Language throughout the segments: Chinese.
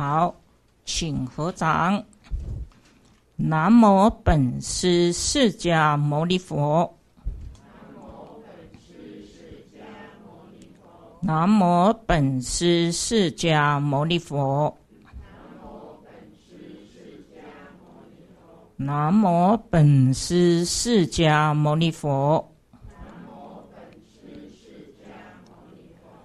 好，请合掌。南无本师释迦牟尼佛。南无本师释迦牟尼佛。南无本师释迦牟尼佛。南无本师释迦牟尼佛。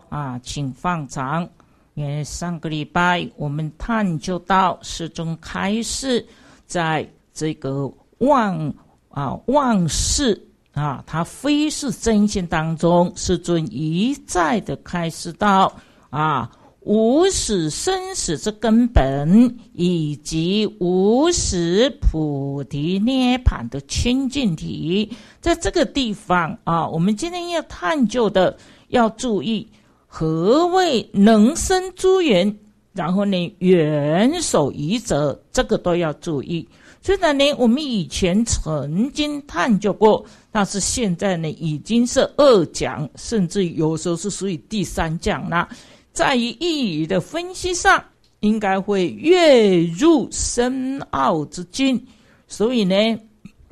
啊，请放长。因为上个礼拜我们探究到，世尊开示，在这个妄啊妄世啊，他非是真心当中，世尊一再的开示到啊，无始生死之根本，以及无始菩提涅槃的清净体，在这个地方啊，我们今天要探究的要注意。何谓能生诸缘？然后呢，缘守一则，这个都要注意。虽然呢，我们以前曾经探究过，但是现在呢，已经是二讲，甚至有时候是属于第三讲了。在于意义的分析上，应该会越入深奥之境。所以呢，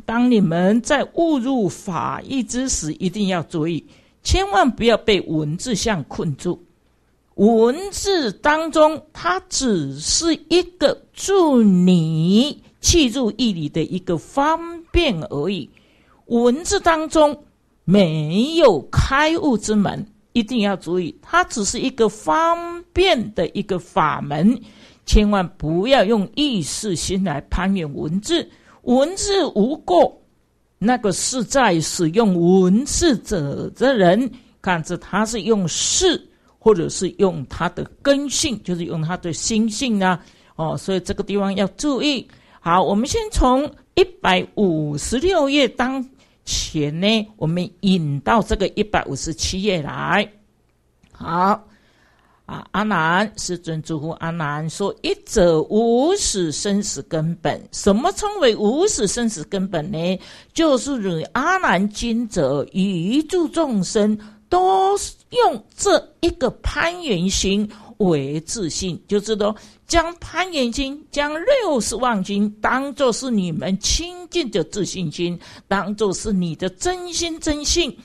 当你们在误入法义之时，一定要注意。千万不要被文字相困住，文字当中它只是一个助你记住义理的一个方便而已。文字当中没有开悟之门，一定要注意，它只是一个方便的一个法门。千万不要用意识心来攀援文字，文字无过，那个是在使用文字者的人，看这他是用事，或者是用他的根性，就是用他的心性呢？哦，所以这个地方要注意。好，我们先从一百五十六页当前呢，我们引到这个一百五十七页来。好。阿难，世尊嘱咐阿难说：“一者无始生死根本。什么称为无始生死根本呢？就是如阿难今者一诸众生，都用这一个攀缘心为自信，就知道将攀缘心，将六十万斤当做是你们亲近的自信心，当做是你的真心真性。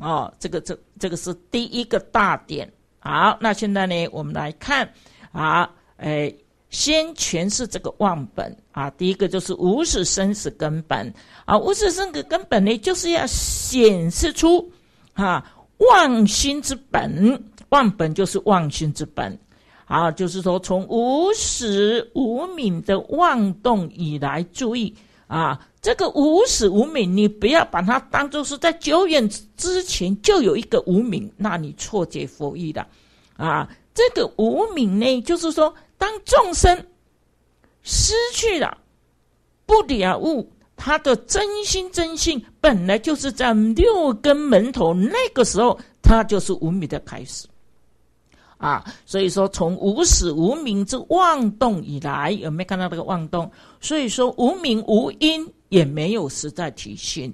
啊，这个这这个是第一个大点。”好，那现在呢？我们来看，啊，诶，先诠释这个忘本啊。第一个就是无始生死根本啊，无始生死根本呢，就是要显示出，哈，忘心之本，忘本就是忘心之本，啊，就是说从无始无明的妄动以来，注意啊。这个无始无明，你不要把它当做是在久远之前就有一个无明，那你错解佛意了。啊，这个无明呢，就是说当众生失去了不了悟，他的真心真性本来就是在六根门头，那个时候他就是无名的开始。啊，所以说从无始无明之妄动以来，有没有看到这个妄动？所以说无名无因。也没有实在体现，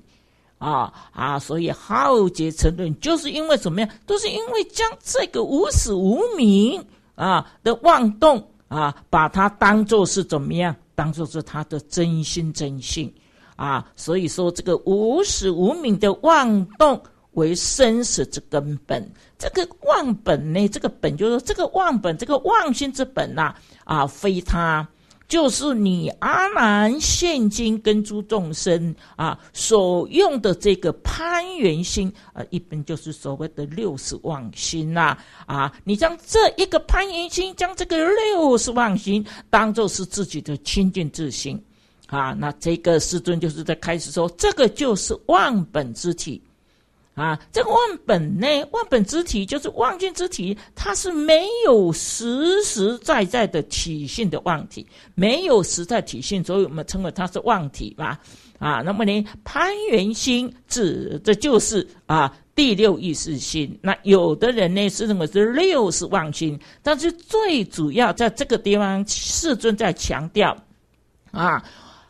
啊啊，所以浩劫成论，就是因为怎么样，都是因为将这个无始无明啊的妄动啊，把它当做是怎么样，当做是他的真心真性啊，所以说这个无始无明的妄动为生死之根本，这个妄本呢，这个本就是这个妄本，这个妄心之本呐，啊，非他。就是你阿难现今跟诸众生啊所用的这个攀缘心啊，一般就是所谓的六十万心呐啊，你将这一个攀缘心，将这个六十万心当做是自己的清净自心啊，那这个师尊就是在开始说，这个就是万本之体。啊，这个万本呢，万本之体就是万境之体，它是没有实实在在的体现的万体，没有实在体现，所以我们称为它是万体嘛。啊，那么呢，攀缘心指这就是啊第六意识心。那有的人呢是认为是六是妄心，但是最主要在这个地方，世尊在强调啊。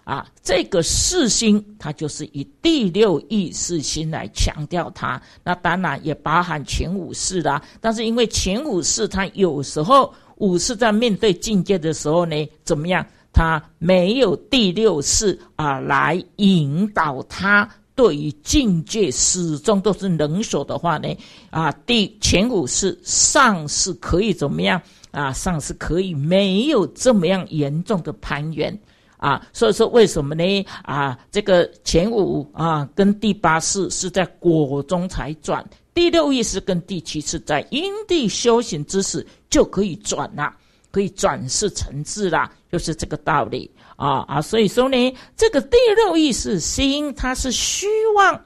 啊，这个四心，它就是以第六意识心来强调它。那当然也包含前五世啦。但是因为前五世，他有时候五世在面对境界的时候呢，怎么样？他没有第六世啊，来引导他对于境界始终都是能手的话呢？啊，第前五世上是可以怎么样啊？上是可以没有这么样严重的攀缘。啊，所以说为什么呢？啊，这个前五啊，跟第八世是在果中才转；第六意识跟第七是在因地修行之时就可以转啦，可以转世成智啦，就是这个道理啊啊！所以说呢，这个第六意识心，它是虚妄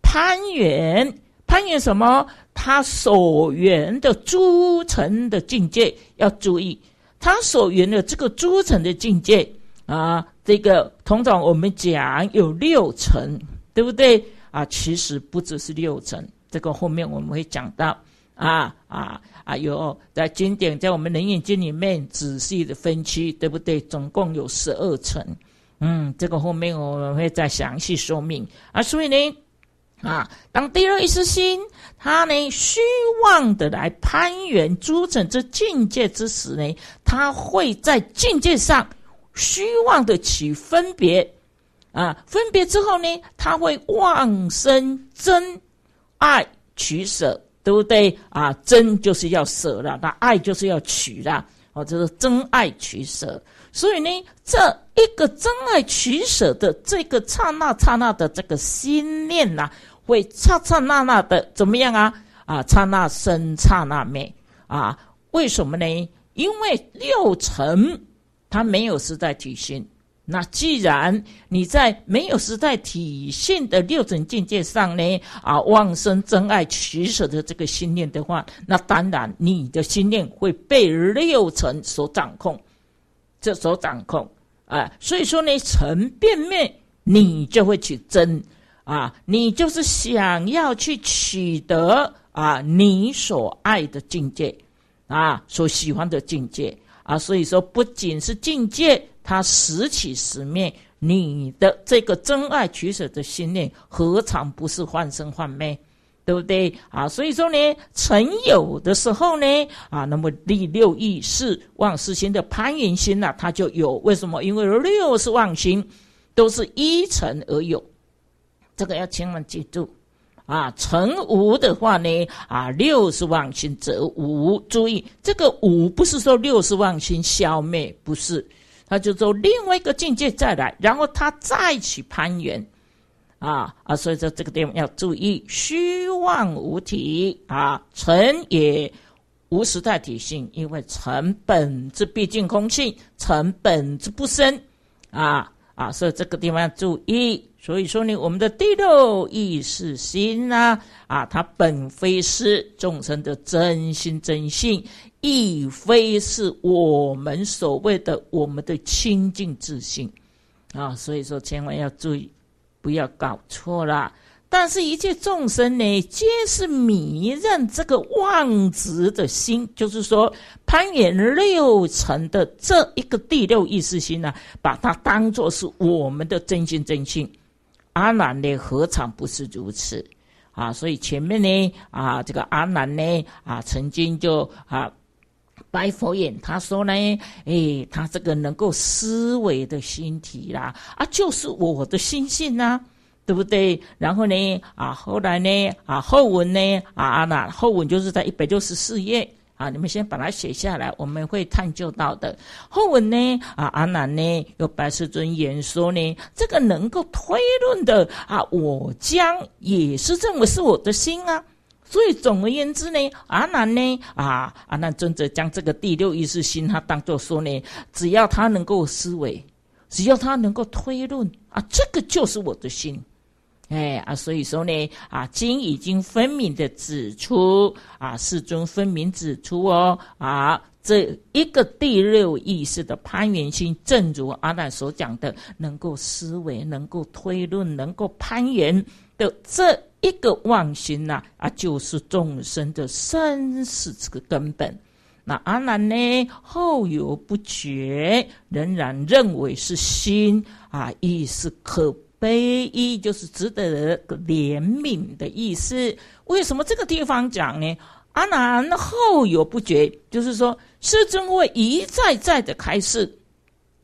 攀缘，攀缘什么？他所缘的诸尘的境界要注意，他所缘的这个诸尘的境界。啊，这个通常我们讲有六层，对不对？啊，其实不只是六层，这个后面我们会讲到。啊啊啊！有在经典，在我们《人眼睛里面仔细的分区，对不对？总共有十二层。嗯，这个后面我们会再详细说明。啊，所以呢，啊，当第二意识心他呢虚妄的来攀援诸层之境界之时呢，他会在境界上。虚妄的取分别，啊，分别之后呢，他会妄生真爱取舍，对不对？啊，真就是要舍了，那爱就是要取了，哦，就是真爱取舍。所以呢，这一个真爱取舍的这个刹那刹那的这个心念呐，会刹那刹那的怎么样啊？啊，刹那生，刹那灭啊？为什么呢？因为六尘。他没有时代体现。那既然你在没有时代体现的六种境界上呢，啊，妄生真爱取舍的这个信念的话，那当然你的心念会被六层所掌控，这所掌控。啊，所以说呢，成变面你就会去争啊，你就是想要去取得啊你所爱的境界啊，所喜欢的境界。啊，所以说不仅是境界，它时起时灭。你的这个真爱取舍的心念，何尝不是幻生幻灭，对不对？啊，所以说呢，成有的时候呢，啊，那么第六意识望世心的攀缘心呢，它就有。为什么？因为六是望心，都是依成而有，这个要千万记住。啊，成无的话呢？啊，六十万心则无。注意，这个无不是说六十万心消灭，不是，他就走另外一个境界再来，然后他再去攀缘。啊啊，所以说这个地方要注意，虚妄无体啊，成也无实在体性，因为成本质毕竟空性，成本质不生。啊啊，所以这个地方要注意。所以说呢，我们的第六意识心呢、啊，它本非是众生的真心真性，亦非是我们所谓的我们的清净自性，啊，所以说千万要注意，不要搞错了。但是，一切众生呢，皆是迷认这个妄执的心，就是说，攀缘六层的这一个第六意识心呢，把它当作是我们的真心真性。阿难呢，何尝不是如此啊？所以前面呢，啊，这个阿难呢，啊，曾经就啊，白佛言，他说呢，哎，他这个能够思维的心体啦，啊，就是我的心性呐，对不对？然后呢，啊，后来呢，啊，后文呢，啊，阿难后文就是在一百六十四页。啊！你们先把它写下来，我们会探究到的。后文呢？啊，阿难呢？有白世尊言说呢，这个能够推论的啊，我将也是认为是我的心啊。所以总而言之呢，阿难呢，啊，阿难尊者将这个第六意识心，他当做说呢，只要他能够思维，只要他能够推论啊，这个就是我的心。哎啊，所以说呢，啊，经已经分明的指出，啊，世尊分明指出哦，啊，这一个第六意识的攀缘心，正如阿难所讲的，能够思维，能够推论，能够攀缘的这一个妄心呐，啊，就是众生的生死这个根本。那阿难呢，后有不觉，仍然认为是心啊，意识可。悲意就是值得怜悯的意思。为什么这个地方讲呢？阿难后有不觉，就是说世尊会一再再的开示，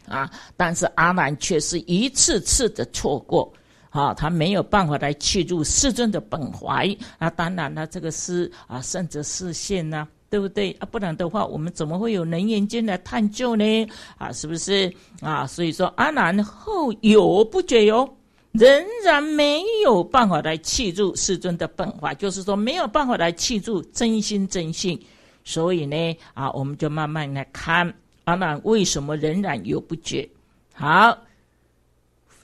啊，但是阿难却是一次次的错过，啊，他没有办法来去入世尊的本怀。啊，当然了，这个是啊，甚至是现呢，对不对？啊，不然的话，我们怎么会有能言间来探究呢？啊，是不是？啊，所以说阿难后有不觉哟。仍然没有办法来记住世尊的本怀，就是说没有办法来记住真心真性，所以呢，啊，我们就慢慢来看，阿难为什么仍然有不觉？好，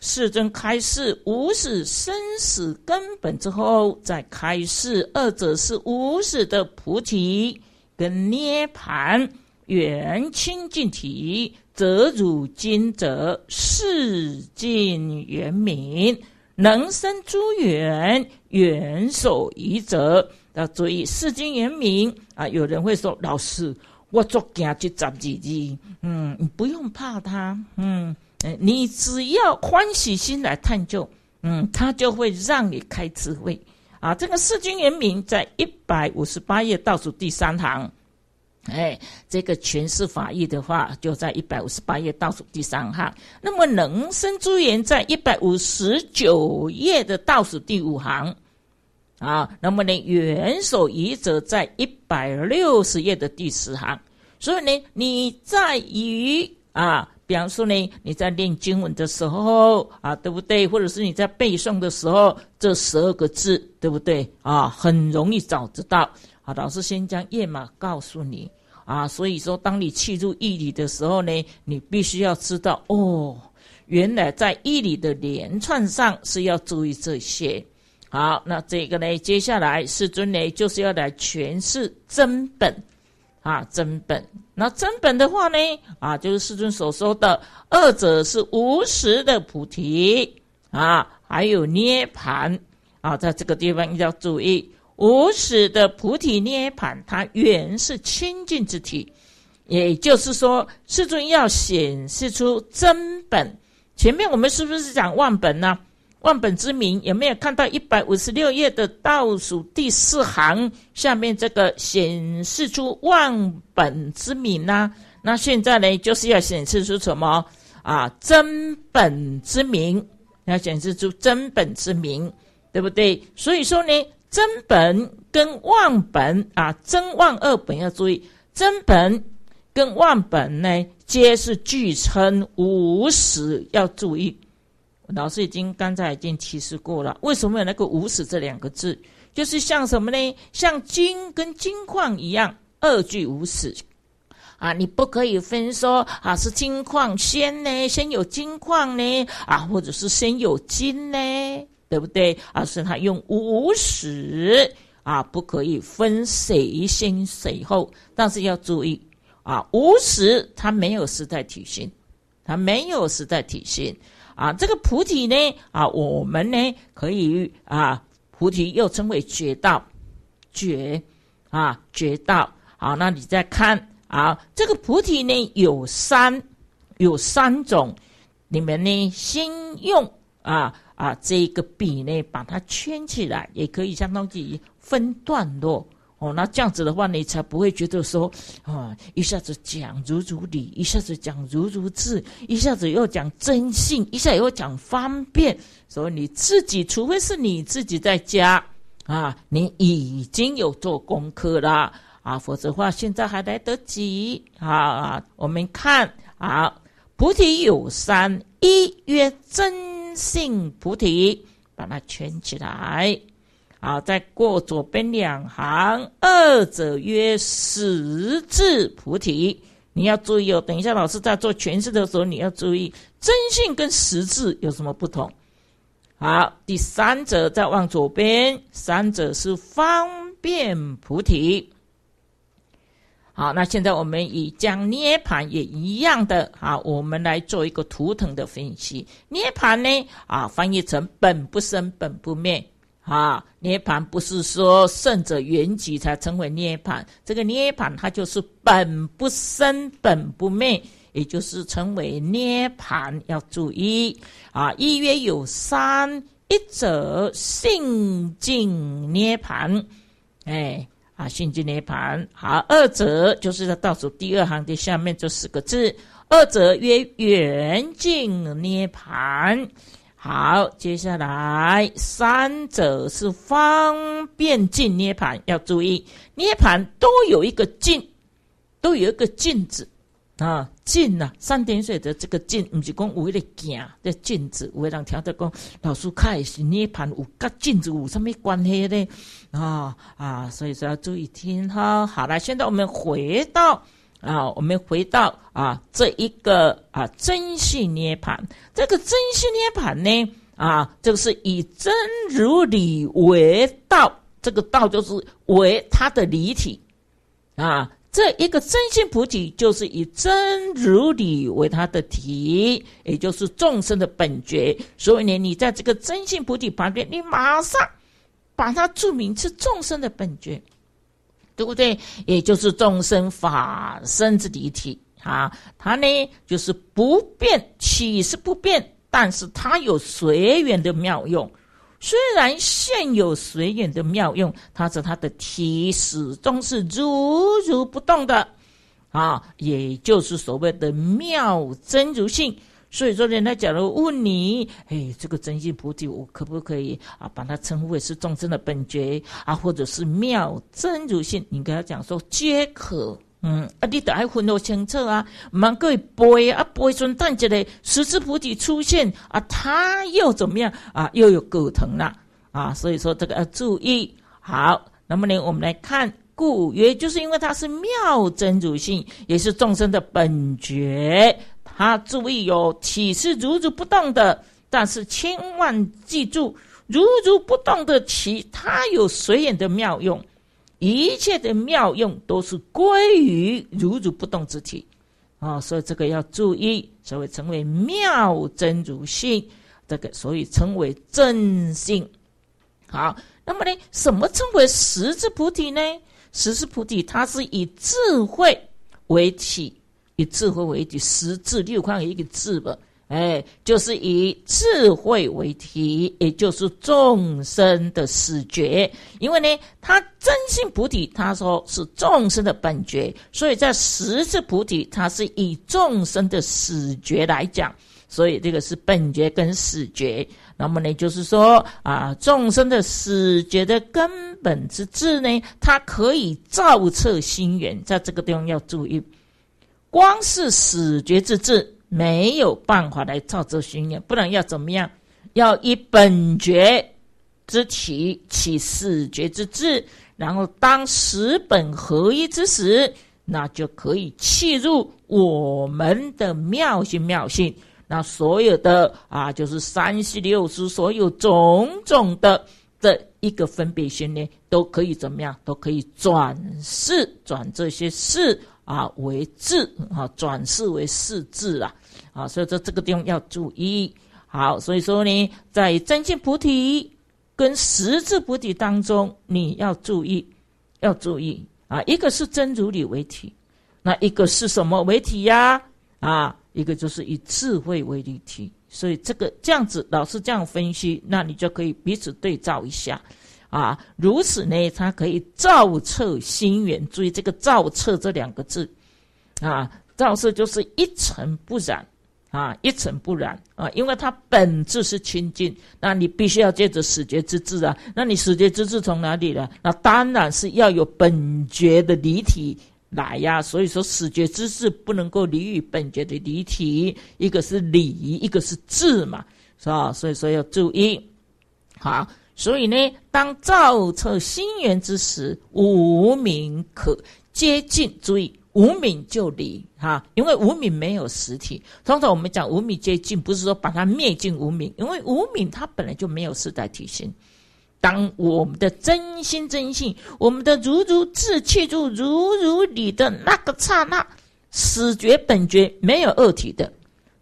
世尊开示无始生死根本之后，再开示二者是无始的菩提跟涅盘圆清净体。则汝今则世今元明，能生诸缘，缘守一则。要注意世今元明啊！有人会说：“老师，我作假去找几句。”嗯，你不用怕他，嗯你只要欢喜心来探究，嗯，他就会让你开智慧啊！这个世今元明，在一百五十八页倒数第三行。哎，这个诠释法义的话，就在一百五十八页倒数第三行。那么，能生诸缘在一百五十九页的倒数第五行。啊，那么呢，元首一者在一百六十页的第十行。所以呢，你在于啊，比方说呢，你在念经文的时候啊，对不对？或者是你在背诵的时候，这十二个字，对不对？啊，很容易找得到。老师先将页码告诉你啊，所以说，当你气入义理的时候呢，你必须要知道哦，原来在义理的连串上是要注意这些。好，那这个呢，接下来世尊呢就是要来诠释真本啊，真本。那真本的话呢，啊，就是世尊所说的二者是无实的菩提啊，还有涅盘啊，在这个地方要注意。无始的菩提涅盘，它原是清净之体，也就是说，世尊要显示出真本。前面我们是不是讲万本呢？万本之名有没有看到一百五十六页的倒数第四行下面这个显示出万本之名呢？那现在呢，就是要显示出什么啊？真本之名要显示出真本之名，对不对？所以说呢。真本跟忘本啊，真忘二本要注意。真本跟忘本呢，皆是俱称无始，要注意。老师已经刚才已经提示过了，为什么有那个无始这两个字？就是像什么呢？像金跟金矿一样，二俱无始啊，你不可以分说啊是金矿先呢，先有金矿呢啊，或者是先有金呢？对不对？而是他用无始啊，不可以分谁先谁后，但是要注意啊，无始他没有时代体现，他没有时代体现啊。这个菩提呢啊，我们呢可以啊，菩提又称为觉道觉啊觉道。好，那你再看啊，这个菩提呢有三有三种，你们呢先用啊。啊，这一个笔呢，把它圈起来，也可以相当于分段落哦。那这样子的话你才不会觉得说啊，一下子讲如如理，一下子讲如如字，一下子又讲真性，一下又讲方便。所以你自己，除非是你自己在家啊，你已经有做功课了啊，否则话现在还来得及啊。我们看啊，菩提有三，一曰真。真性菩提，把它圈起来。好，再过左边两行，二者曰十字菩提。你要注意哦，等一下老师在做诠释的时候，你要注意真性跟实质有什么不同。好，第三者再往左边，三者是方便菩提。好，那现在我们以将涅盘也一样的啊，我们来做一个图腾的分析。涅盘呢啊，翻译成本不生，本不灭啊。涅盘不是说圣者圆寂才称为涅盘，这个涅盘它就是本不生，本不灭，也就是称为涅盘。要注意啊，一约有三，一者性净涅盘，哎。啊，性尽涅盘。好，二者就是在倒数第二行的下面这四个字，二者曰远近涅盘。好，接下来三者是方便尽涅盘，要注意涅盘都有一个尽，都有一个尽字。啊，镜啊，三点水的这个镜，不是讲为了的镜的镜子，为了人跳到老师开是涅盘有跟镜子有什么关系呢？啊啊，所以说要注意听哈。好了，现在我们回到啊，我们回到啊这一个啊真性涅盘，这个真性涅盘呢啊，这个是以真如理为道，这个道就是为它的理体啊。这一个真性菩提，就是以真如理为它的体，也就是众生的本觉。所以呢，你在这个真性菩提旁边，你马上把它注明是众生的本觉，对不对？也就是众生法身之体啊，它呢就是不变，起是不变，但是它有随缘的妙用。虽然现有随缘的妙用，他是它的体始终是如如不动的，啊，也就是所谓的妙真如性。所以说呢，家假如问你，哎，这个真性菩提，我可不可以啊把它称呼为是众生的本觉啊，或者是妙真如性？你跟他讲说，皆可。嗯，啊，你得爱分得清楚啊！唔，万个背啊，背尊等一下十字菩提出现啊，他又怎么样啊？又有葛疼了啊！所以说这个要注意。好，那么呢，我们来看故曰，就是因为它是妙真如性，也是众生的本觉。他注意有体是如如不动的，但是千万记住，如如不动的体，它有随缘的妙用。一切的妙用都是归于如如不动之体，啊，所以这个要注意，所谓成为妙真如性，这个所以称为正性。好，那么呢，什么称为十质菩提呢？十质菩提，它是以智慧为体，以智慧为体，十字六块一个字吧。哎，就是以智慧为题，也就是众生的死觉。因为呢，他真性菩提，他说是众生的本觉，所以在十智菩提，他是以众生的死觉来讲。所以这个是本觉跟死觉。那么呢，就是说啊，众生的死觉的根本之智呢，它可以造彻心源。在这个地方要注意，光是死觉之智。没有办法来造作心念，不然要怎么样？要以本觉之体起始觉之智，然后当十本合一之时，那就可以契入我们的妙性妙性。那所有的啊，就是三十六师所有种种的这一个分别心呢，都可以怎么样？都可以转世转这些世啊为智啊，转世为世智啊。啊，所以说这个地方要注意。好，所以说呢，在真性菩提跟十字菩提当中，你要注意，要注意啊。一个是真如理为体，那一个是什么为体呀？啊，一个就是以智慧为体。所以这个这样子，老师这样分析，那你就可以彼此对照一下。啊，如此呢，它可以照彻心源。注意这个“照彻”这两个字，啊。造色就是一尘不染，啊，一尘不染啊，因为它本质是清净。那你必须要借着始觉之智啊，那你始觉之智从哪里呢？那当然是要有本觉的离体来呀。所以说，始觉之智不能够离于本觉的离体，一个是理，一个是智嘛，是吧？所以说要注意。好，所以呢，当造色心缘之时，无名可接近，注意。无名就离哈，因为无名没有实体。通常我们讲无名接近，不是说把它灭尽无名，因为无名它本来就没有实在体性。当我们的真心真性，我们的如如智、气住、如如理的那个刹那，死觉本觉没有二体的，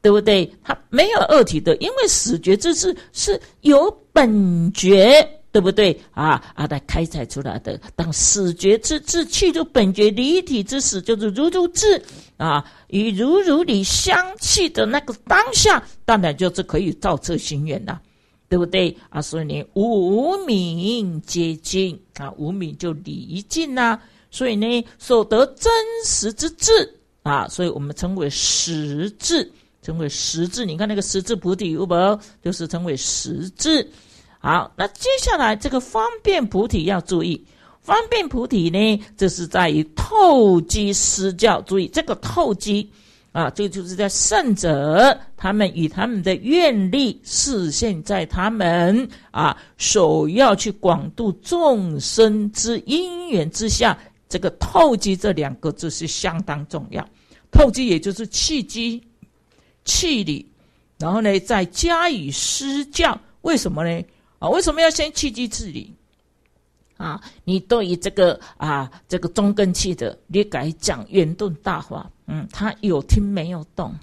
对不对？它没有二体的，因为死觉这是是有本觉。对不对啊？啊，他开采出来的，当死绝之智去除本觉离体之时，就是如如智啊，与如如理相契的那个当下，当然就是可以造彻心源了，对不对啊？所以呢，无名接近啊，无名就离尽啊。所以呢，所得真实之智啊，所以我们称为实智，称为实智。你看那个实智菩提，有有？就是称为实智。好，那接下来这个方便菩提要注意，方便菩提呢，就是在于透机施教。注意这个透机啊，这个就是在圣者他们以他们的愿力示现在他们啊，首要去广度众生之因缘之下，这个透机这两个字是相当重要。透机也就是契机、气力，然后呢再加以施教。为什么呢？啊，为什么要先契机治理？啊，你对于这个啊，这个中根气的，你改讲圆顿大法。嗯，他有听没有懂，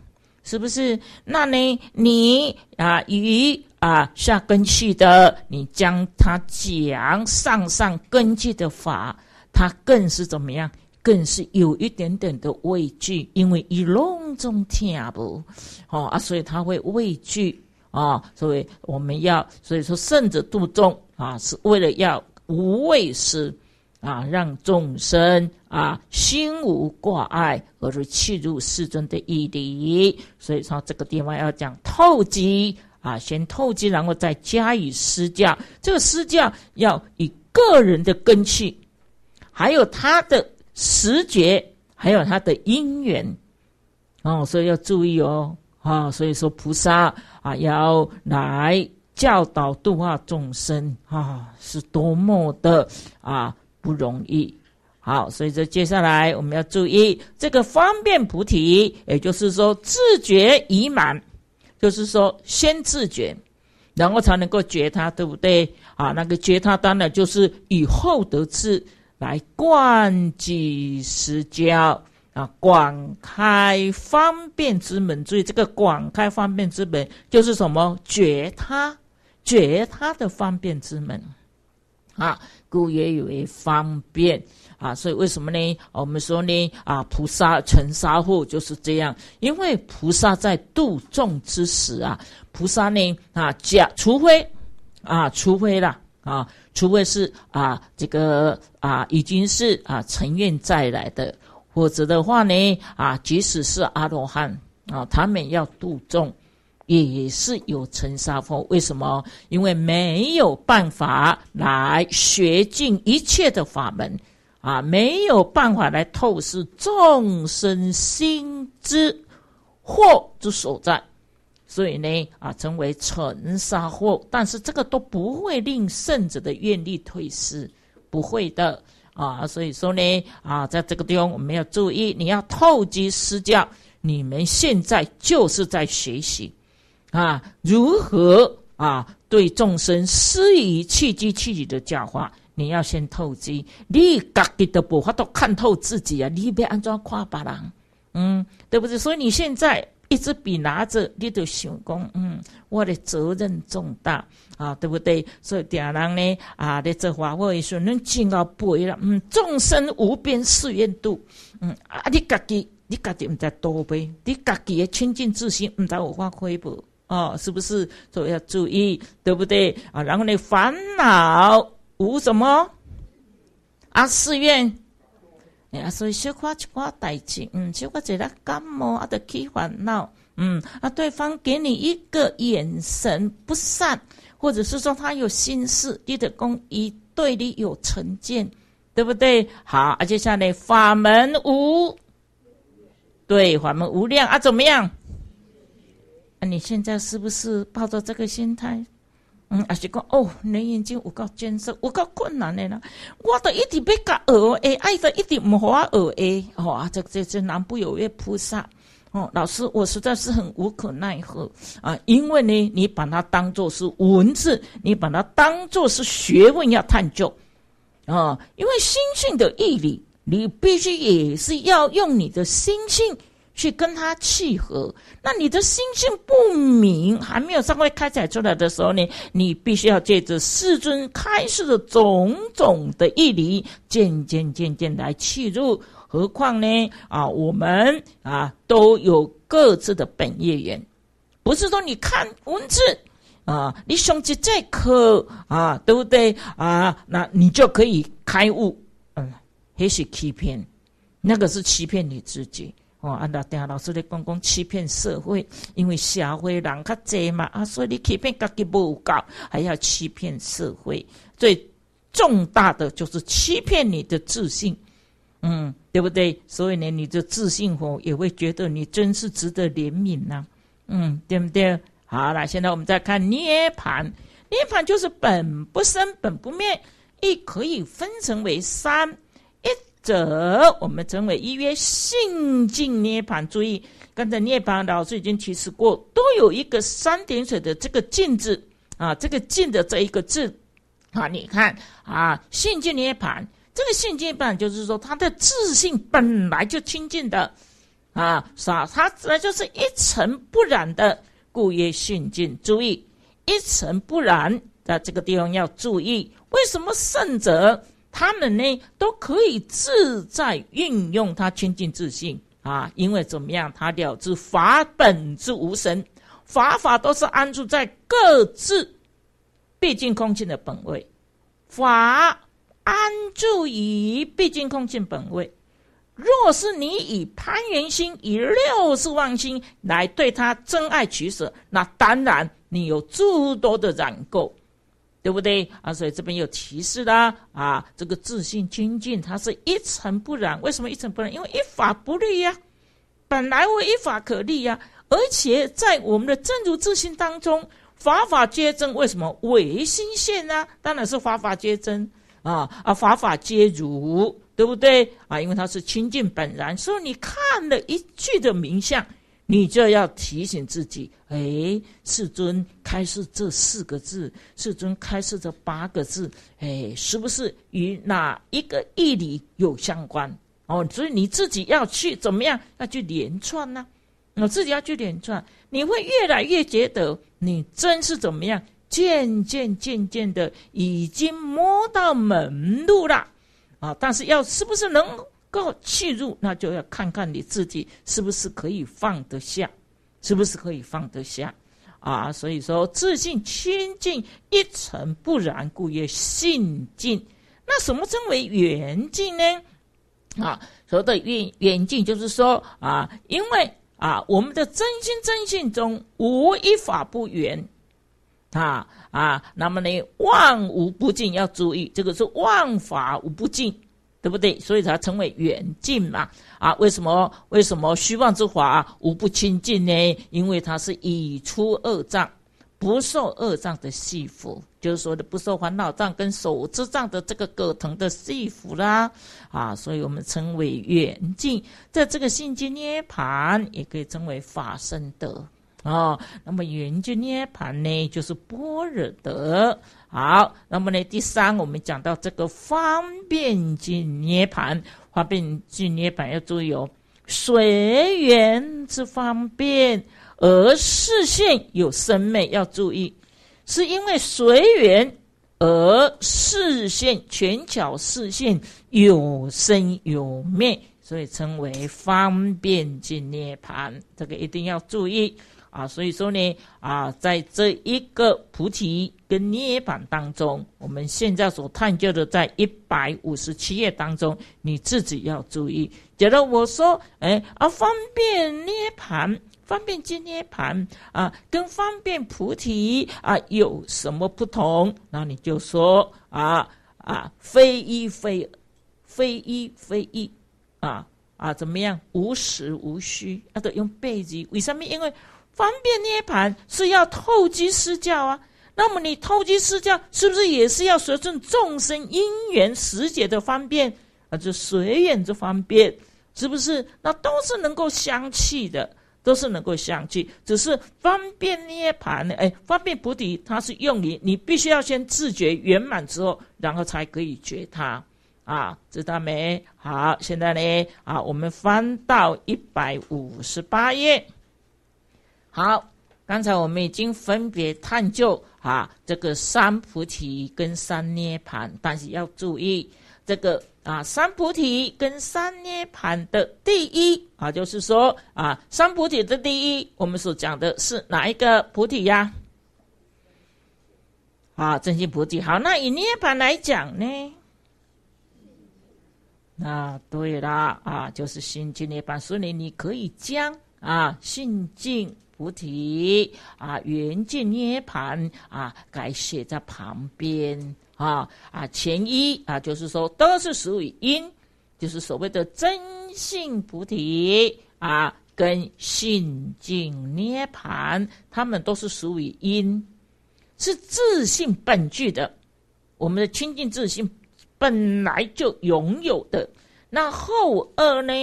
是不是？那你你啊，与啊下根气的，你将他讲上上根基的法，他更是怎么样？更是有一点点的畏惧，因为一弄中听不，哦啊，所以他会畏惧。啊，所以我们要所以说圣者度众啊，是为了要无畏施啊，让众生啊心无挂碍，而是契入世尊的义理。所以说这个地方要讲透析啊，先透析，然后再加以施教。这个施教要以个人的根气，还有他的时觉，还有他的因缘。哦，所以要注意哦。啊，所以说菩萨啊，要来教导度化众生啊，是多么的啊不容易。好，所以这接下来我们要注意这个方便菩提，也就是说自觉已满，就是说先自觉，然后才能够觉他，对不对？啊，那个觉他当然就是以后得智来灌己十教。啊，广开方便之门。注意，这个广开方便之门就是什么？绝他，绝他的方便之门。啊，故也以为方便啊。所以为什么呢？我们说呢，啊，菩萨成沙户就是这样。因为菩萨在度众之时啊，菩萨呢，啊，假除非，啊，除非啦啊，除非是啊，这个啊，已经是啊，成愿再来的。否则的话呢，啊，即使是阿罗汉啊，他们要度众，也是有尘沙风。为什么？因为没有办法来学尽一切的法门啊，没有办法来透视众生心之惑之所在，所以呢，啊，成为尘沙祸，但是这个都不会令圣者的愿力退失，不会的。啊，所以说呢，啊，在这个地方我们要注意，你要透支施教。你们现在就是在学习，啊，如何啊对众生施以契机契机的教化？你要先透支，你自己的佛法都看透自己啊，你别安装跨巴人，嗯，对不对？所以你现在。一直笔拿着，你就想讲，嗯，我的责任重大啊，对不对？所以第人呢，啊，你话我会说，你尽要背了，嗯，众生无边誓愿度，嗯，啊，你自己，你自己毋知多背，你自己的清净之心毋知有发挥不？哦，是不是？所以要注意，对不对？啊，然后呢，烦恼无什么啊，世怨。所以少夸一寡代志，嗯，少夸一寡感冒啊的去烦恼，嗯，啊对方给你一个眼神不善，或者是说他有心事，你的公一对你有成见，对不对？好，啊接下来法门无，对，法门无量啊，怎么样？啊你现在是不是抱着这个心态？嗯，还是讲哦，你眼睛我够艰涩，我够困难的啦。我的一点不敢学诶，爱的一点唔好啊学诶。吼啊，这这这南部有位菩萨哦，老师我实在是很无可奈何啊，因为呢，你把它当做是文字，你把它当做是学问要探究啊，因为心性的毅力，你必须也是要用你的心性。去跟他契合，那你的心性不明，还没有尚未开采出来的时候呢，你必须要借着世尊开示的种种的义理，渐渐渐渐来切入。何况呢？啊，我们啊都有各自的本业缘，不是说你看文字啊，你胸肌再刻啊，对不对啊？那你就可以开悟？嗯，也许欺骗，那个是欺骗你自己。哦，啊，那丁老师在讲讲欺骗社会，因为社会人较济嘛，啊，所以你欺骗自己不够，还要欺骗社会。最重大的就是欺骗你的自信，嗯，对不对？所以呢，你的自信哦，也会觉得你真是值得怜悯呐，嗯，对不对？好了，现在我们再看涅槃，涅槃就是本不生，本不灭，亦可以分成为三。者，我们称为一曰性境涅槃。注意，刚才涅槃老师已经提示过，都有一个三点水的这个静字啊，这个静的这一个字啊，你看啊，性境涅槃，这个性境涅槃就是说他的自性本来就清净的啊，是吧？他本来就是一尘不染的，故曰性境，注意，一尘不染的这个地方要注意，为什么圣者？他们呢，都可以自在运用他清净自信啊，因为怎么样？他了知法本之无神，法法都是安住在各自毕竟空性的本位，法安住于毕竟空性本位。若是你以攀缘心、以六识妄心来对他真爱取舍，那当然你有诸多的染垢。对不对啊？所以这边有提示的啊，这个自信清净它是一尘不染。为什么一尘不染？因为依法不立呀。本来无一法可立呀，而且在我们的真如自信当中，法法皆真。为什么唯心现呢？当然是法法皆真啊啊，法法皆如，对不对啊？因为它是清净本然，所以你看了一句的名相。你就要提醒自己，哎，世尊开示这四个字，世尊开示这八个字，哎，是不是与哪一个义理有相关？哦，所以你自己要去怎么样？要去连串呢，我自己要去连串，你会越来越觉得你真是怎么样？渐渐渐渐的，已经摸到门路了啊！但是要是不是能？够气入，那就要看看你自己是不是可以放得下，是不是可以放得下啊？所以说，自信清净一尘不染，故曰性净。那什么称为圆净呢？啊，所谓的圆圆净，就是说啊，因为啊，我们的真心真性中无一法不圆啊啊，那么呢，万无不净，要注意，这个是万法无不净。对不对？所以它称为远近嘛？啊，为什么？为什么虚妄之法无不清净呢？因为它是已出恶障，不受恶障的束缚，就是说的不受烦恼障跟手之障的这个葛藤的束缚啦。啊，所以我们称为远近，在这个性经涅盘，也可以称为法身德。啊，那么圆寂涅盘呢，就是般若德。好，那么呢，第三我们讲到这个方便寂涅盘，方便寂涅盘要注意哦，随缘之方便而视线有生灭，要注意，是因为随缘而视线全巧视线有生有灭，所以称为方便寂涅盘，这个一定要注意。啊，所以说呢，啊，在这一个菩提跟涅槃当中，我们现在所探究的，在一百五十七页当中，你自己要注意。假如我说，哎，啊，方便涅槃，方便接涅槃啊，跟方便菩提啊有什么不同？那你就说，啊啊，非一非，非一非一啊啊，怎么样？无实无虚，那个用背脊，为什么？因为。方便涅盘是要透机施教啊，那么你透机施教是不是也是要随顺众生因缘时节的方便啊？就随缘这方便，是不是？那都是能够相契的，都是能够相契，只是方便涅盘哎，方便菩提它是用于你必须要先自觉圆满之后，然后才可以觉它啊，知道没？好，现在呢，啊，我们翻到一百五十八页。好，刚才我们已经分别探究啊，这个三菩提跟三涅盘，但是要注意这个啊，三菩提跟三涅盘的第一啊，就是说啊，三菩提的第一，我们所讲的是哪一个菩提呀？啊，真心菩提。好，那以涅盘来讲呢？那对了啊，就是心境涅盘，所以你可以将啊，心境菩提啊，圆净涅盘啊，该写在旁边啊啊前一啊，就是说都是属于因，就是所谓的真性菩提啊，跟性净涅盘，他们都是属于因，是自信本具的，我们的清净自信本来就拥有的。那后二呢？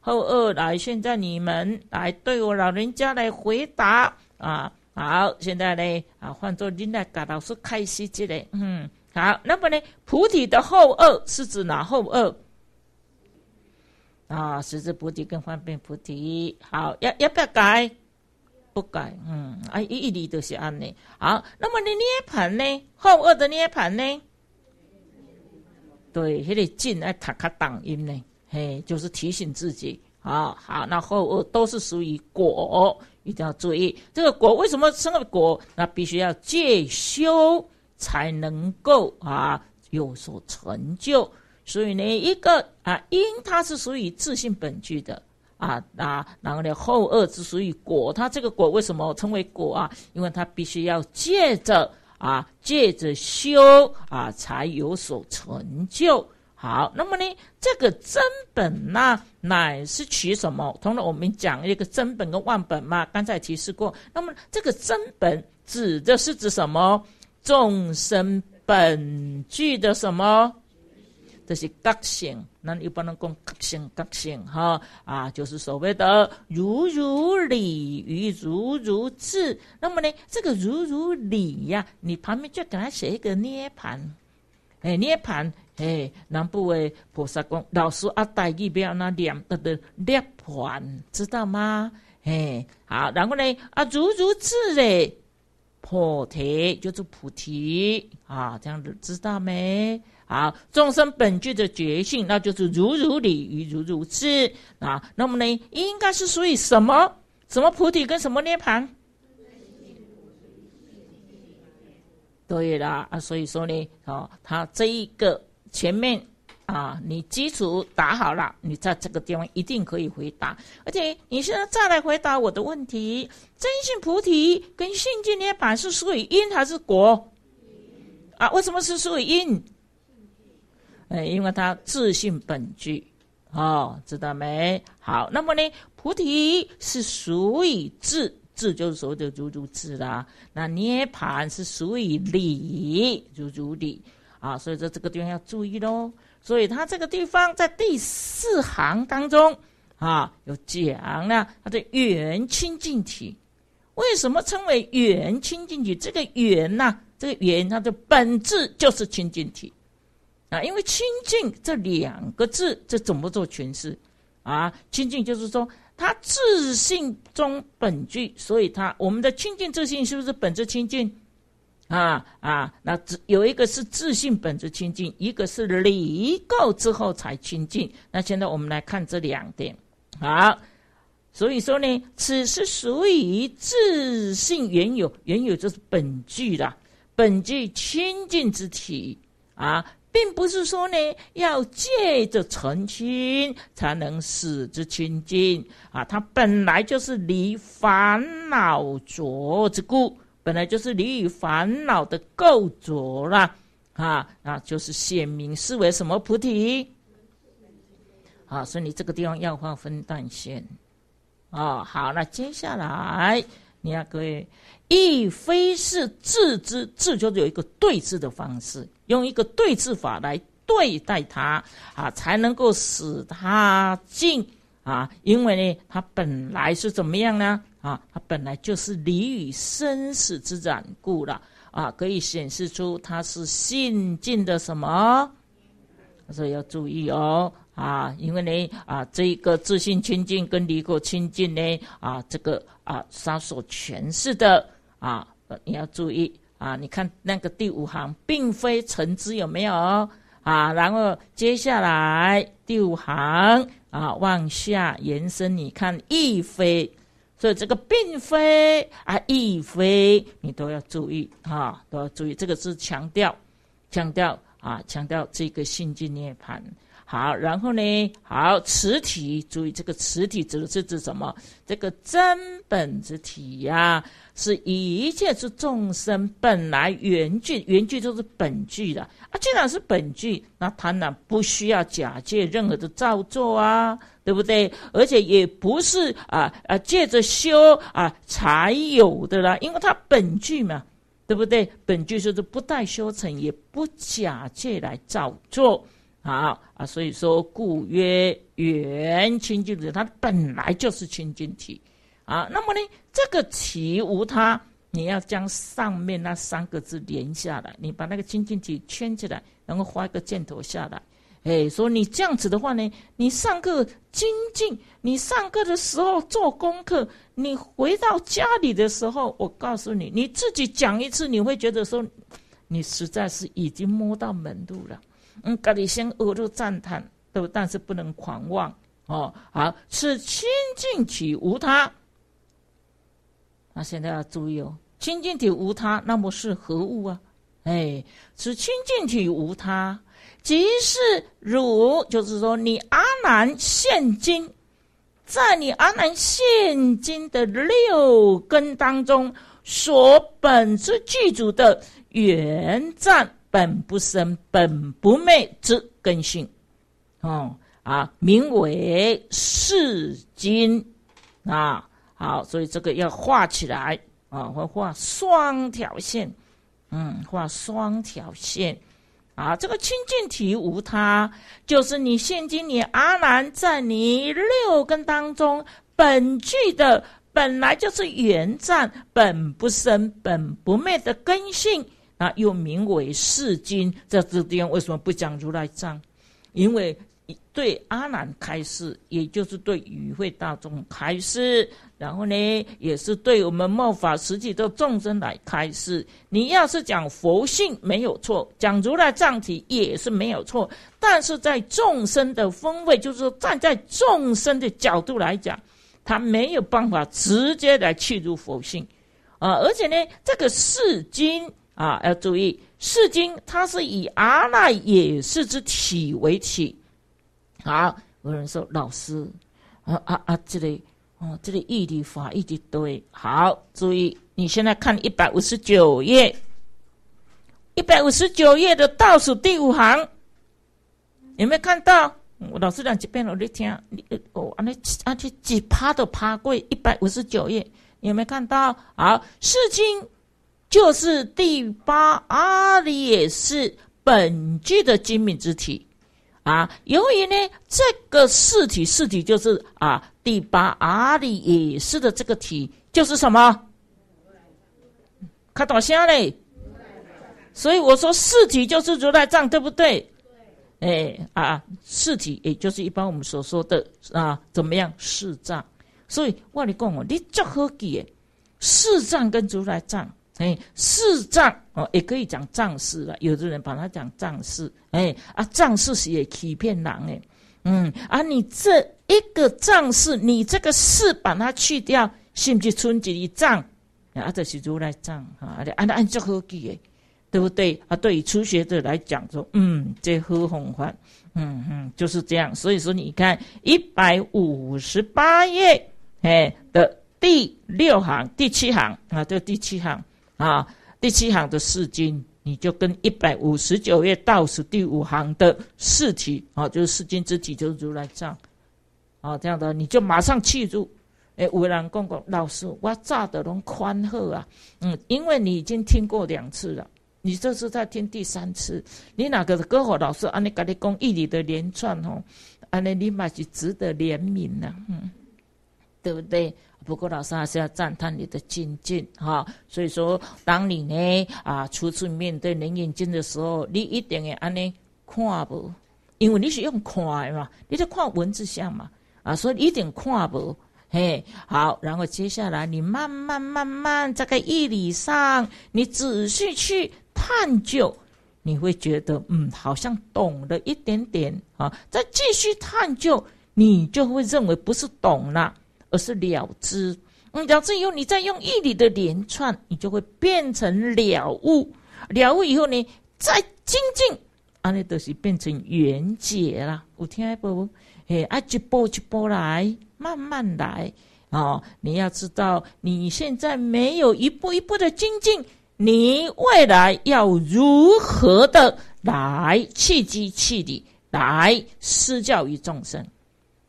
后二来，现在你们来对我老人家来回答啊！好，现在呢啊，换做您来给老师开心之类。嗯，好，那么呢，菩提的后二是指哪后二啊？十字菩提跟方便菩提，好，要要不要改？不改，嗯，啊，一一理都是按呢。好，那么呢涅盘呢？后二的涅盘呢？对，这里进来塔卡当音呢。嘿，就是提醒自己啊，好，那后恶都是属于果，一定要注意这个果为什么生果？那必须要戒修才能够啊有所成就。所以呢，一个啊因它是属于自性本具的啊，那然后呢后恶是属于果，它这个果为什么称为果啊？因为它必须要借着啊借着修啊才有所成就。好，那么呢，这个真本呢，乃是取什么？通常我们讲一个真本跟万本嘛，刚才提示过。那么这个真本指的是指什么？众生本具的什么？这是个性，那你不能共个性，个性哈啊，就是所谓的如如理与如如智。那么呢，这个如如理呀，你旁边就给他写一个涅盘，哎，涅盘。嘿，南部的菩萨讲，老师阿大，你不要那念，得得涅盘，知道吗？嘿，好，然后呢，啊，如如智的菩提，就是菩提啊，这样子知道没？好，众生本具的觉性，那就是如如理与如如智啊。那么呢，应该是属于什么？什么菩提跟什么涅盘？对啦，啊，所以说呢，哦，他这一个。前面啊，你基础打好了，你在这个地方一定可以回答。而且你现在再来回答我的问题：真性菩提跟性净涅盘是属于因还是果？啊，为什么是属于因？哎，因为它自信本具，哦，知道没？好，那么呢，菩提是属于智，智就是谓的如如智啦。那涅盘是属于理，如如理。啊，所以在这个地方要注意喽。所以它这个地方在第四行当中啊，有讲呢，它的缘清净体。为什么称为缘清净体？这个缘呐，这个缘它的本质就是清净体啊。因为清净这两个字，这怎么做诠释啊？清净就是说它自信中本具，所以它我们的清净自信是不是本质清净？啊啊，那只有一个是自信本自清净，一个是离垢之后才清净。那现在我们来看这两点。好，所以说呢，此是属于自信原有，原有就是本具的本具清净之体啊，并不是说呢要借着澄清才能使之清净啊，它本来就是离烦恼浊之故。本来就是离与烦恼的构作了，啊，那就是显明是为什么菩提，啊，所以你这个地方要划分段线，哦，好那接下来你要各位亦非是自知，自就是有一个对治的方式，用一个对治法来对待它，啊，才能够使它静啊，因为呢，它本来是怎么样呢？啊，它本来就是离与生死之染故了啊，可以显示出它是信净的什么？所以要注意哦啊，因为呢啊，这一个自信清净跟离垢清净呢啊，这个啊杀手诠释的啊，你要注意啊。你看那个第五行，并非成之有没有啊？然后接下来第五行啊，往下延伸，你看亦非。所以这个并非啊亦非，你都要注意哈，都要注意。这个是强调，强调啊，强调这个性即涅槃。好，然后呢，好，实体注意这个实体指的是指什么？这个真本之体呀，是一切是众生本来原句，原句就是本句的啊。既然是本句，那它呢不需要假借任何的造作啊。对不对？而且也不是啊啊，借着修啊才有的啦，因为它本具嘛，对不对？本具就是不待修成，也不假借来造作，好啊。所以说，故曰缘清净体，它本来就是清净体啊。那么呢，这个体无他，你要将上面那三个字连下来，你把那个清净体圈起来，然后画一个箭头下来。哎，所以你这样子的话呢，你上课精进，你上课的时候做功课，你回到家里的时候，我告诉你，你自己讲一次，你会觉得说，你实在是已经摸到门路了。嗯，咖喱先额热赞叹，都但是不能狂妄哦。好，是清净体无他。那现在要注意哦，清净体无他，那么是何物啊？哎，是清净体无他。即是汝，就是说你阿难，现今在你阿难现今的六根当中，所本质具足的原占本不生本不灭之根性，哦啊，名为世金啊。好，所以这个要画起来啊，会画双条线，嗯，画双条线。啊，这个清净体无他，就是你现今你阿难在你六根当中本具的，本来就是原湛本不生本不灭的根性啊，又名为四经。这之间为什么不讲如来藏？因为。对阿难开示，也就是对与会大众开示，然后呢，也是对我们末法时期的众生来开示。你要是讲佛性，没有错；讲如来藏体，也是没有错。但是在众生的风味，就是站在众生的角度来讲，他没有办法直接来去入佛性啊！而且呢，这个《世经》啊，要注意，《世经》它是以阿赖也是之体为体。好，有人说老师，啊啊啊！这里哦，这里一的法一的对，好，注意，你现在看一百五十九页，一百五十九页的倒数第五行，有没有看到？我老师讲几遍我都听，你哦，阿那阿几几趴都趴过一百五十九页，有没有看到？好，世经就是第八阿里也是本具的精明之体。啊，由于呢，这个四体四体就是啊，第八阿里也是的这个体就是什么？看到声嘞，所以我说四体就是如来藏，对不对？哎啊，四体也就是一般我们所说的啊，怎么样四藏？所以我你讲哦，你结合起四藏跟如来藏。哎，四藏哦，也可以讲藏势了。有的人把它讲藏势，哎啊，势是也欺骗人哎。嗯，啊，你这一个藏势，你这个势把它去掉，是不是春节的藏啊？这是如来藏啊，按按这科技哎，对不对？啊，对于初学者来讲说，嗯，这很红法，嗯嗯，就是这样。所以说，你看一百五十八页哎的第六行、第七行啊，这第七行。啊，第七行的四金，你就跟一百五十九页倒数第五行的四体，哦，就是四金之体，就是如来藏，啊，这样的你就马上记住。哎，五人公公老师，我炸的龙宽厚啊，嗯，因为你已经听过两次了，你这是在听第三次，你哪个歌喉老师？安尼伽你恭一里的连串哦，安尼尼玛是值得怜悯的，嗯，对不对？不过老师还是要赞叹你的精进哈，所以说，当你呢啊初次面对《人眼睛的时候，你一定也安呢看不，因为你是用看嘛，你在看文字像嘛啊，所以一定看不嘿好，然后接下来你慢慢慢慢这个义理上，你仔细去探究，你会觉得嗯好像懂了一点点啊，再继续探究，你就会认为不是懂了。而是了知，嗯，了知以后，你再用义理的连串，你就会变成了悟。了悟以后呢，再精进，阿弥陀是变成圆解了。有听阿波，哎，一步一步来，慢慢来哦。你要知道，你现在没有一步一步的精进，你未来要如何的来契机契理来施教于众生？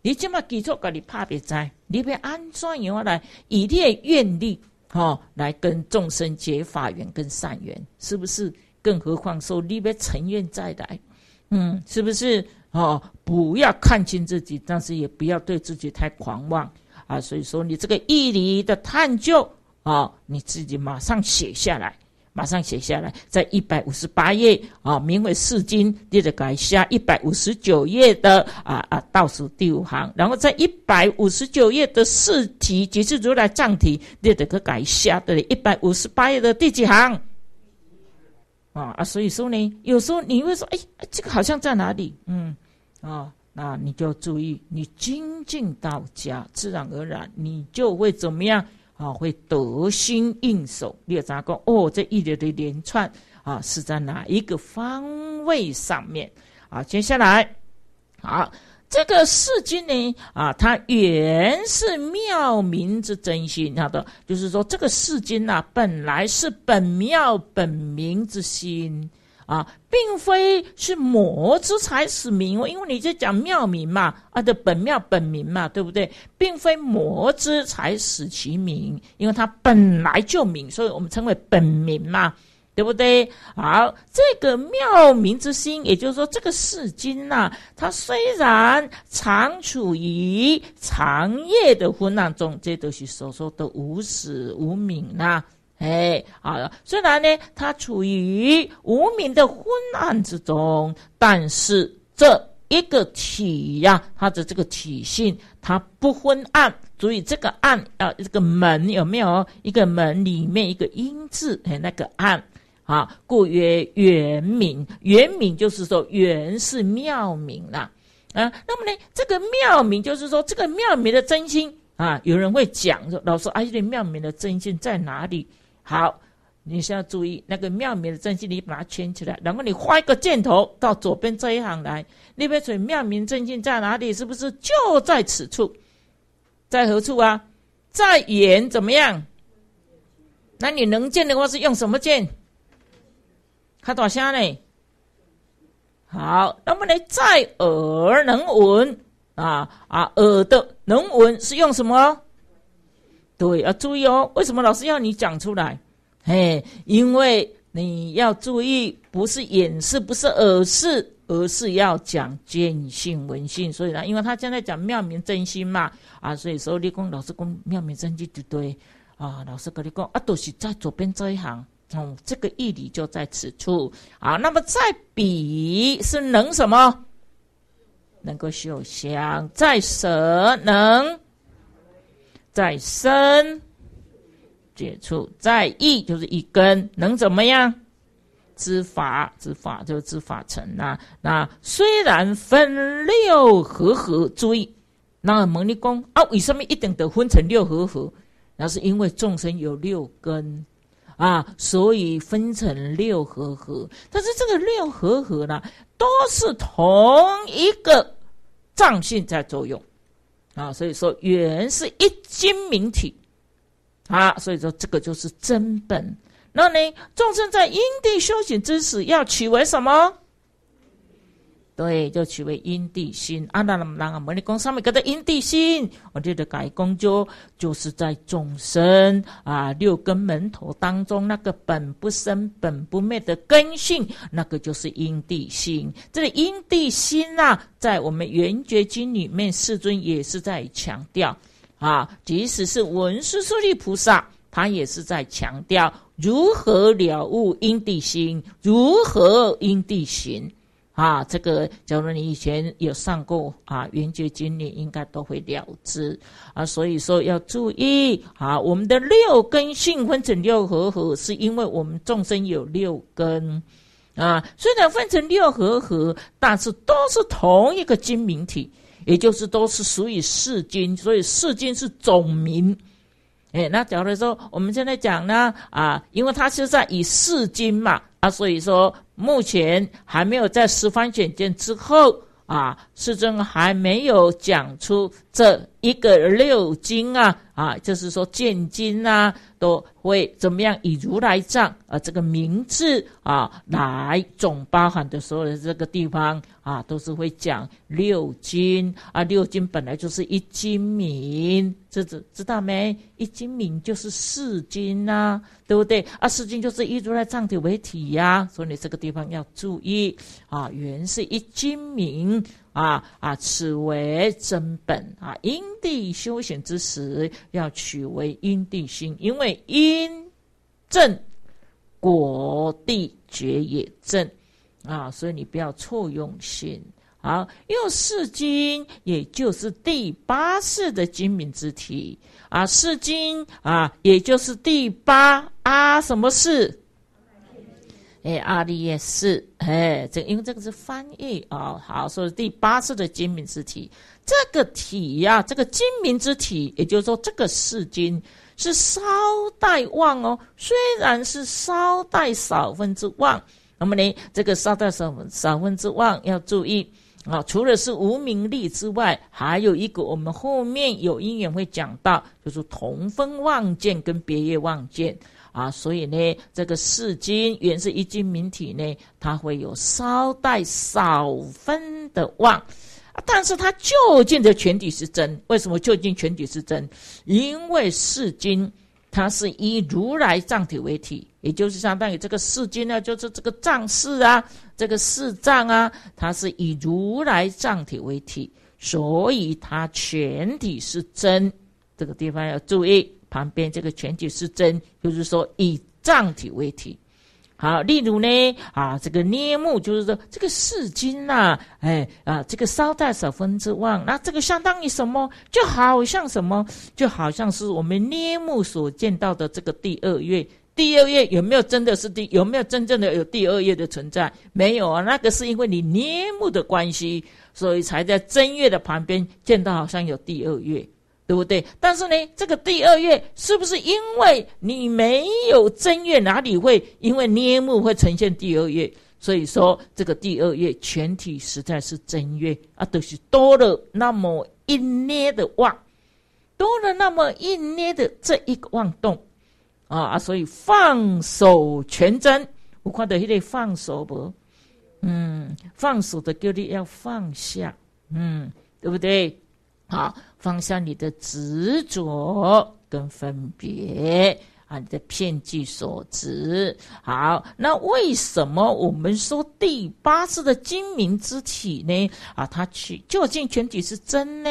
你这么给错个，你怕别灾。你别安钻以后来以这愿力哈来跟众生结法缘跟善缘，是不是？更何况说你别成愿再来，嗯，是不是？哦，不要看清自己，但是也不要对自己太狂妄啊！所以说，你这个毅力的探究啊，你自己马上写下来。马上写下来，在一百五十八页啊，名为《四经》，接着改下一百五十九页的啊啊，倒数第五行，然后在一百五十九页的四题，即是如来藏题，列着个改下的一百五十八页的第几行啊啊，所以说呢，有时候你会说，哎，这个好像在哪里？嗯啊，那你就注意，你精进到家，自然而然，你就会怎么样？啊，会得心应手。你扎查哦，这一连的连串啊，是在哪一个方位上面啊？接下来，好，这个世尊呢啊，他原是妙明之真心，他的就是说，这个世尊啊，本来是本妙本明之心。啊，并非是魔之才使名哦，因为你在讲妙名嘛，啊的本妙本名嘛，对不对？并非魔之才使其名，因为它本来就名，所以我们称为本名嘛，对不对？好，这个妙名之心，也就是说这个世尊呐，他虽然常处于长夜的昏暗中，这些都是所说的无始无明呐。哎，好，虽然呢，它处于无名的昏暗之中，但是这一个体呀，它的这个体性，它不昏暗，所以这个暗啊，这个门有没有？一个门里面一个阴字，很那个暗啊，故曰圆明。圆明就是说圆是妙明啦，啊，那么呢，这个妙明就是说这个妙明的真心啊，有人会讲说，老师，阿丘，妙明的真心在哪里？好，你是要注意那个妙明的正性，你把它圈起来，然后你画一个箭头到左边这一行来。那边水妙明正性在哪里？是不是就在此处？在何处啊？在眼怎么样？那你能见的话是用什么见？看大虾呢？好，那么呢，在耳能闻啊啊，耳的能闻是用什么？对，要注意哦。为什么老师要你讲出来？嘿，因为你要注意，不是掩饰，不是耳饰，而是要讲见性闻性。所以呢，因为他现在讲妙明真心嘛，啊，所以说立功老师跟妙明真心对不对？啊，老师跟你讲，啊，都是在左边这一行，哦，这个义理就在此处。啊，那么再比是能什么？能够修香，在舍能。再生，解除再意，就是一根能怎么样？知法知法就是知法成啊。那虽然分六合合，注意，那蒙尼公啊，为什么一定得分成六合合？那是因为众生有六根啊，所以分成六合合。但是这个六合合呢，都是同一个藏性在作用。啊，所以说圆是一心明体，啊，所以说这个就是真本。那呢，众生在因地修行之时，要取为什么？对，就取为因地心。阿那阿那啊，摩尼宫上面给的因地心，我这的改工作就是在众生啊六根门头当中，那个本不生、本不灭的根性，那个就是因地心。这个因地心啊，在我们《圆觉经》里面，世尊也是在强调啊。即使是文殊师利菩萨，他也是在强调如何了悟因地心，如何因地行。啊，这个假如你以前有上过啊，圆觉经你应该都会了知啊，所以说要注意啊。我们的六根性分成六合合，是因为我们众生有六根啊。虽然分成六合合，但是都是同一个精明体，也就是都是属于四金，所以四金是总名。哎，那假如说我们现在讲呢啊，因为它是在以四金嘛啊，所以说。目前还没有在示方选区之后啊。世尊还没有讲出这一个六经啊啊，就是说见经啊，都会怎么样？以如来藏啊这个名字啊，来总包含的所有的这个地方啊，都是会讲六经啊。六经本来就是一经名，知知知道没？一经名就是四经啊，对不对？啊，四经就是以如来藏体为体呀，所以你这个地方要注意啊，原是一经名。啊啊！此为真本啊，因地修行之时，要取为因地心，因为因正果地觉也正啊，所以你不要错用心。好，又四金，也就是第八世的精明之体啊，四金啊，也就是第八啊，什么世？哎，阿里也是，哎，这因为这个是翻译啊。好，说第八次的金明之体，这个体呀，这个金明之体，也就是说，这个世金，是稍带旺哦。虽然是稍带少分之旺，那么呢，这个稍带少少分之旺要注意啊。除了是无名利之外，还有一股我们后面有因缘会讲到，就是同分望见跟别业望见。啊，所以呢，这个四金原是一金明体呢，它会有稍带少分的旺。但是它究竟的全体是真。为什么究竟全体是真？因为世金它是以如来藏体为体，也就是相当于这个世金呢，就是这个藏世啊，这个世藏啊，它是以如来藏体为体，所以它全体是真。这个地方要注意。旁边这个全体是真，就是说以藏体为体。好，例如呢啊，这个捏木就是说这个四金呐，哎啊，这个稍带少分之旺，那这个相当于什么？就好像什么？就好像是我们捏木所见到的这个第二月。第二月有没有真的是第？有没有真正的有第二月的存在？没有啊，那个是因为你捏木的关系，所以才在正月的旁边见到好像有第二月。对不对？但是呢，这个第二月是不是因为你没有正月，哪里会因为捏木会呈现第二月？所以说，这个第二月全体实在是正月啊，都是多了那么一捏的旺，多了那么一捏的这一个旺动啊啊！所以放手全真，我看到有点放手不？嗯，放手的就你要放下，嗯，对不对？好。放下你的执着跟分别啊，你的片见所执。好，那为什么我们说第八世的精明之体呢？啊，它去究竟全体是真呢？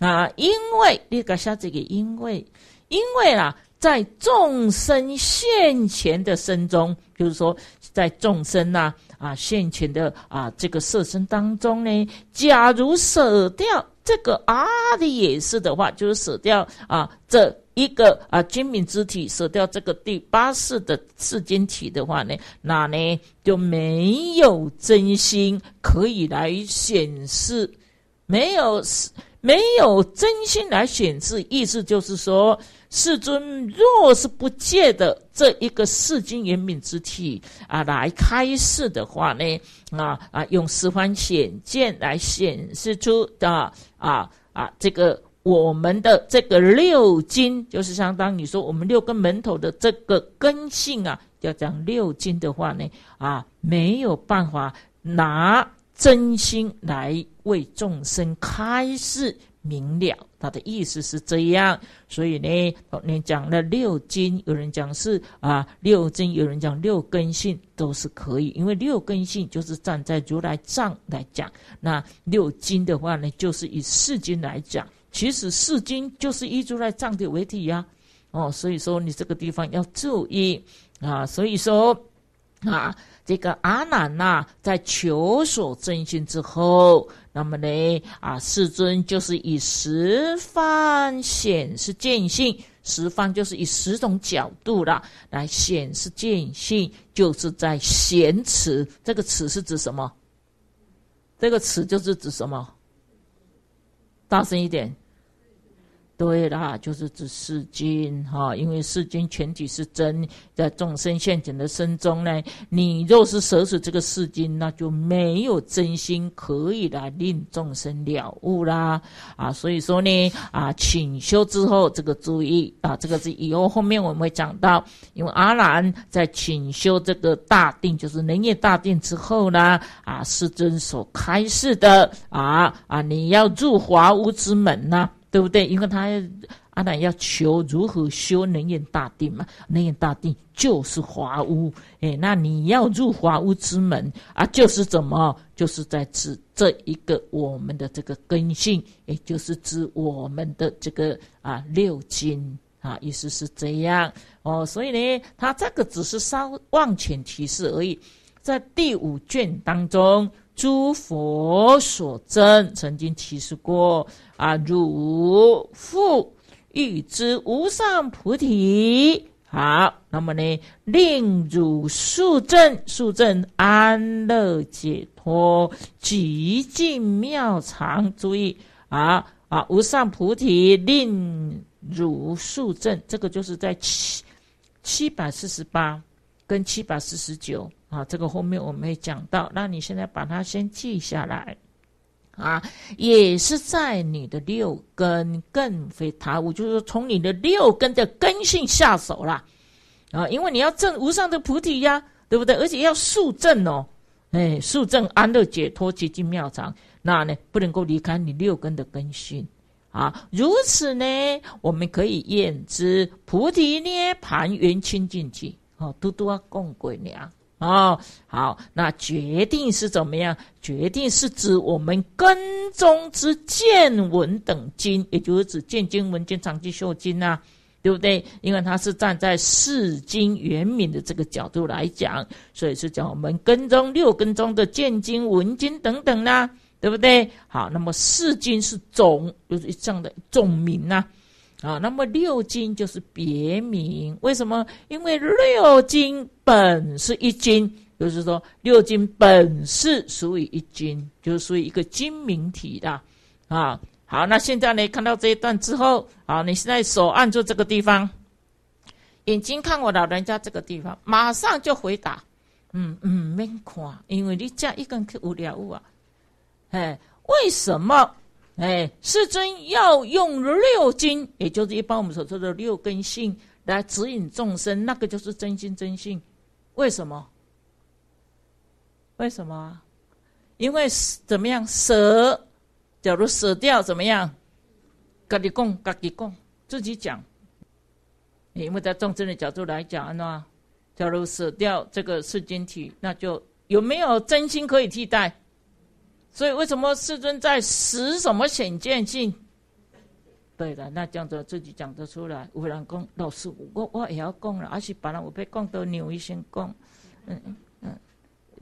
啊，因为你看下这个，因为因为啊，在众生现前的身中，就是说在众生呐啊现前的啊这个色身当中呢，假如舍掉。这个啊的也示的话，就是舍掉啊这一个啊精明之体，舍掉这个第八世的世间体的话呢，那呢就没有真心可以来显示，没有没有真心来显示，意思就是说。世尊若是不借的这一个世尊圆明之体啊，来开示的话呢，啊啊用十方显见来显示出的啊啊这个我们的这个六经，就是相当于说我们六个门头的这个根性啊，要讲六经的话呢，啊没有办法拿真心来为众生开示明了。他的意思是这样，所以呢，你讲了六经，有人讲是啊六经，有人讲六根性都是可以，因为六根性就是站在如来藏来讲，那六经的话呢，就是以四经来讲，其实四经就是以如来藏为体呀。哦，所以说你这个地方要注意啊，所以说啊，这个阿难呐，在求索真心之后。那么呢，啊，世尊就是以十方显示见性，十方就是以十种角度了来显示见性，就是在显此。这个词是指什么？这个词就是指什么？大声一点。对啦，就是指世尊哈，因为世尊全体是真，在众生现前的身中呢，你若是舍死这个世尊，那就没有真心可以来令众生了悟啦啊！所以说呢啊，请修之后这个注意啊，这个是以后后面我们会讲到，因为阿兰在请修这个大定，就是人业大定之后呢啊，世尊所开示的啊啊，你要入华屋之门呢。对不对？因为他阿难要求如何修能源大地嘛？能源大地就是华屋。哎，那你要入华屋之门啊，就是怎么？就是在指这一个我们的这个根性，也就是指我们的这个啊六经啊，意思是这样哦。所以呢，他这个只是稍往前提示而已，在第五卷当中，诸佛所证曾经提示过。啊！汝复欲知无上菩提，好，那么呢，令汝速证，速证安乐解脱，极尽妙常。注意啊啊！无上菩提令汝速证，这个就是在七七百四十八跟七百四十九啊，这个后面我没讲到，那你现在把它先记下来。啊，也是在你的六根更非他，物，就是从你的六根的根性下手啦。啊，因为你要证无上的菩提呀，对不对？而且要速证哦，哎，速证安乐解脱，接近妙常，那呢，不能够离开你六根的根性啊。如此呢，我们可以验知菩提涅盘圆清净境，哦，嘟啊，共鬼娘。哦，好，那决定是怎么样？决定是指我们跟踪之见闻等经，也就是指见经文经长记修经呐，对不对？因为它是站在世经原名的这个角度来讲，所以是讲我们跟踪六跟踪的见经文经等等呐，对不对？好，那么世经是总，就是这样的总名啊。啊，那么六经就是别名，为什么？因为六经本是一经，就是说六经本是属于一经，就是属于一个经名体的。啊，好，那现在呢，看到这一段之后，好，你现在手按住这个地方，眼睛看我老人家这个地方，马上就回答，嗯嗯，没看，因为你这样一个人去无聊啊，哎，为什么？哎，世尊要用六经，也就是一般我们所说的六根性，来指引众生，那个就是真心真性。为什么？为什么？因为怎么样舍？假如舍掉怎么样？跟你供，跟你供，自己讲。因为在众生的角度来讲，喏，假如舍掉这个世间体，那就有没有真心可以替代？所以，为什么世尊在使什么显见性？对的，那讲着自己讲得出来。我讲，老师，我我也要讲了，还是本来我被讲到牛一先讲。嗯嗯，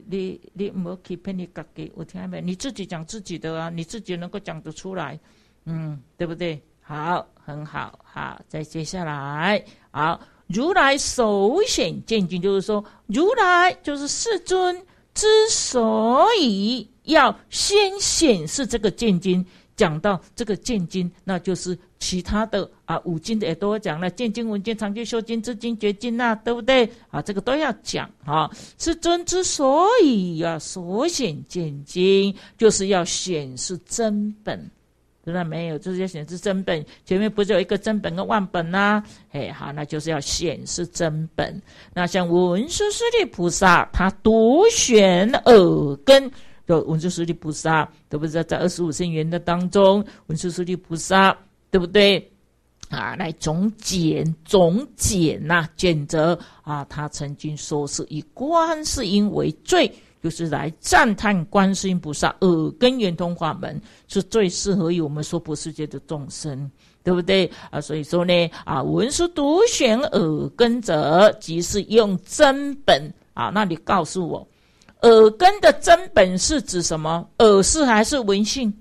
你你不欺骗你自己，我听没？你自己讲自己的啊，你自己能够讲得出来。嗯，对不对？好，很好，好，再接下来，好，如来首显见经，就是说，如来就是世尊之所以。要先显示这个见经，讲到这个见经，那就是其他的啊，五经也都讲了：见经、闻经、长经、修经、知经、绝经啊，对不对？啊，这个都要讲啊。师尊之所以要所选见经，就是要显示真本，知道没有，就是要显示真本。前面不是有一个真本跟万本呐？哎，好，那就是要显示真本。那像文殊师利菩萨，他独选耳根。的文殊师利菩萨，对不对？在二十五圣缘的当中，文殊师利菩萨，对不对？啊，来总简总简呐，简则啊，他曾经说是以观世音为最，就是来赞叹观世音菩萨耳根圆通法门是最适合于我们娑婆世界的众生，对不对？啊，所以说呢，啊，文殊独选耳根者，即是用真本啊。那你告诉我。耳根的真本是指什么？耳是还是闻性？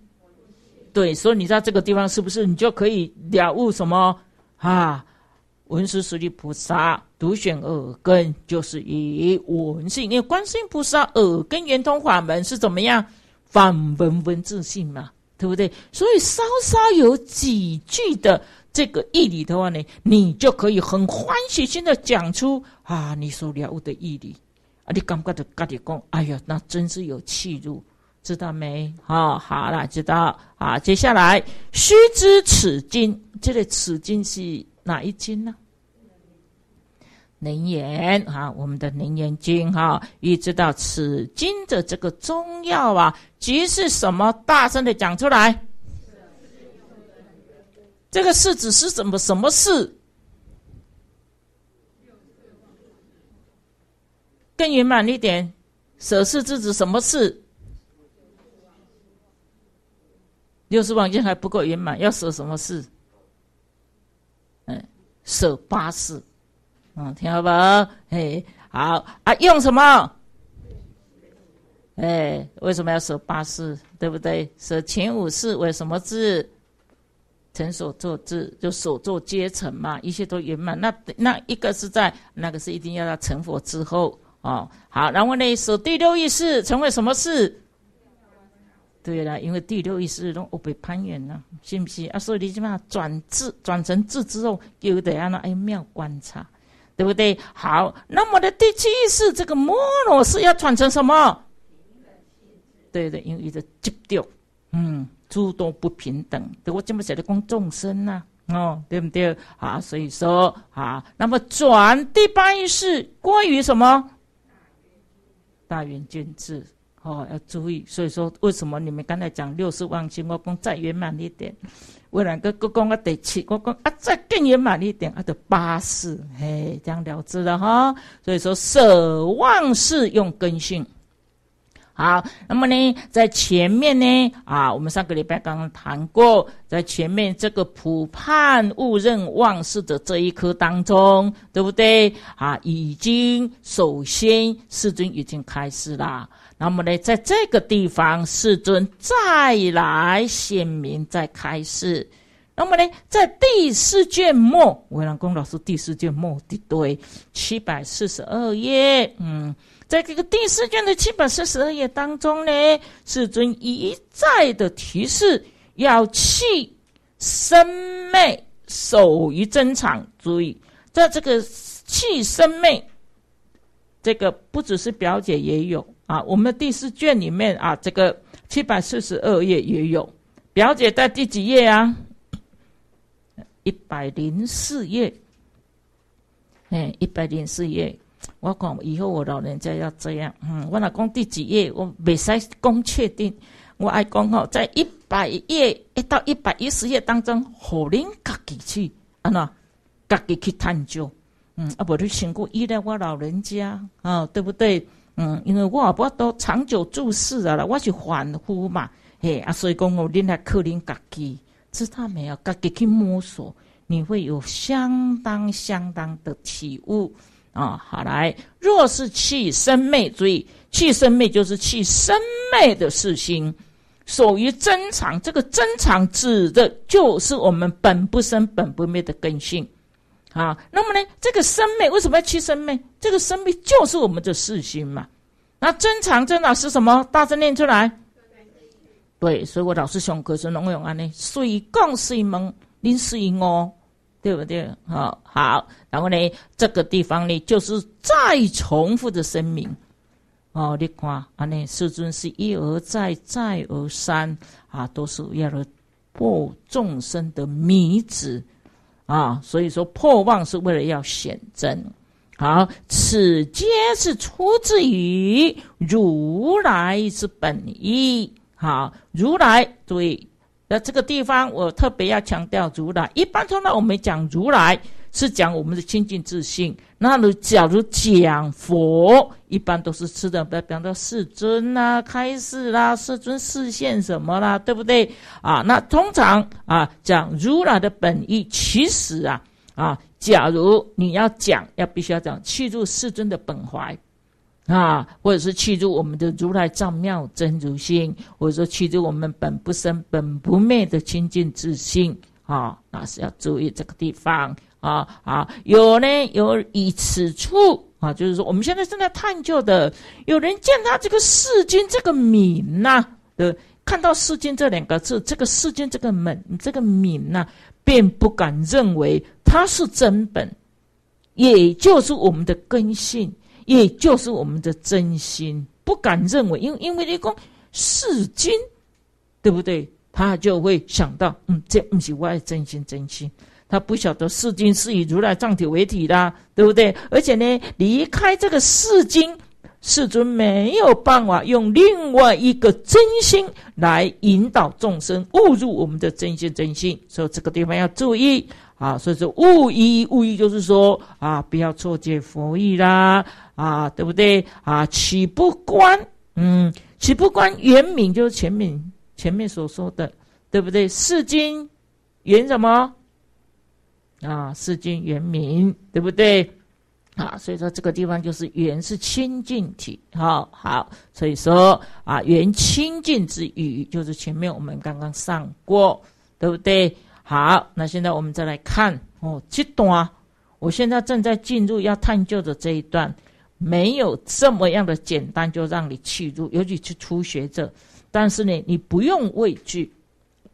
对，所以你在这个地方是不是你就可以了悟什么？啊，文殊师利菩萨独选耳根，就是以闻性。因为观世音菩萨耳根圆通法门是怎么样？反门文自性嘛，对不对？所以稍稍有几句的这个义理的话呢，你就可以很欢喜心的讲出啊，你所了悟的义理。你刚刚的家里讲，哎呀，那真是有气入，知道没？好，好了，知道啊。接下来，须知此经，这个此经是哪一经呢？能言啊，我们的能言经哈，你知道此经的这个中药啊，即是什么？大声的讲出来，这个是子是什么？什么是？更圆满一点，舍事之子什么事？六十万金还不够圆满，要舍什么事？嗯，舍八事，嗯，听好不？哎，好啊，用什么？哎，为什么要舍八事？对不对？舍前五事为什么字？成所作字就所作皆成嘛，一切都圆满。那那一个是在那个是一定要到成佛之后。哦，好，然后呢？是第六意识成为什么事？对了，因为第六意识拢我被攀缘了，信不信？啊，所以你就把转字转成字之后，就得样呢？哎，妙观察，对不对？好，那么的第七意识这个摩罗是要转成什么？对的，因为一个执着，嗯，诸多不平等。对我这么写的光众生呐，哦，对不对？好，所以说啊，那么转第八意识关于什么？大圆净制，哦，要注意。所以说，为什么你们刚才讲六十万心？我讲再圆满一点。未来个，个讲啊，得七，我讲啊，再更圆满一点，啊得八世，嘿，这样了之了哈。所以说，舍万事用根性。好，那么呢，在前面呢，啊，我们上个礼拜刚刚谈过，在前面这个普判误认忘事的这一科当中，对不对？啊，已经首先世尊已经开始了。那么呢，在这个地方，世尊再来显明再开始。那么呢，在第四卷末，文良公老师第四卷末的对，七百四十二页，嗯。在这个第四卷的七百四十二页当中呢，世尊一再的提示要弃生妹守于真常，注意，在这个弃生妹，这个不只是表姐也有啊。我们的第四卷里面啊，这个七百四十二页也有表姐，在第几页啊？一百零四页，哎，一百零四页。我讲以后我老人家要这样，嗯，我若讲第几页？我未使讲确定，我爱讲哦，在一百页一到一百一十页当中，互恁家己去啊？那家己去探究？嗯，啊，无你辛苦依赖我老人家啊，对不对？嗯，因为我也不都长久注视啊了，我是凡夫嘛，嘿，啊，所以讲哦，恁来靠恁家己，知道没有？家己去摸索，你会有相当相当的体悟。啊，好来，若是弃生昧，注意，弃生昧就是弃生昧的四心，属于真常。这个真常指的就是我们本不生、本不灭的根性。啊，那么呢，这个生昧为什么要弃生昧？这个生灭就是我们的四心嘛。那真常真常是什么？大声念出来。对，所以我老是想，可是农永安呢？谁共谁梦？你是我。对不对？好，好，然后呢？这个地方呢，就是再重复的声明。哦，你看，啊，那世尊是一而再，再而三，啊，都是为了破众生的迷子啊。所以说，破妄是为了要显真。好，此皆是出自于如来之本意。好，如来，注意。那这个地方，我特别要强调如来。一般通常我们讲如来是讲我们的清净自信。那如假如讲佛，一般都是吃的，比方说世尊啦、开示啦、世尊示现什么啦，对不对？啊，那通常啊讲如来的本意，其实啊啊，假如你要讲，要必须要讲去入世尊的本怀。啊，或者是去入我们的如来藏妙真如心，或者说去入我们本不生本不灭的清净自性啊，那是要注意这个地方啊啊。有呢，有以此处啊，就是说我们现在正在探究的。有人见他这个世间这个名呐的，看到世间这两个字，这个世间这个门这个名呐，便不敢认为它是真本，也就是我们的根性。也就是我们的真心不敢认为，因为因为一个世尊，对不对？他就会想到，嗯，这不是我的真心真心。他不晓得世尊是以如来藏体为体的，对不对？而且呢，离开这个世经，世尊没有办法用另外一个真心来引导众生误入我们的真心真心，所以这个地方要注意。啊，所以说勿意勿意，就是说啊，不要错解佛意啦，啊，对不对？啊，岂不观？嗯，岂不观原名就是前面前面所说的，对不对？世经原什么？啊，世经原名，对不对？啊，所以说这个地方就是原是清净体，好好，所以说啊，原清净之语，就是前面我们刚刚上过，对不对？好，那现在我们再来看哦，这段，我现在正在进入要探究的这一段，没有这么样的简单就让你去入，尤其是初学者。但是呢，你不用畏惧，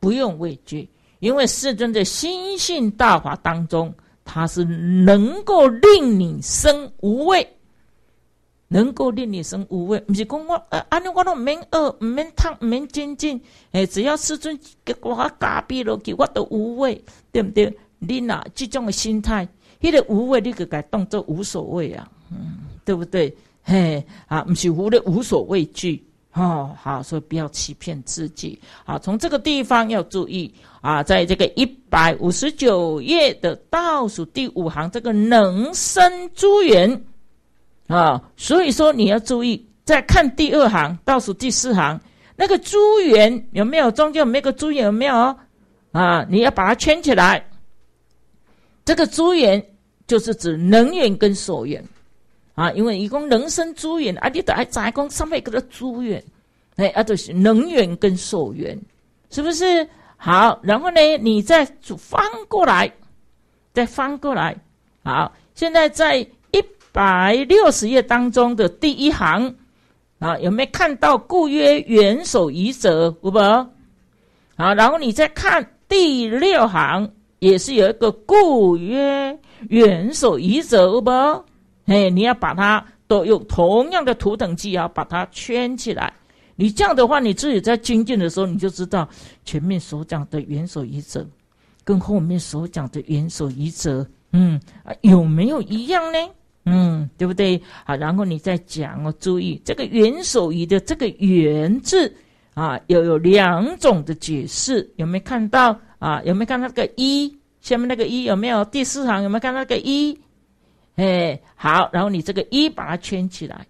不用畏惧，因为世尊的心性大法当中，它是能够令你生无畏。能够令你生无畏，毋是讲我，呃，安尼我都毋免饿，毋免烫，毋免精进，诶，只要师尊给我加庇落去，我都无畏，对不对？你那这种的心态，迄个无畏，你就该当作无所谓啊，嗯，对不对？嘿，啊，毋是无的无所畏惧，哦，好，所以不要欺骗自己，好，从这个地方要注意，啊，在这个一百五十九页的倒数第五行，这个能生诸缘。啊，所以说你要注意，在看第二行倒数第四行那个“诸缘”有没有？中间没个“诸缘”有没有？啊，你要把它圈起来。这个“诸缘”就是指能源跟寿缘啊，因为一共人生诸缘，啊，你的还再讲上面一个诸缘，哎，啊，就是能源跟寿缘，是不是？好，然后呢，你再翻过来，再翻过来。好，现在在。百六十页当中的第一行啊，有没有看到“故曰元首遗者”？对不，好，然后你再看第六行，也是有一个“故曰元首遗者”不？哎，你要把它都用同样的图腾记号把它圈起来。你这样的话，你自己在精进的时候，你就知道前面所讲的“元首遗者”跟后面所讲的“元首遗者”，嗯啊，有没有一样呢？嗯，对不对？好，然后你再讲哦。注意这个“元首语”的这个“元”字啊，有有两种的解释，有没有看到？啊，有没有看那个“一”下面那个“一”？有没有第四行？有没有看那个“一”？哎，好，然后你这个“一”把它圈起来。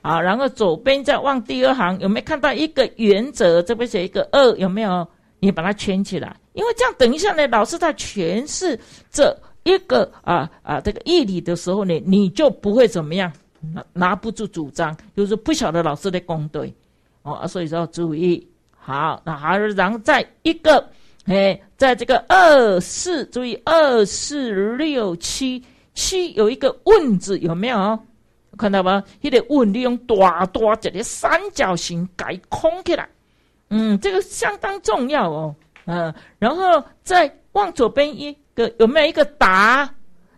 好，然后左边再往第二行，有没有看到一个原则？这边写一个“二”，有没有？你把它圈起来，因为这样等一下呢，老师在诠释这。一个啊啊，这个易理的时候呢，你就不会怎么样拿拿不住主张，就是不晓得老师的功对哦，所以说注意好。那好，然后在一个哎，在这个二四，注意二四六七七有一个问字有没有？看到吗？一个问，利用短短这个三角形改空起来。嗯，这个相当重要哦。嗯，然后再往左边一。有没有一个答？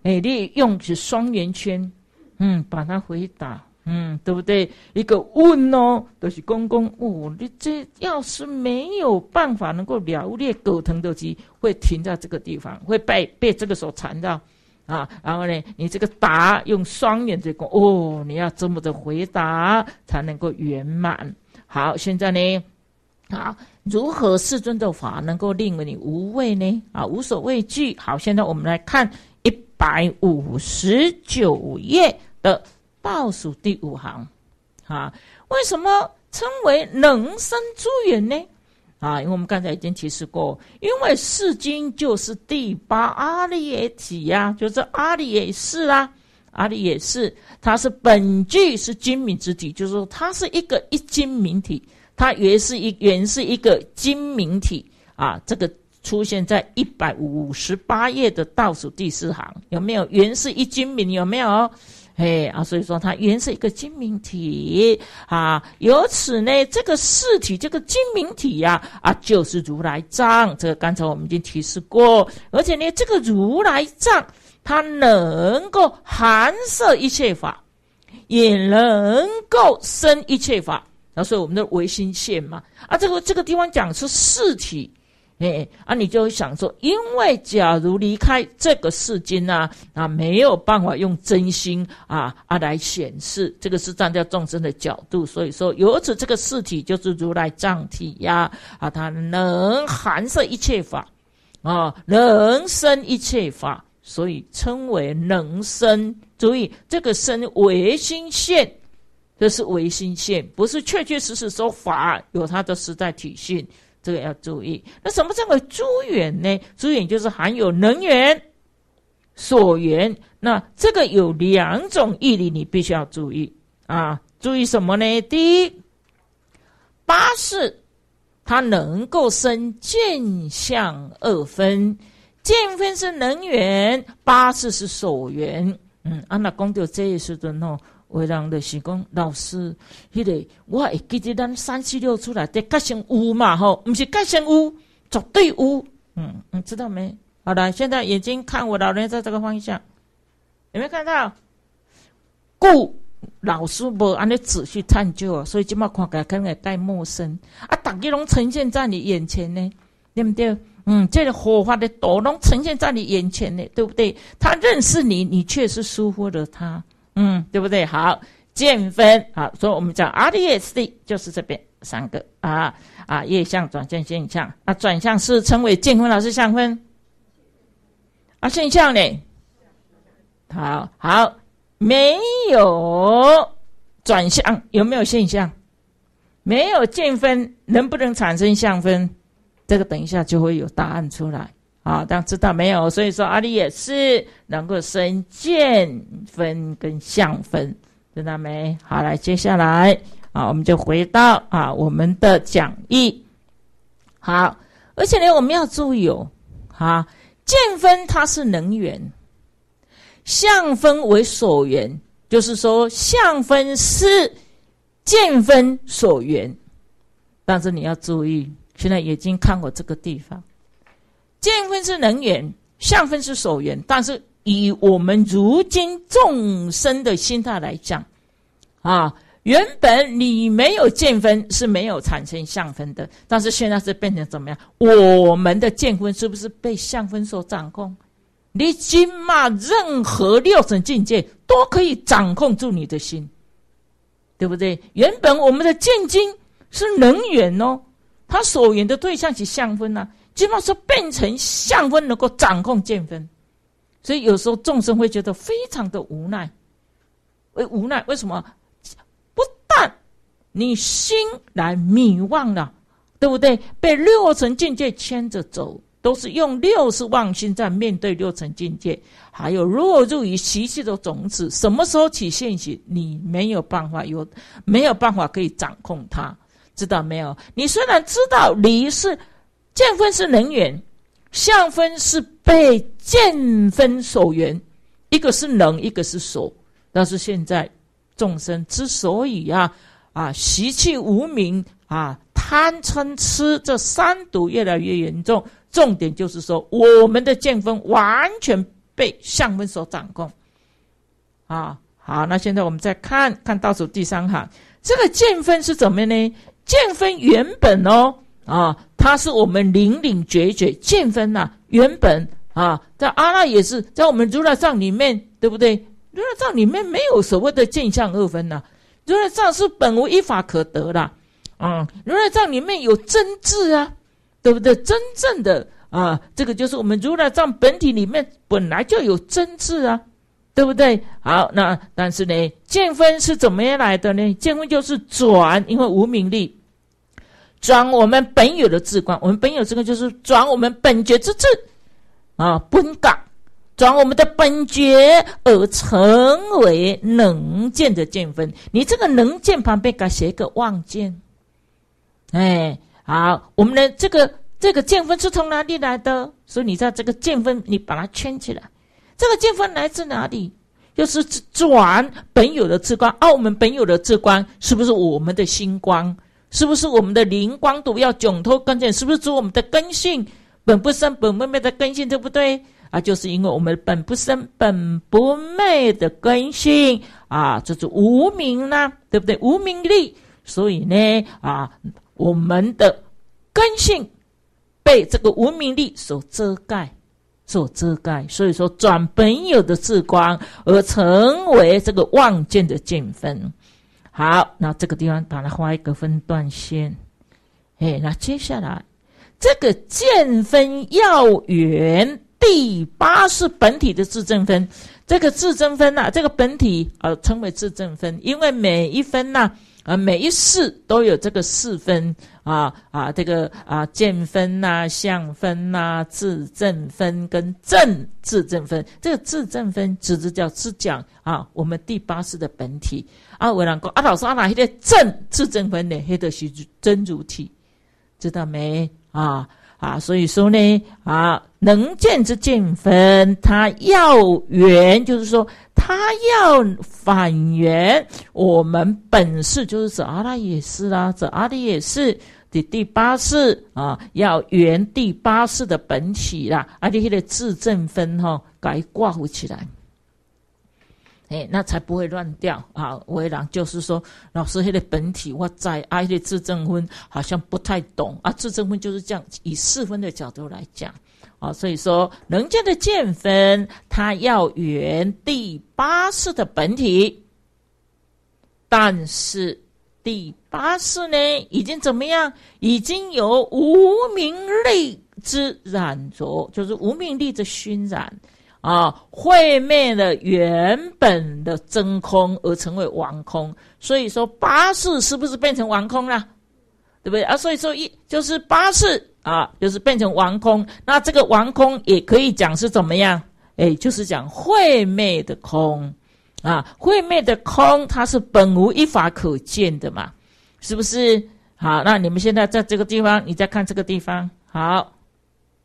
哎，你用起双圆圈，嗯，把它回答，嗯，对不对？一个问哦，都是公公哦。你这要是没有办法能够了了狗疼的鸡，会，停在这个地方会被被这个所缠绕啊。然后呢，你这个答用双圆这个哦，你要这么的回答才能够圆满。好，现在呢，好。如何世尊的法能够令你无畏呢？啊，无所畏惧。好，现在我们来看一百五十九页的倒数第五行。啊，为什么称为能生诸缘呢？啊，因为我们刚才已经提示过，因为世经就是第八阿赖耶体呀，就是阿赖耶是啦，阿赖耶是，它是本具是精明之体，就是说它是一个一精明体。它原是一原是一个金明体啊，这个出现在一百五十八页的倒数第四行，有没有？原是一金明，有没有？嘿啊，所以说它原是一个金明体啊。由此呢，这个四体，这个金明体呀，啊，就是如来藏。这个刚才我们已经提示过，而且呢，这个如来藏它能够含摄一切法，也能够生一切法。所以我们的唯心线嘛，啊，这个这个地方讲是四体，哎，啊，你就会想说，因为假如离开这个世间啊，啊，没有办法用真心啊啊来显示，这个是站在众生的角度，所以说由此这个四体就是如来藏体呀，啊，它能含摄一切法，啊，能生一切法，所以称为能生，注意这个生唯心现。这是唯心性，不是确确实实说法有它的时代体系，这个要注意。那什么称为诸缘呢？诸缘就是含有能源、所缘。那这个有两种义理，你必须要注意啊！注意什么呢？第一，八识它能够生见相二分，见分是能源，八识是所缘。嗯，安难公调这一世的哦。为人的是讲，老师，迄个我也记得，咱三十六出来得个性有嘛，吼，不是个性有，绝对有。嗯，你知道没？好了，现在眼睛看我老人在这个方向，有没有看到？故老师不安的仔细探究啊，所以即毛看起来可能也带陌生啊，大家拢呈现在你眼前呢，对不对？嗯，这火花的朵拢呈现在你眼前呢，对不对？他认识你，你却是疏忽了他。嗯，对不对？好，见分好，所以我们讲 RDSD 就是这边三个啊啊，液相转键现象啊，转向是称为见分，老师相分啊，现象呢？好好，没有转向，有没有现象？没有见分，能不能产生相分？这个等一下就会有答案出来。好，但知道没有？所以说阿里也是能够生见分跟相分，知道没？好，来接下来，啊，我们就回到啊我们的讲义。好，而且呢，我们要注意哦，哈，见分它是能源，相分为所缘，就是说相分是见分所缘，但是你要注意，现在已经看过这个地方。见分是能源，相分是所缘。但是以我们如今众生的心态来讲，啊，原本你没有见分是没有产生相分的，但是现在是变成怎么样？我们的见分是不是被相分所掌控？你今嘛任何六种境界都可以掌控住你的心，对不对？原本我们的见经是能源哦，它所缘的对象是相分啊。上是变成相分能够掌控见分，所以有时候众生会觉得非常的无奈。为无奈，为什么？不但你心来迷妄了，对不对？被六层境界牵着走，都是用六十妄心在面对六层境界。还有，落入于习气的种子，什么时候起现行，你没有办法有没有办法可以掌控它，知道没有？你虽然知道你是。见分是能缘，相分是被见分所缘，一个是能，一个是所。但是现在众生之所以啊啊习气无名啊贪嗔痴这三毒越来越严重，重点就是说我们的见分完全被相分所掌控。啊，好，那现在我们再看看倒数第三行，这个见分是怎么呢？见分原本哦。啊，他是我们领领绝绝见分呐。原本啊，在阿赖也是在我们如来藏里面，对不对？如来藏里面没有所谓的见相二分呐。如来藏是本无一法可得的，啊，如来藏里面有真智啊，对不对？真正的啊，这个就是我们如来藏本体里面本来就有真智啊，对不对？好，那但是呢，见分是怎么样来的呢？见分就是转，因为无名力。转我们本有的智光，我们本有这个就是转我们本觉之智，啊，本港，转我们的本觉而成为能见的见分。你这个能见旁边该写一个望见，哎，好，我们的这个这个见分是从哪里来的？所以你在这个见分，你把它圈起来，这个见分来自哪里？就是转本有的智光，澳、门本有的智光是不是我们的星光？是不是我们的灵光度要迥脱更见？是不是指我们的根性本不生、本不灭的根性，对不对？啊，就是因为我们本不生、本不灭的根性啊，就是无名呐，对不对？无名力，所以呢，啊，我们的根性被这个无名力所遮盖、所遮盖，所以说转本有的智光而成为这个望见的见分。好，那这个地方把它画一个分段线。哎，那接下来这个见分要圆第八是本体的自证分，这个自证分呐，这个本体啊称为自证分，因为每一分呐，啊，每一式都有这个四分。啊啊，这个啊见分呐、相分呐、自证分跟正自证分，这个自证分只是叫只讲啊，我们第八识的本体啊。我讲过啊，老师啊，哪一天正自证分呢？黑的是真主体，知道没？啊啊，所以说呢啊，能见之见分，他要缘，就是说他要反缘我们本事，就是指阿赖耶识啦，指阿赖耶是。第第八式啊，要原第八式的本体啦，阿且他的自证分哈，改挂护起来，哎，那才不会乱掉啊。为然就是说，老师黑的本体我在，他的自证分好像不太懂啊。自证分就是这样，以四分的角度来讲啊，所以说人家的见分他要原第八式的本体，但是。第八世呢，已经怎么样？已经有无名力之染着，就是无名力之熏染啊，毁灭了原本的真空而成为王空。所以说，八世是不是变成王空了？对不对啊？所以说，一就是八世啊，就是变成王空。那这个王空也可以讲是怎么样？哎，就是讲会灭的空。啊，会灭的空，它是本无一法可见的嘛，是不是？好，那你们现在在这个地方，你再看这个地方，好，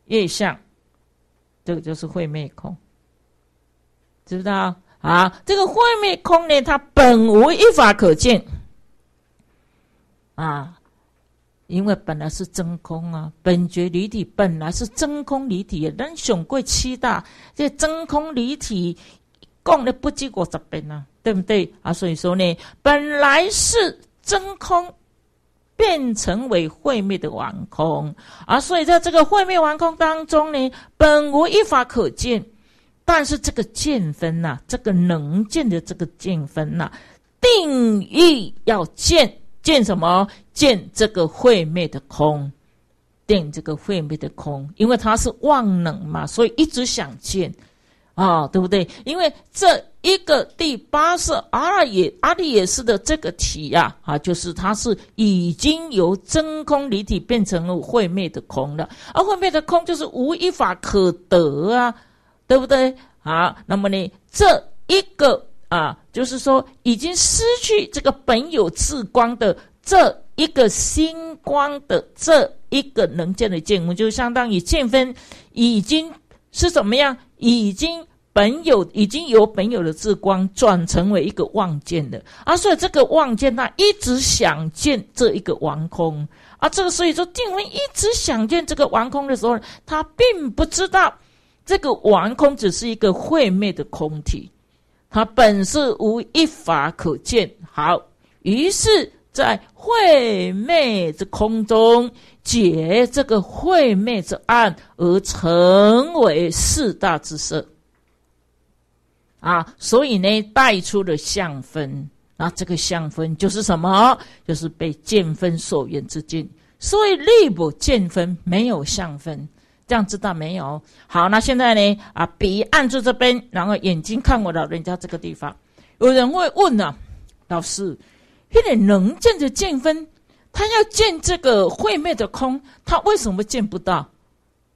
月相，这个就是会灭空，知道？好，这个会灭空呢，它本无一法可见，啊，因为本来是真空啊，本觉离体本来是真空离体，人雄贵七大这真空离体。讲了不经过十遍呐，对不对啊？所以说呢，本来是真空，变成为毁灭的王空。啊，所以在这个毁灭王空当中呢，本无一法可见。但是这个见分呐，这个能见的这个见分呐，定义要见见什么？见这个毁灭的空，定这个毁灭的空，因为它是万能嘛，所以一直想见。啊，对不对？因为这一个第八是阿也阿利也是的这个体呀，啊，就是它是已经由真空离体变成了毁灭的空了，而毁灭的空就是无一法可得啊，对不对？啊，那么呢，这一个啊，就是说已经失去这个本有自光的这一个星光的这一个能见的见，我们就相当于见分已经是怎么样？已经本有已经由本有的智光转成为一个妄见的，啊，所以这个妄见，他一直想见这一个王空，啊，这个所以说定文一直想见这个王空的时候，他并不知道这个王空只是一个毁灭的空体，他本是无一法可见。好，于是，在。会昧之空中解这个会昧之暗而成为四大之色，啊，所以呢带出了相分，那这个相分就是什么？就是被见分所缘之境，所以离不见分没有相分，这样知道没有？好，那现在呢？啊，笔按住这边，然后眼睛看我老人家这个地方，有人会问呢，老师。变得能见的见分，他要见这个会灭的空，他为什么见不到？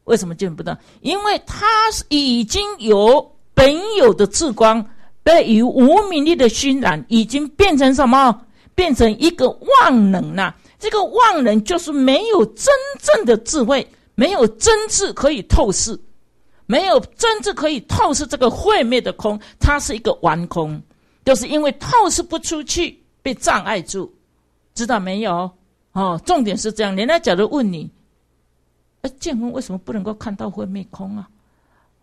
为什么见不到？因为他已经由本有的智光，被于无名力的熏染，已经变成什么？变成一个万能呐！这个万能就是没有真正的智慧，没有真智可以透视，没有真智可以透视这个会灭的空，它是一个顽空，就是因为透视不出去。被障碍住，知道没有？哦，重点是这样。人家假如问你，哎，剑功为什么不能够看到灰灭空啊？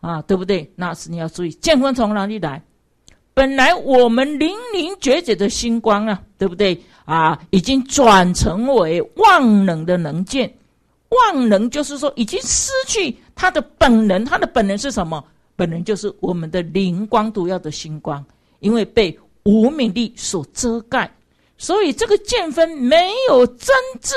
啊，对不对？那是你要注意，剑功从哪里来？本来我们零零绝绝的星光啊，对不对？啊，已经转成为万能的能见，万能就是说已经失去他的本能，他的本能是什么？本能就是我们的灵光毒药的星光，因为被无名力所遮盖。所以这个剑分没有真智，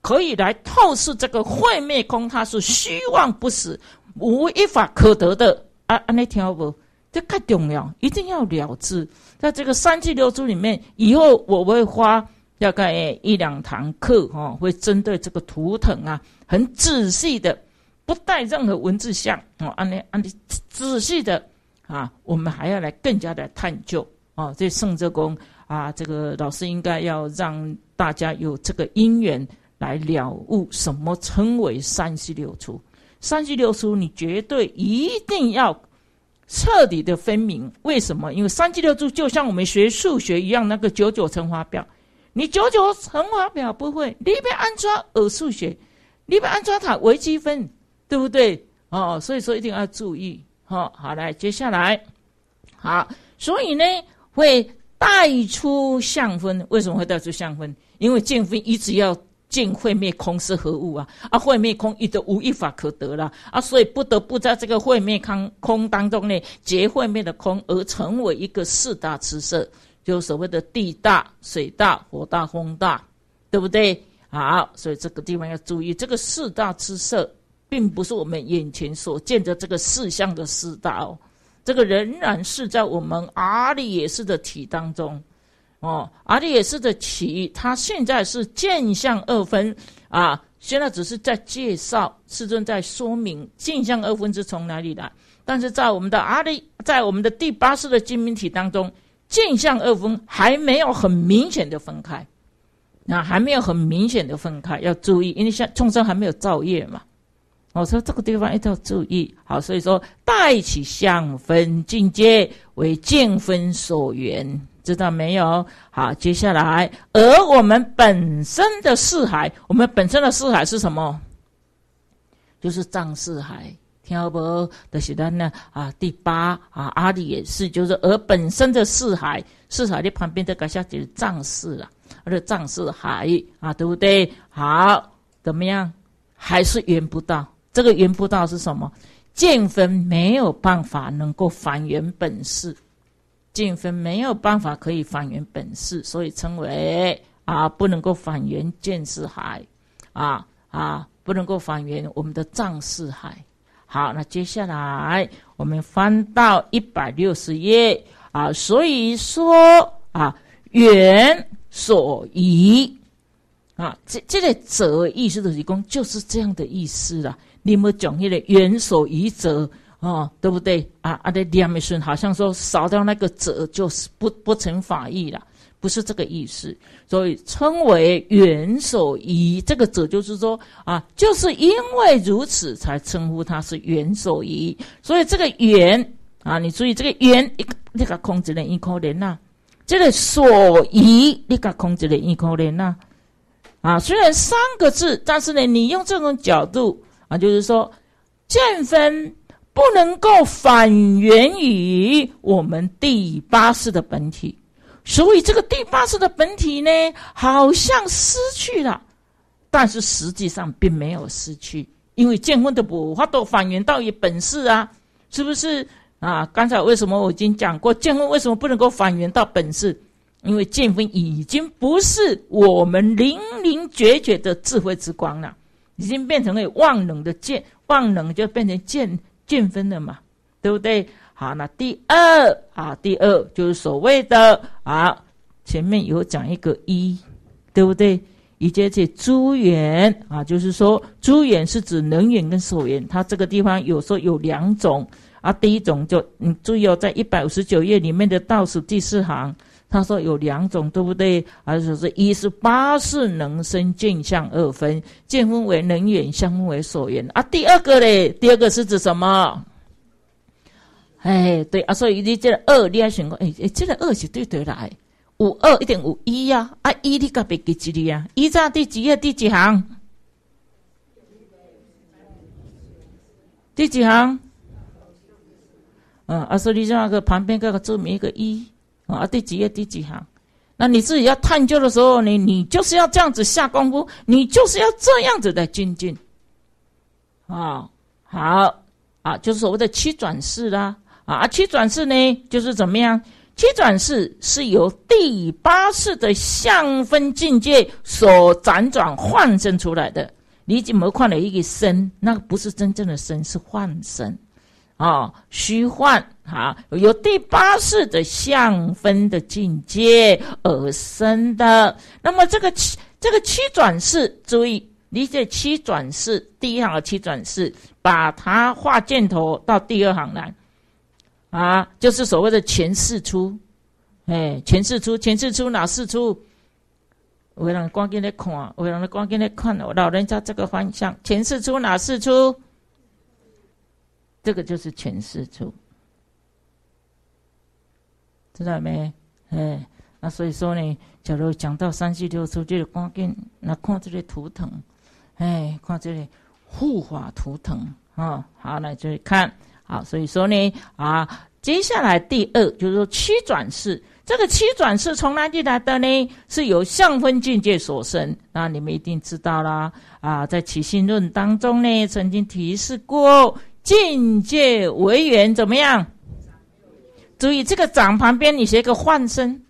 可以来透视这个幻灭空，它是虚妄不死，无一法可得的。啊，安尼听好不？这太重要，一定要了之。在这个三气六字里面，以后我会花大概一两堂课，哈，会针对这个图腾啊，很仔细的，不带任何文字像哦，安尼安尼仔细的啊，我们还要来更加的探究啊，这圣者公。啊，这个老师应该要让大家有这个因缘来了悟什么称为三十六出。三十六出，你绝对一定要彻底的分明。为什么？因为三十六出就像我们学数学一样，那个九九乘法表，你九九乘法表不会，你别安装偶数学，你别安装它微积分，对不对？哦，所以说一定要注意。好，好，来，接下来，好，所以呢，会。带出相分，为什么会带出相分？因为见分一直要见会灭空是何物啊？啊，会灭空一得无一法可得了啊，所以不得不在这个会灭空空当中呢，结会灭的空而成为一个四大之色，就所谓的地大、水大、火大、风大，对不对？好，所以这个地方要注意，这个四大之色，并不是我们眼前所见的这个四象的四大哦。这个仍然是在我们阿里也是的体当中，哦，阿里也是的体，它现在是镜相二分啊，现在只是在介绍，师尊在说明镜相二分是从哪里来，但是在我们的阿里，在我们的第八世的精明体当中，镜相二分还没有很明显的分开，那还没有很明显的分开，要注意，因为像众生还没有造业嘛。我说这个地方一定要注意好，所以说带起相分境界为见分所缘，知道没有？好，接下来，而我们本身的四海，我们本身的四海是什么？就是藏四海，听好不？的是讲呢啊，第八啊，阿里也是，就是而本身的四海，四海的旁边这这下就是藏四啊，而且藏四海啊，对不对？好，怎么样？还是缘不到。这个缘不到是什么？见分没有办法能够还原本事，见分没有办法可以还原本事，所以称为啊不能够还原见事海，啊啊不能够还原我们的藏事海。好，那接下来我们翻到一百六十页啊，所以说啊缘所依啊这这个则意思的提供就是这样的意思了。你们讲起来“元首遗则”啊，对不对啊？阿的念的时好像说少掉那个者就是不不成法意了，不是这个意思。所以称为“元首宜”，这个者就是说啊，就是因为如此才称呼他是“元首宜”。所以这个“元啊，你注意这个“元，一个那个空子人一可怜呐，这个“所宜”你个空子人一可怜呐。啊，虽然三个字，但是呢，你用这种角度。啊，就是说，见分不能够反源于我们第八世的本体，所以这个第八世的本体呢，好像失去了，但是实际上并没有失去，因为见分的不它都反源到于本世啊，是不是啊？刚才为什么我已经讲过，见分为什么不能够反源到本世？因为见分已经不是我们零零决绝的智慧之光了。已经变成了万能的见，万能就变成见见分了嘛，对不对？好，那第二啊，第二就是所谓的啊，前面有讲一个一，对不对？以及这朱元啊，就是说朱元是指能源跟手缘，它这个地方有时候有两种啊，第一种就你注意哦，在一百五十九页里面的倒数第四行。他说有两种，对不对？而且是一是八是能生镜相二分，镜分为能远相分为所缘啊，第二个嘞，第二个是指什么？哎，对啊，所以你这二，你要想讲，哎，这个二是对得来，有二一定有一呀，啊一你个别个几的啊？一在第几页第几行？第几行？嗯，啊，所以你让那个旁边那个注明一个一。啊，第几页第几行？那你自己要探究的时候，你你就是要这样子下功夫，你就是要这样子的精进。啊，好，啊，就是所谓的七转世啦。啊，七转世呢，就是怎么样？七转世是由第八世的相分境界所辗转幻生出来的。你怎么看的一个身，那个不是真正的身，是幻身。啊，虚幻哈，有第八世的相分的境界而生的。那么这个七，这个七转世，注意，你这七转世第一行的七转世，把它画箭头到第二行来，啊，就是所谓的前世出，哎，前世出，前世出哪世出？我让光给来看，我让光给来看，我老人家这个方向，前世出哪世出？这个就是前世主，知道没？哎，那所以说呢，假如讲到三十六出就是关键，那看这里图腾，哎，看这里护法图腾啊。好，来这里看好。所以说呢，啊，接下来第二就是说七转世。这个七转世从哪里来的呢？是由相分境界所生。那你们一定知道啦。啊，在起心论当中呢，曾经提示过。境界为圆怎么样？注意这个掌旁边，你写一个幻身，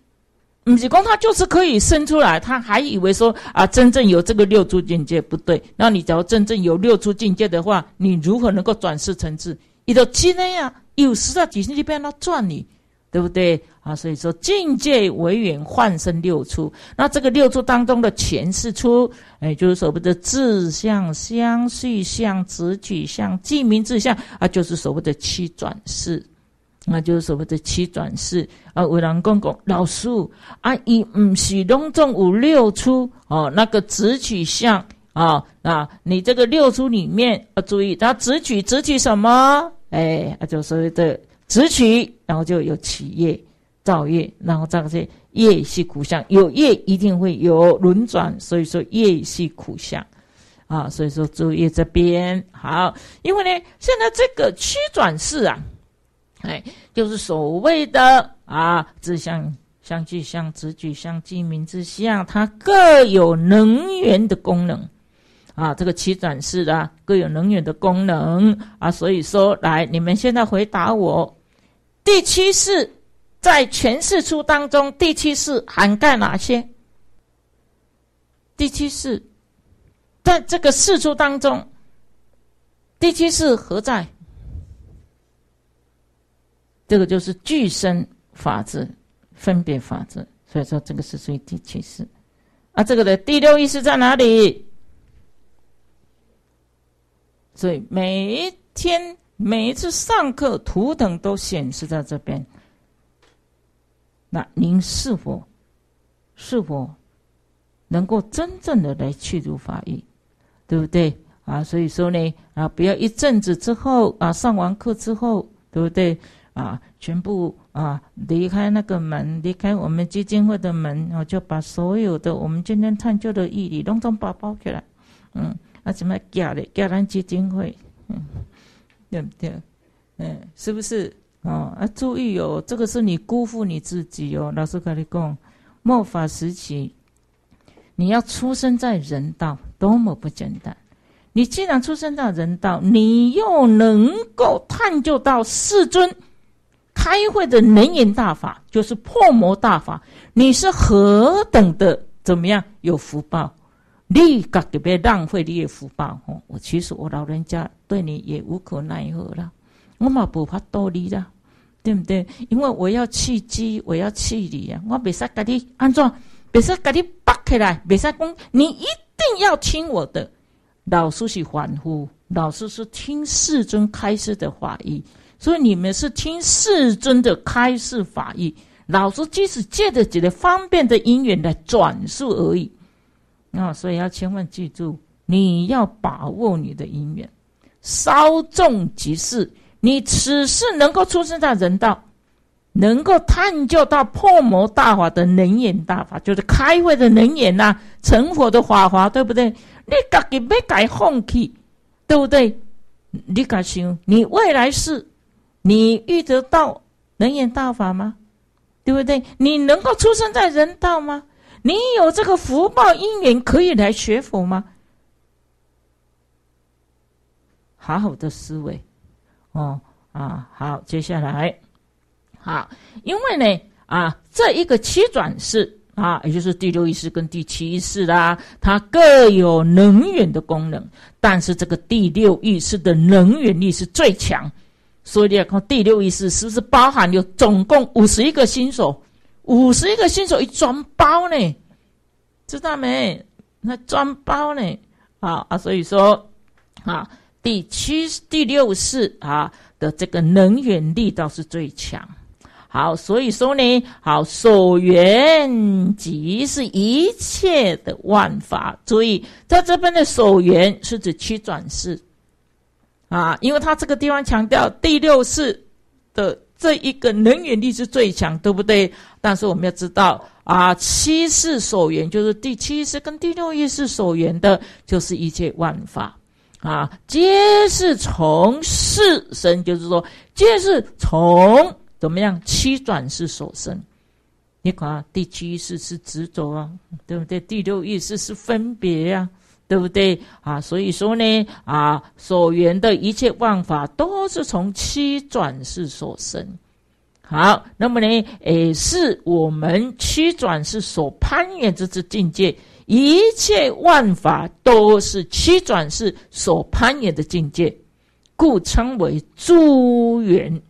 弥勒公他就是可以生出来，他还以为说啊，真正有这个六出境界不对。那你假如真正有六出境界的话，你如何能够转世成智？你的鸡那啊，有时在几星期变他转你，对不对？啊，所以说境界为缘，幻生六出。那这个六出当中的前四出，哎，就是所谓的智相、相续相、直取相、记名智相啊，就是所谓的七转世，那就是所谓的七转世啊。五郎公公，老树啊，以嗯许隆重五六出哦，那个直取相啊啊，你这个六出里面要注意，它直取直取什么？哎，啊，就所谓的直取，然后就有企业。造业，然后这个是业是苦相，有业一定会有轮转，所以说业是苦相，啊，所以说注意这边好，因为呢，现在这个七转世啊，哎，就是所谓的啊，自相相距相直举相继名之相，它各有能源的功能，啊，这个七转世的各有能源的功能啊，所以说，来你们现在回答我，第七世在全四出当中，第七世涵盖哪些？第七世，在这个四出当中，第七世何在？这个就是具身法质、分别法质，所以说这个是属于第七世。啊，这个的第六意识在哪里？所以每一天、每一次上课图腾都显示在这边。那您是否是否能够真正的来去除法欲，对不对啊？所以说呢，啊，不要一阵子之后啊，上完课之后，对不对啊？全部啊，离开那个门，离开我们基金会的门，我就把所有的我们今天探究的意义统统包包起来。嗯，啊怎么假的假人基金会，嗯，对不对？嗯，是不是？哦啊！注意哦，这个是你辜负你自己哦。老师跟你讲，末法时期，你要出生在人道，多么不简单！你既然出生在人道，你又能够探究到世尊开会的能言大法，就是破魔大法，你是何等的怎么样有福报？你刻就别浪费你的福报哦！我其实我老人家对你也无可奈何了。我嘛不怕多你啦，对不对？因为我要刺激，我要刺激呀！我别使跟你安怎，别使跟你拔起来，别使讲你一定要听我的。老师是欢呼，老师是听世尊开示的法义，所以你们是听世尊的开示法义。老师即使借着几个方便的因缘来转述而已。啊，所以要千万记住，你要把握你的因缘，稍纵即逝。你此世能够出生在人道，能够探究到破魔大法的能眼大法，就是开慧的能眼呐，成佛的法华，对不对？你敢给没改放弃，对不对？你敢想，你未来是，你遇得到能眼大法吗？对不对？你能够出生在人道吗？你有这个福报因缘可以来学佛吗？好好的思维。哦啊，好，接下来好，因为呢啊，这一个七转世啊，也就是第六意识跟第七意识啦，它各有能源的功能，但是这个第六意识的能源力是最强，所以你要看第六意识是不是包含有总共五十一个新手，五十一个新手一装包呢？知道没？那装包呢？啊啊，所以说啊。第七、第六世啊的这个能源力倒是最强，好，所以说呢，好所缘即是一切的万法。注意，在这边的所缘是指七转世啊，因为他这个地方强调第六世的这一个能源力是最强，对不对？但是我们要知道啊，七世所缘就是第七世跟第六一世所缘的，就是一切万法。啊，皆是从四生，就是说，皆是从怎么样七转世所生。你看，第七意识是执着啊，对不对？第六意识是分别呀，对不对？啊，所以说呢，啊，所缘的一切万法都是从七转世所生。好，那么呢，也是我们七转世所攀缘这只境界。一切万法都是七转世所攀缘的境界，故称为诸缘。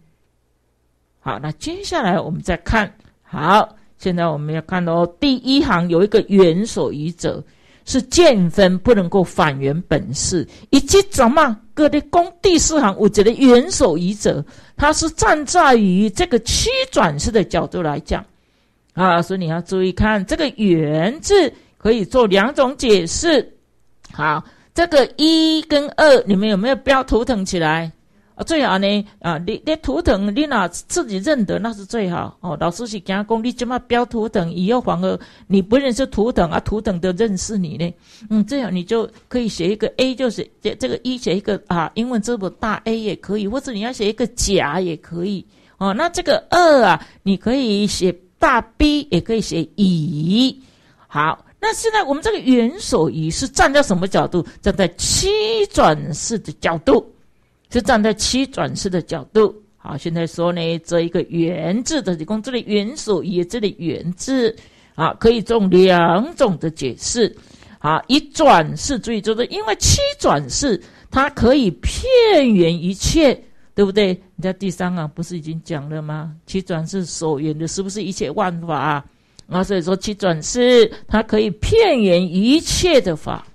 好，那接下来我们再看。好，现在我们要看到第一行有一个缘所依者，是见分不能够反原本事，以及怎么各的功。第四行，我觉得缘所依者，它是站在于这个七转世的角度来讲。啊，所以你要注意看这个缘字。可以做两种解释，好，这个一跟二，你们有没有标图腾起来？啊，最好呢，啊，你你图腾你哪自己认得那是最好哦。老师是讲讲，你怎么标图腾？以后反而你不认识图腾啊？图腾都认识你呢。嗯，这样你就可以写一个 A，就是这这个一写一个啊，英文字母大 A 也可以，或者你要写一个甲也可以。哦，那这个二啊，你可以写大 B，也可以写乙。好。那现在我们这个元首仪是站在什么角度？站在七转式的角度，就站在七转式的角度。好，现在说呢，这一个圆字的，你看这里元首语，这里圆字，啊，可以做两种的解释。啊，一转世注意就是因为七转世它可以片缘一切，对不对？你在第三啊，不是已经讲了吗？七转世所缘的是不是一切万法？啊，所以说七转世，它可以骗缘一切的法，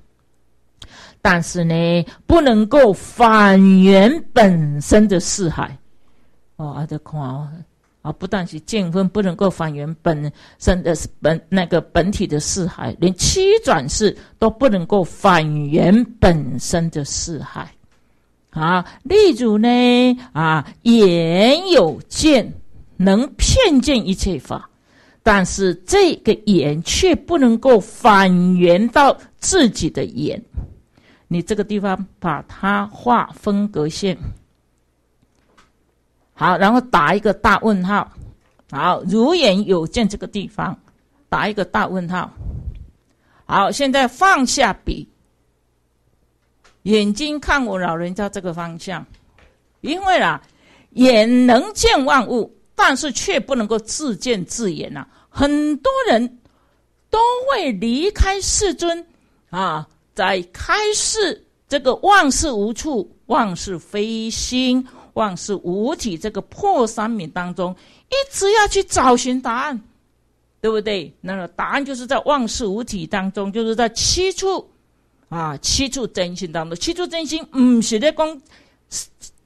但是呢，不能够反原本身的四海。哦，阿得空啊，啊，不但是见分不能够反原本身的本那个本体的四海，连七转世都不能够反原本身的四海。啊，例如呢，啊，眼有见，能骗见一切法。但是这个眼却不能够反圆到自己的眼，你这个地方把它画分隔线，好，然后打一个大问号，好，如眼有见这个地方，打一个大问号，好，现在放下笔，眼睛看我老人家这个方向，因为啦，眼能见万物。但是却不能够自见自言呐，很多人都会离开世尊啊，在开示这个万事无处、万事非心、万事无体这个破三明当中，一直要去找寻答案，对不对？那个答案就是在万事无体当中，就是在七处啊，七处真心当中，七处真心嗯，是在公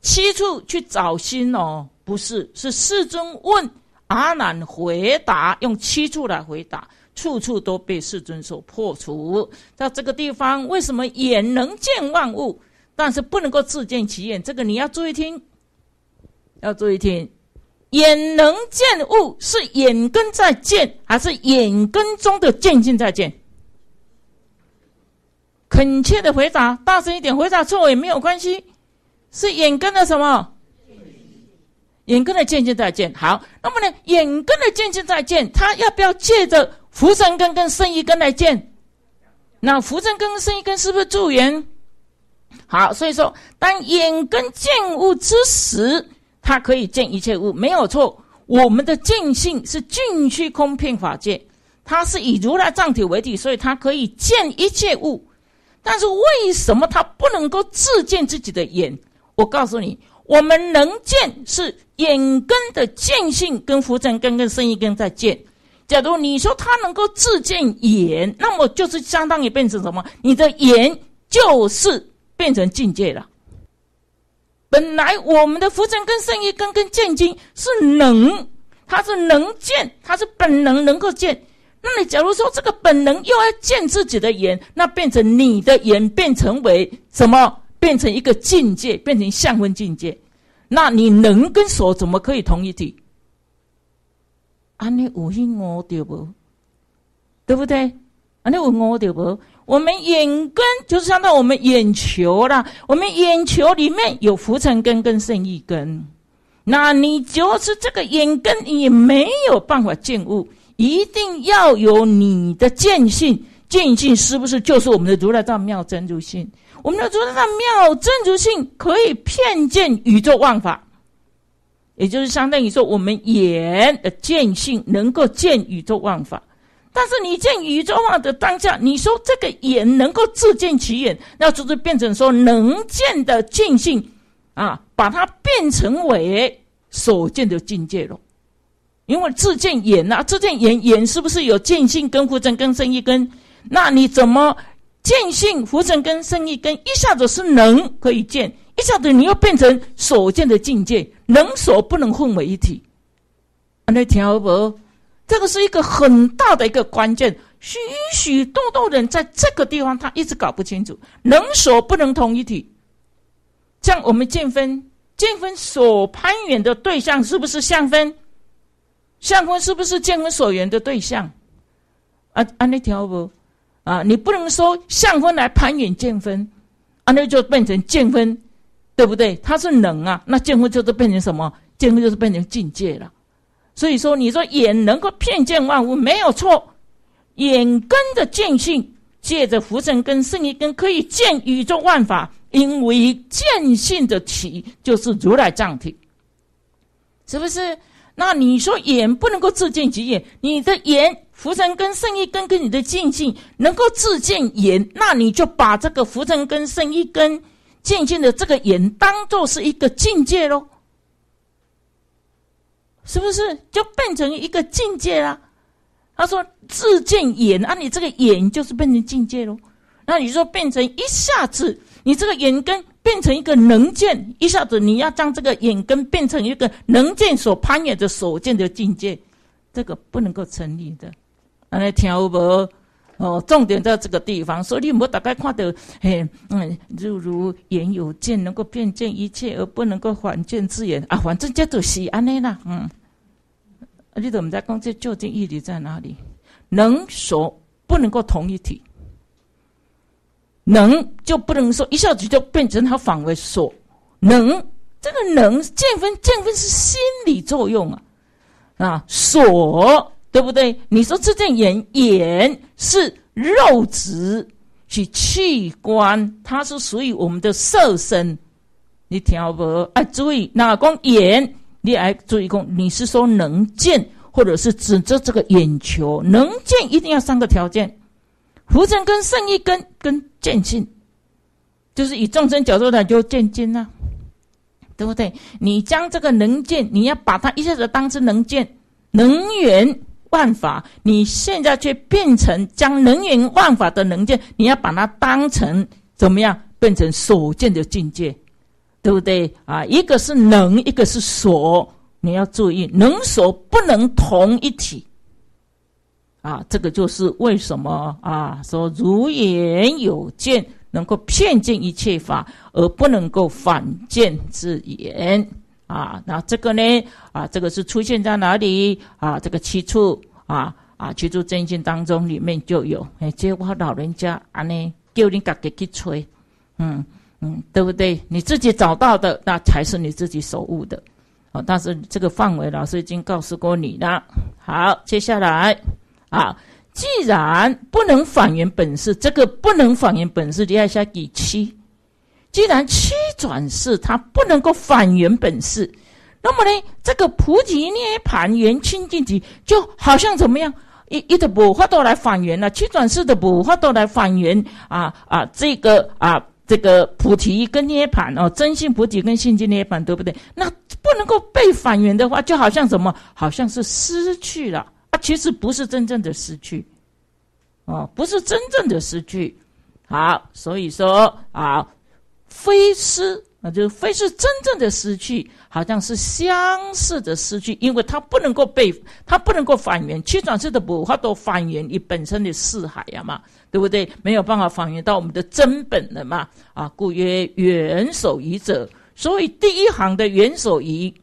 七处去找心哦。不是，是世尊问阿难回答，用七处来回答，处处都被世尊所破除。在这个地方，为什么眼能见万物，但是不能够自见其眼？这个你要注意听，要注意听。眼能见物，是眼根在见，还是眼根中的见性在见？恳切的回答，大声一点回答错也没有关系。是眼根的什么？眼根的见见在见，好。那么呢，眼根的见见在见，他要不要借着浮尘根跟圣意根来见？那浮尘根跟圣意根是不是助缘？好，所以说，当眼根见物之时，它可以见一切物，没有错。我们的见性是净虚空遍法界，它是以如来藏体为体，所以它可以见一切物。但是为什么它不能够自见自己的眼？我告诉你。我们能见是眼根的见性，跟浮尘根跟生一根在见。假如你说他能够自见眼，那么就是相当于变成什么？你的眼就是变成境界了。本来我们的浮尘跟圣一根跟见经是能，它是能见，它是本能能够见。那你假如说这个本能又要见自己的眼，那变成你的眼变成为什么？变成一个境界，变成相分境界，那你能跟所怎么可以同一体？啊，你无因我对不？对不对？啊，你无我对不？我们眼根就是相当于我们眼球啦，我们眼球里面有浮尘根跟生意根，那你就是这个眼根也没有办法见物，一定要有你的见性，见性是不是就是我们的如来藏妙真如性？我们的足三的妙真如性可以骗见宇宙万法，也就是相当于说，我们眼的见性能够见宇宙万法。但是你见宇宙万的当下，你说这个眼能够自见其眼，那就是变成说能见的见性啊，把它变成为所见的境界了。因为自见眼呐，自见眼眼是不是有见性跟互增跟生一根？那你怎么？见性浮尘根生意根，一下子是能可以见，一下子你又变成所见的境界，能所不能混为一体。安那条不？这个是一个很大的一个关键，许许多多人在这个地方他一直搞不清楚，能所不能同一体。像我们见分，见分所攀缘的对象是不是相分？相分是不是见分所缘的对象？啊，安那条不？啊，你不能说相风来攀缘见分，啊，那就变成见分，对不对？它是能啊，那见分就是变成什么？见分就是变成境界了。所以说，你说眼能够骗见万物没有错，眼根的见性，借着浮身根、圣一根可以见宇宙万法，因为见性的体就是如来藏体，是不是？那你说眼不能够自见其眼，你的眼。浮尘根、胜一根跟你的境界，能够自见眼，那你就把这个浮尘根、胜一根渐渐的这个眼当做是一个境界喽，是不是就变成一个境界啦？他说自见眼，啊，你这个眼就是变成境界喽？那你说变成一下子，你这个眼根变成一个能见，一下子你要将这个眼根变成一个能见所攀越的所见的境界，这个不能够成立的。啊，听挑拨哦，重点在这个地方，所以你们大概看到，嘿，嗯，就如眼有见，能够辨见一切，而不能够反见自眼啊。反正叫做是安尼啦，嗯，你怎么在讲这究竟意义在哪里？能所不能够同一体，能就不能说一下子就变成他反为所能？这个能见分见分是心理作用啊啊所。对不对？你说这件眼眼是肉质，是器官，它是属于我们的色身。你听好不？哎，注意，那光眼？你哎注意，光你是说能见，或者是指着这个眼球？能见一定要三个条件：浮尘跟圣意根、跟见性。就是以众生角度来讲，见性呐，对不对？你将这个能见，你要把它一下子当成能见、能源。万法，你现在却变成将能源万法的能见，你要把它当成怎么样？变成所见的境界，对不对啊？一个是能，一个是所，你要注意，能所不能同一体。啊，这个就是为什么啊？说如眼有见，能够骗见一切法，而不能够反见自言。啊，那这个呢？啊，这个是出现在哪里？啊，这个七处啊啊，七处真经当中里面就有。哎，这些老人家啊，呢叫你赶紧去吹，嗯嗯，对不对？你自己找到的，那才是你自己所悟的。哦，但是这个范围，老师已经告诉过你了。好，接下来啊，既然不能反原本事，这个不能反原本你接下来第七。既然七转世它不能够反原本世，那么呢？这个菩提涅盘、圆清净体就好像怎么样？一一的法化都来反原了，七转世的法化都来反原啊啊！这个啊，这个菩提跟涅盘哦，真心菩提跟性经涅盘，对不对？那不能够被反原的话，就好像什么？好像是失去了啊！其实不是真正的失去，哦，不是真正的失去。好，所以说啊。非失，那就是非是真正的失去，好像是相似的失去，因为它不能够被，它不能够还原七转世的补法都还原你本身的四海呀嘛，对不对？没有办法还原到我们的真本了嘛，啊！故曰元首仪者，所以第一行的元首仪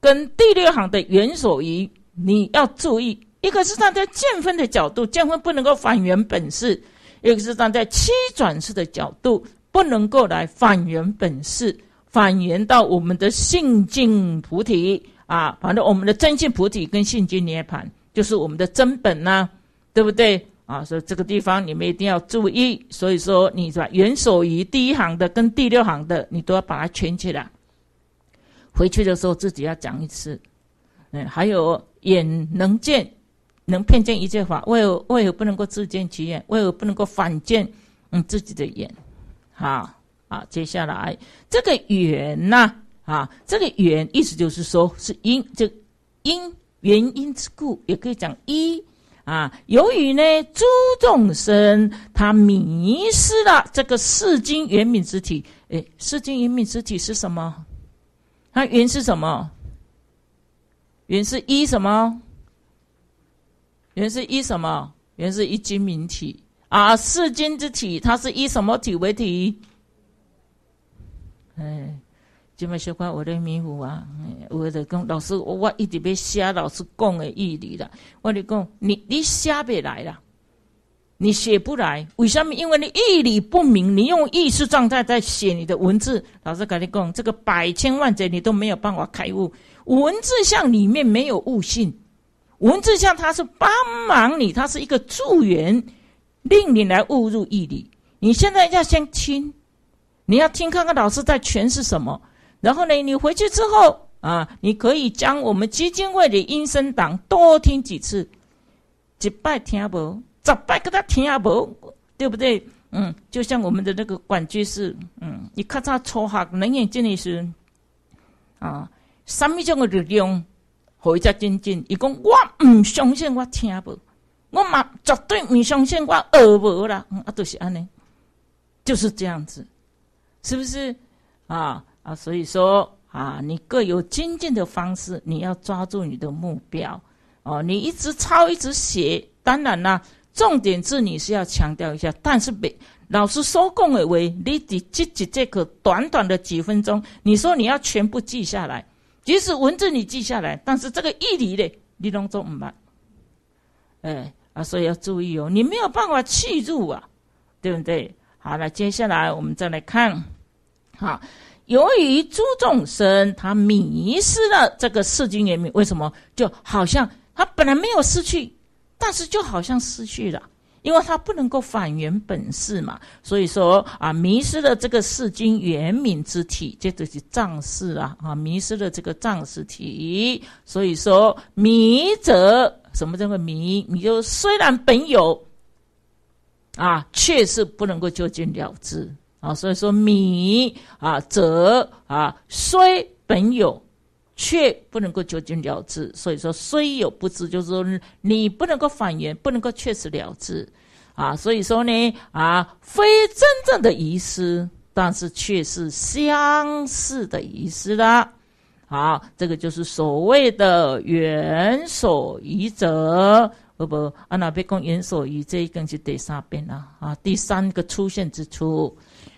跟第六行的元首仪，你要注意，一个是站在见分的角度，见分不能够还原本事。一个是站在七转世的角度。不能够来反原本事，反原到我们的性净菩提啊！反正我们的真性菩提跟性净涅盘，就是我们的真本呐，对不对啊？所以这个地方你们一定要注意。所以说，你是吧？眼属于第一行的，跟第六行的，你都要把它圈起来。回去的时候自己要讲一次。嗯，还有眼能见，能骗见一切法，为何为何不能够自见其眼？为何不能够反见嗯自己的眼？啊啊，接下来这个缘呢？啊，这个缘意思就是说是因，就因原因之故，也可以讲一啊。由于呢，诸众生他迷失了这个四经原明之体。哎，四经原明之体是什么？它原是什么？原是一什么？原是一什么？原是一经明体。啊，四君之体，它是以什么体为体？哎，金门学官，我都迷糊啊！我就讲，老师，我我一直被瞎老师讲的义理了。我你讲，你你瞎不来了？你写不来，为什么？因为你义理不明，你用意识状态在写你的文字。老师跟你讲，这个百千万劫你都没有办法开悟。文字像里面没有悟性，文字像它是帮忙你，它是一个助缘。令你来误入义理。你现在要先听，你要听看看老师在诠释什么。然后呢，你回去之后啊，你可以将我们基金会的音声档多听几次，几百听不，几百给他听不，对不对？嗯，就像我们的那个管居士，嗯，你看他初学能眼见的是啊，什么种的力量，回家真进，一讲我唔相信我听不。我嘛，绝对唔相信我耳无啦，啊，都是安尼，就是这样子，是不是？啊啊，所以说啊，你各有精进的方式，你要抓住你的目标哦。你一直抄，一直写，当然啦，重点字你是要强调一下。但是被老师说共而为，你只积极这个短短的几分钟，你说你要全部记下来，即使文字你记下来，但是这个意理嘞，你拢做唔埋，诶。啊，所以要注意哦，你没有办法去入啊，对不对？好了，接下来我们再来看，好，由于诸众生他迷失了这个世间原面，为什么就好像他本来没有失去，但是就好像失去了。因为他不能够反原本事嘛，所以说啊，迷失了这个世经元明之体，这就是藏式啊啊，迷失了这个藏式体，所以说迷则什么叫做迷？你就虽然本有啊，确是不能够就近了之啊，所以说迷啊，则啊虽本有。却不能够就尽了之，所以说虽有不知，就是你不能够反言，不能够确实了之啊。所以说呢啊，非真正的遗失，但是却是相似的遗失啦。好，这个就是所谓的缘所遗者，不不阿那别公缘所遗这一根是第三边啦、啊，第三个出现之初。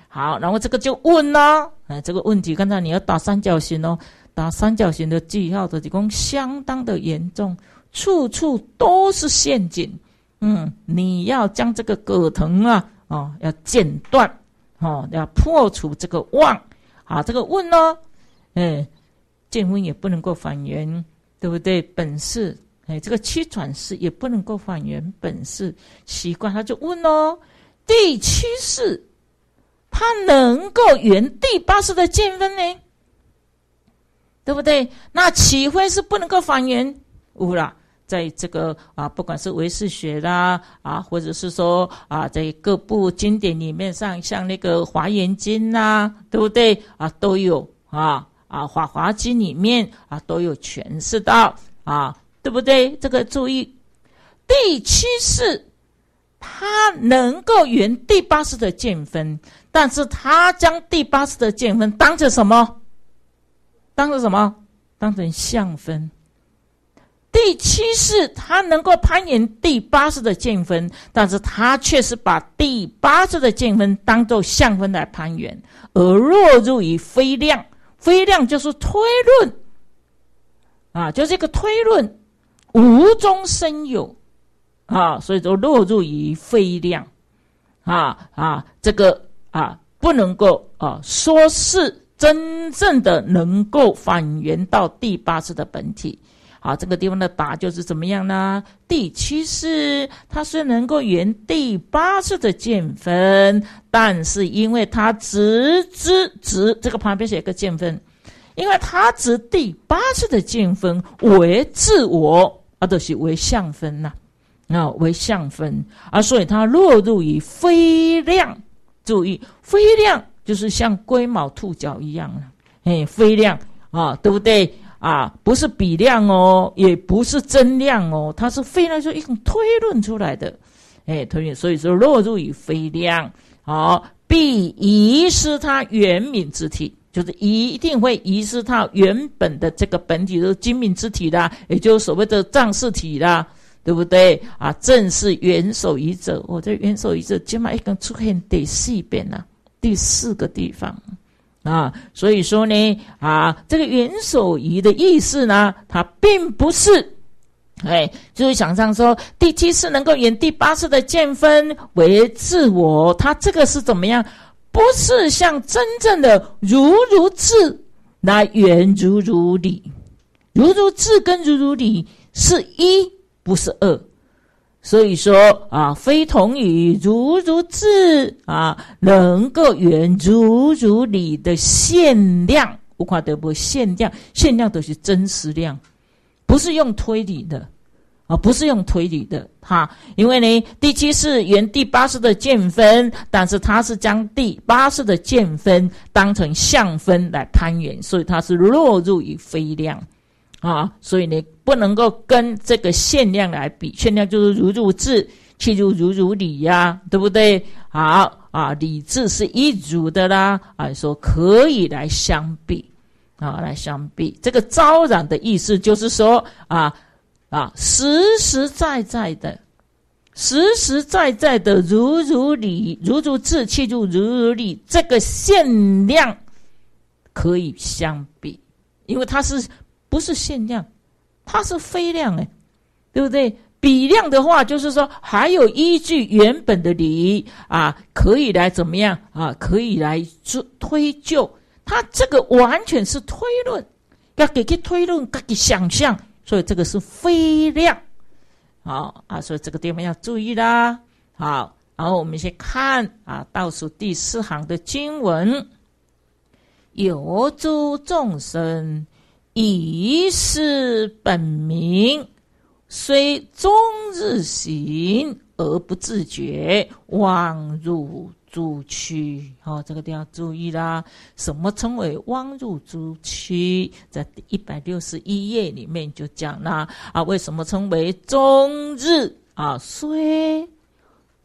好，然后这个就问呢，哎，这个问题刚才你要打三角形哦。打三角形的记号的提供相当的严重，处处都是陷阱。嗯，你要将这个葛藤啊，哦，要剪断，哦，要破除这个望，啊，这个问呢，哎，建问也不能够反原，对不对？本事，哎，这个七转世也不能够反原本事习惯，他就问哦，第七世他能够原第八世的见分呢？对不对？那岂非是不能够还原悟了，在这个啊，不管是唯识学啦啊，或者是说啊，在各部经典里面上，像那个华严经呐，对不对啊，都有啊啊法华经里面啊都有诠释到啊，对不对？这个注意，第七世他能够圆第八世的见分，但是他将第八世的见分当成什么？当成什么？当成象分。第七世他能够攀岩第八世的见分，但是他却是把第八世的见分当做象分来攀岩，而落入于非量。非量就是推论，啊，就这个推论无中生有，啊，所以就落入于非量，啊啊，这个啊不能够啊说是。真正的能够反原到第八次的本体，好，这个地方的答就是怎么样呢？第七次它是能够原第八次的见分，但是因为它直之直，这个旁边写一个见分，因为它执第八次的见分为自我，啊，都是为相分呐，啊，为相分，啊，所以它落入于非量，注意非量。就是像龟毛兔脚一样哎，非量啊，对不对啊？不是比量哦，也不是增量哦，它是非量，说一种推论出来的，哎，推论，所以说落入于非量。好，必遗失它原名之体，就是一定会遗失它原本的这个本体，就是精明之体的，也就是所谓的藏式体的，对不对啊？正是元首遗者，我在元首遗者，今嘛一根出现第四遍了。第四个地方啊，所以说呢啊，这个元首仪的意思呢，它并不是，哎，就是想象说第七次能够演第八次的见分为自我，它这个是怎么样？不是像真正的如如智来圆如如理，如如智跟如如理是一，不是二。所以说啊，非同语如如智啊，能够圆如如理的限量，不夸得不限量，限量都是真实量，不是用推理的啊，不是用推理的哈。因为呢，第七是圆第八世的见分，但是他是将第八世的见分当成相分来勘圆，所以他是落入于非量。啊，所以你不能够跟这个限量来比。限量就是如如智，气如如如理呀，对不对？好啊，理智是一如的啦。啊，说可以来相比，啊，来相比。这个招揽的意思就是说啊啊，实实在在的，实实在在的如如理，如如智，气如如理，这个限量可以相比，因为它是。不是限量，它是非量哎，对不对？比量的话，就是说还有依据原本的理啊，可以来怎么样啊？可以来做推究，它这个完全是推论，要给去推论，给想象，所以这个是非量。好啊，所以这个地方要注意啦。好，然后我们先看啊，倒数第四行的经文，有诸众生。以是本名，虽终日行而不自觉，妄入诸区。好，这个地方注意啦。什么称为妄入诸区？在一百六十一页里面就讲了。啊，为什么称为终日？啊，虽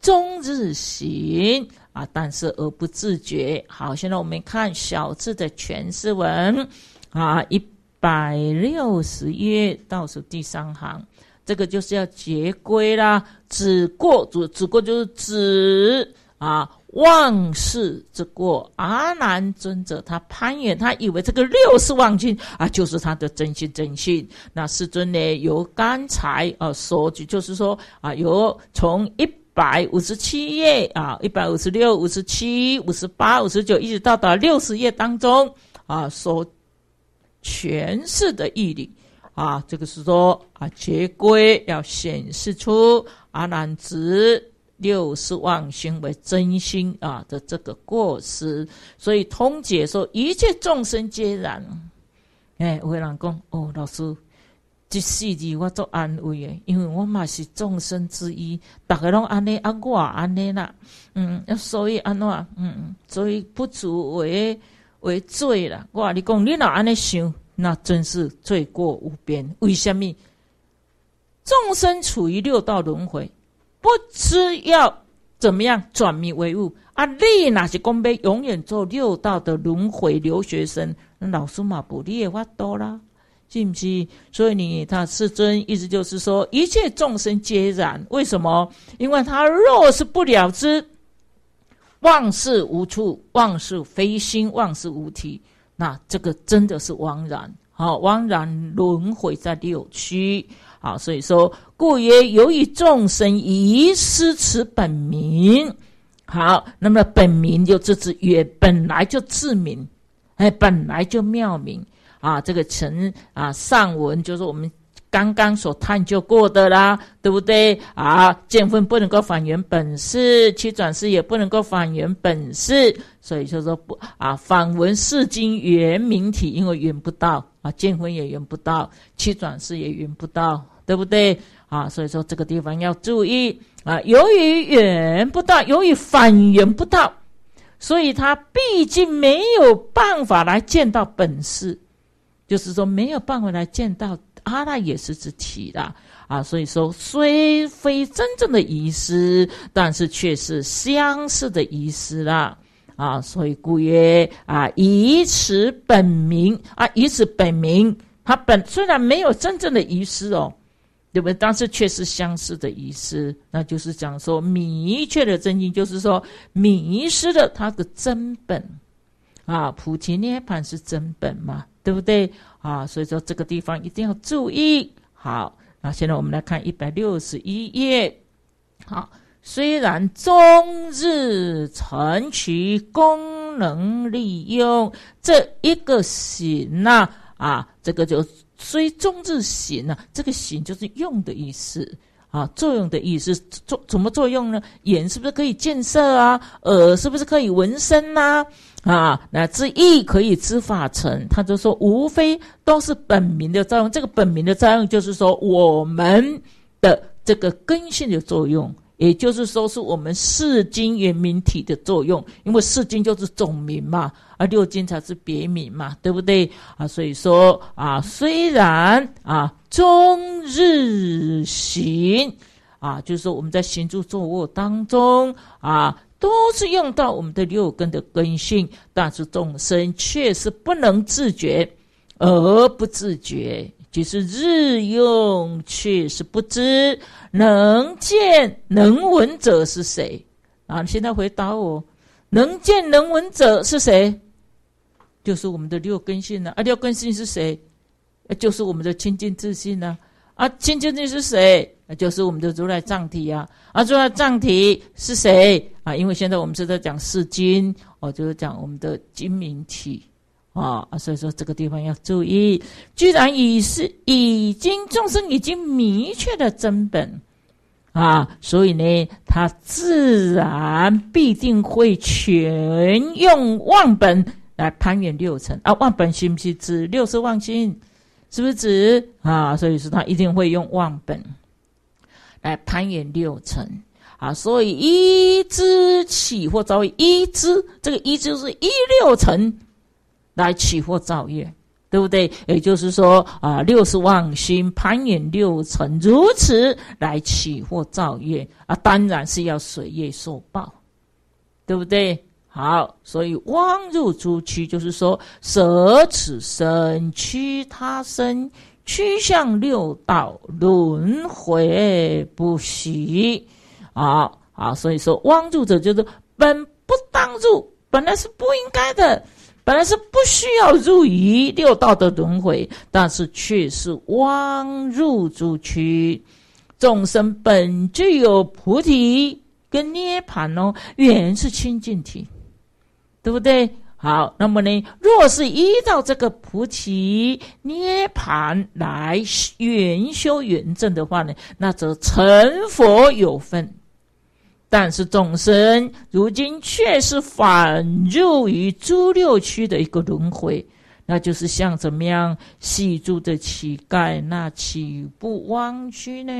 终日行啊，但是而不自觉。好，现在我们看小字的全释文。啊，一。百六十页倒数第三行，这个就是要结归啦。止过，止只过就是止啊，妄事之过。阿难尊者他攀远，他以为这个六十万斤啊，就是他的真心真性。那世尊呢，由刚才啊所举，就是说啊，由从一百五十七页啊，一百五十六、五十七、五十八、五十九，一直到达六十页当中啊所。诠释的义理啊，这个是说啊，节规要显示出阿难执六十妄心为真心啊的这个过失，所以通解说一切众生皆然。哎，维然公，哦，老师，这句语我做安慰诶，因为我嘛是众生之一，大家拢安尼，啊，我安尼啦，嗯，所以安那，嗯，所以不足为。为罪了，我话你讲，你若安尼想，那真是罪过无边。为什么众生处于六道轮回，不知要怎么样转迷为悟？啊，利若是功要永远做六道的轮回留学生。那老师嘛不你也发多啦。是不是？所以你他世尊意思就是说，一切众生皆然。为什么？因为他若是不了知。万事无处，万事非心，万事无体。那这个真的是枉然，好，枉然轮回在六区。好，所以说，故曰：由于众生遗失此本名。好，那么本名就这指曰本来就自名，哎，本来就妙名啊。这个成啊，上文就是我们。刚刚所探究过的啦，对不对啊？见分不能够返原本事，七转世也不能够返原本事，所以就说不啊，返闻世经原明体，因为圆不到啊，见分也圆不到，七转世也圆不到，对不对啊？所以说这个地方要注意啊，由于圆不到，由于返圆不到，所以他毕竟没有办法来见到本事，就是说没有办法来见到。他那也是自体的啊，所以说虽非真正的遗失，但是却是相似的遗失啦。啊。所以故曰啊，以此本名啊，以此本名，他本虽然没有真正的遗失哦，对不对？但是却是相似的遗失，那就是讲说迷确的真经，就是说迷失了他的真本啊，菩提涅槃是真本嘛，对不对？啊，所以说这个地方一定要注意。好，那现在我们来看一百六十一页。好，虽然中日成其功能利用这一个行呢，啊，这个就虽中日行呢，这个行就是用的意思啊，作用的意思，作怎么作用呢？眼是不是可以建设啊？耳是不是可以闻声啊？啊，那知义可以知法成，他就说无非都是本名的作用。这个本名的作用就是说我们的这个根性的作用，也就是说是我们四经原名体的作用。因为四经就是总名嘛，而六经才是别名嘛，对不对？啊，所以说啊，虽然啊，终日行啊，就是说我们在行住坐卧当中啊。都是用到我们的六根的根性，但是众生却是不能自觉而不自觉，即是日用却是不知能见能闻者是谁？啊，你现在回答我，能见能闻者是谁？就是我们的六根性呢？啊，六根性是谁？就是我们的清净自信呢？啊，清净性是谁？就是我们的如来藏体呀！啊，如来藏体是谁？啊，因为现在我们是在讲四经，哦，就是讲我们的经明体啊，所以说这个地方要注意。既然已是已经众生已经明确的真本啊，所以呢，他自然必定会全用万本来攀援六层啊。万本是不是指六十万心？是不是指啊？所以说他一定会用万本来攀援六层。啊，所以一支起或造业，一支这个一就是一六成来起或造业，对不对？也就是说啊，六十万心攀引六尘，如此来起或造业啊，当然是要水业受报，对不对？好，所以妄入诸趣，就是说舍此身驱他身。趋向六道轮回不息。啊啊！所以说，汪入者就是本不当入，本来是不应该的，本来是不需要入于六道的轮回，但是却是汪入住去。众生本具有菩提跟涅盘哦，原是清净体，对不对？好，那么呢，若是依照这个菩提涅盘来圆修圆正的话呢，那则成佛有分。但是众生如今却是反入于诸六区的一个轮回，那就是像怎么样细住的乞丐，那岂不弯曲呢？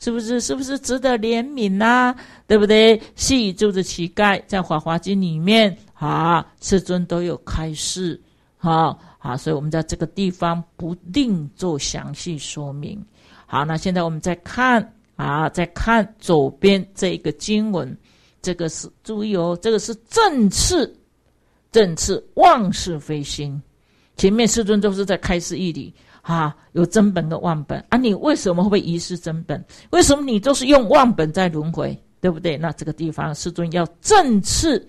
是不是？是不是值得怜悯呐？对不对？细住的乞丐在《法华经》里面，哈，世尊都有开示，好，好，所以我们在这个地方不定做详细说明。好，那现在我们再看。啊，再看左边这一个经文，这个是注意哦，这个是正次正次妄是非心。前面世尊都是在开示义理啊，有真本跟妄本啊，你为什么会遗失真本？为什么你都是用妄本在轮回，对不对？那这个地方，世尊要正次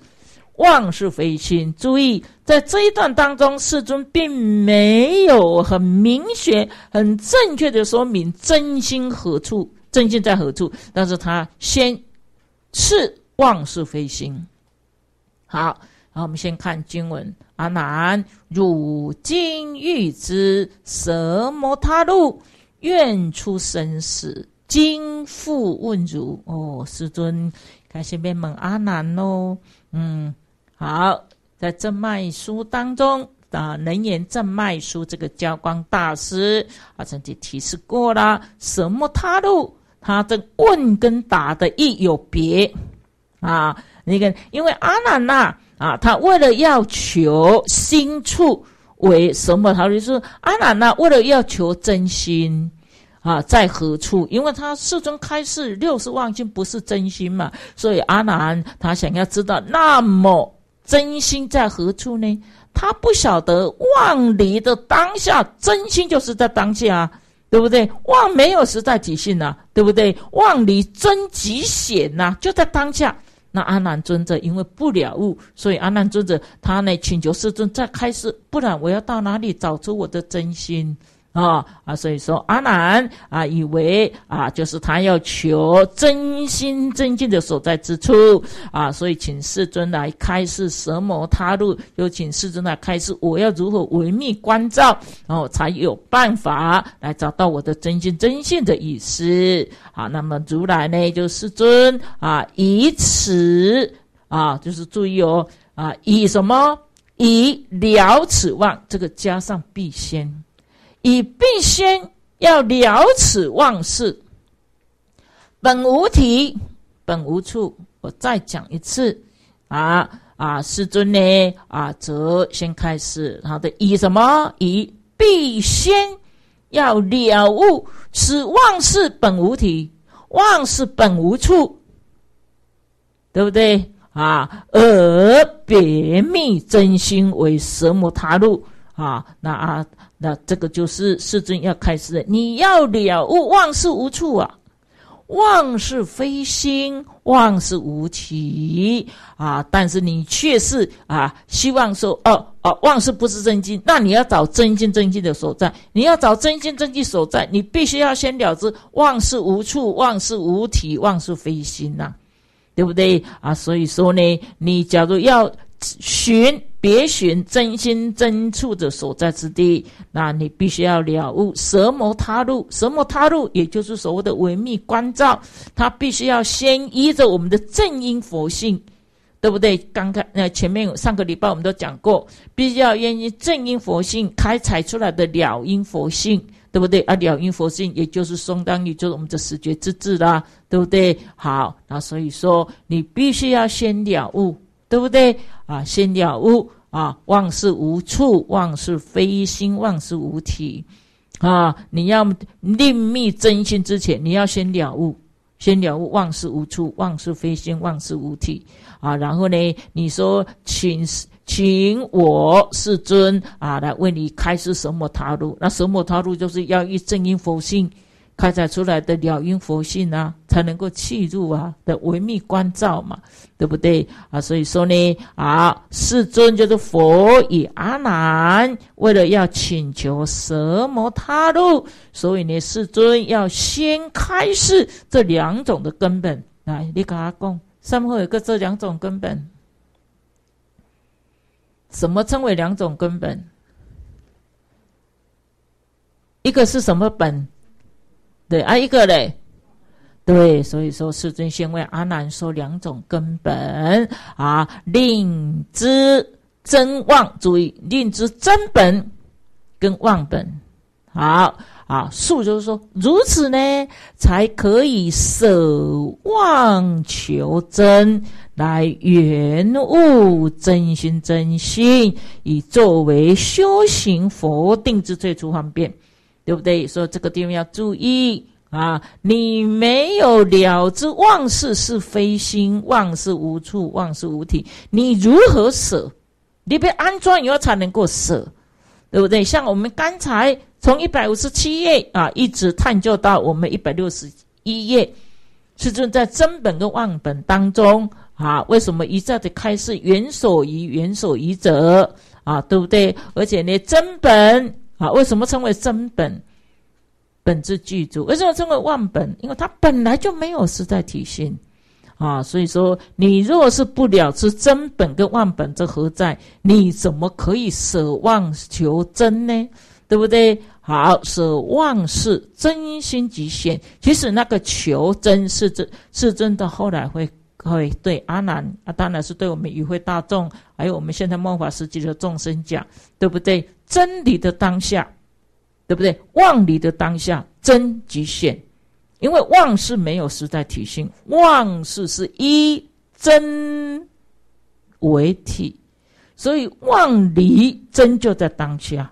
妄是非心。注意，在这一段当中，世尊并没有很明确、很正确的说明真心何处。正见在何处？但是他先是妄是非心。好，然后我们先看经文。阿难，汝今欲知什么他路？愿出生死。今复问汝。哦，师尊开始面问阿难喽。嗯，好，在正脉书当中啊，能言正脉书这个教光大师啊，曾经提示过了什么他路？他这棍跟打的亦有别，啊，那个因为阿难呐啊，他为了要求心处为什么？他就说阿难呐，为了要求真心啊，在何处？因为他世尊开示六十万心不是真心嘛，所以阿难他想要知道，那么真心在何处呢？他不晓得，万离的当下真心就是在当下。对不对？望没有实在极性呢，对不对？望你真极险呐，就在当下。那阿难尊者因为不了悟，所以阿难尊者他呢请求世尊再开示，不然我要到哪里找出我的真心？啊啊！所以说，阿难啊，以为啊，就是他要求真心真境的所在之处啊，所以请世尊来开示蛇魔他路，又请世尊来开示，我要如何维密关照，然后才有办法来找到我的真心真性的意思啊。那么如来呢，就世尊啊，以此啊，就是注意哦啊，以什么？以了此望，这个加上必先。以必先要了此忘事，本无体，本无处。我再讲一次，啊啊！师尊呢？啊，则先开始。好的，以什么？以必先要了悟此忘事本无体，忘事本无处，对不对？啊，而别觅真心为什么他路？啊，那啊。那这个就是世尊要开始的，你要了悟万事无处啊，万事非心，万事无体啊。但是你却是啊，希望说哦哦，万事不是真经？那你要找真心真经的所在，你要找真心真经所在，你必须要先了知万事无处，万事无体，万事非心呐，对不对啊？所以说呢，你假如要。寻别寻真心真处的所在之地，那你必须要了悟。什么他路？什么他路？也就是所谓的维密关照。他必须要先依着我们的正因佛性，对不对？刚刚那前面上个礼拜我们都讲过，必须要愿意正因佛性开采出来的了因佛性，对不对？啊，了因佛性也就是相当于就是我们的十绝之智啦，对不对？好，那所以说你必须要先了悟。对不对啊？先了悟啊，万事无处，万事非心，万事无体啊。你要另觅真心之前，你要先了悟，先了悟万事无处，万事非心，万事无体啊。然后呢，你说请请我世尊啊，来为你开示什么他路？那什么他路，就是要一正因佛性。开采出来的了因佛性啊，才能够契入啊的唯密关照嘛，对不对啊？所以说呢，啊，世尊就是佛与阿难，为了要请求蛇魔他入，所以呢，世尊要先开示这两种的根本。来，你跟阿上面会有个这两种根本，什么称为两种根本？一个是什么本？对，啊，一个嘞，对，所以说世尊先为阿难说两种根本啊，令知真妄，注意，令知真本跟妄本。好啊，述就是说如此呢，才可以舍妄求真，来圆悟真心真性，以作为修行佛定之最初方便。对不对？说这个地方要注意啊！你没有了知妄事是非心，妄事无处，妄事无体，你如何舍？你被安装以后才能够舍，对不对？像我们刚才从一百五十七页啊，一直探究到我们一百六十一页，是正在真本跟妄本当中啊。为什么一再的开示“元所依，元所依者”啊？对不对？而且呢，真本。啊，为什么称为真本本质具足？为什么称为万本？因为它本来就没有实在体性啊。所以说，你若是不了知真本跟万本之何在，你怎么可以舍妄求真呢？对不对？好，舍妄是真心极限。其实那个求真是真，是真的，后来会。会对阿难啊，当然是对我们与会大众，还有我们现在末法世级的众生讲，对不对？真理的当下，对不对？妄理的当下，真即现。因为妄是没有实在体性，妄是是一真为体，所以妄理真就在当下，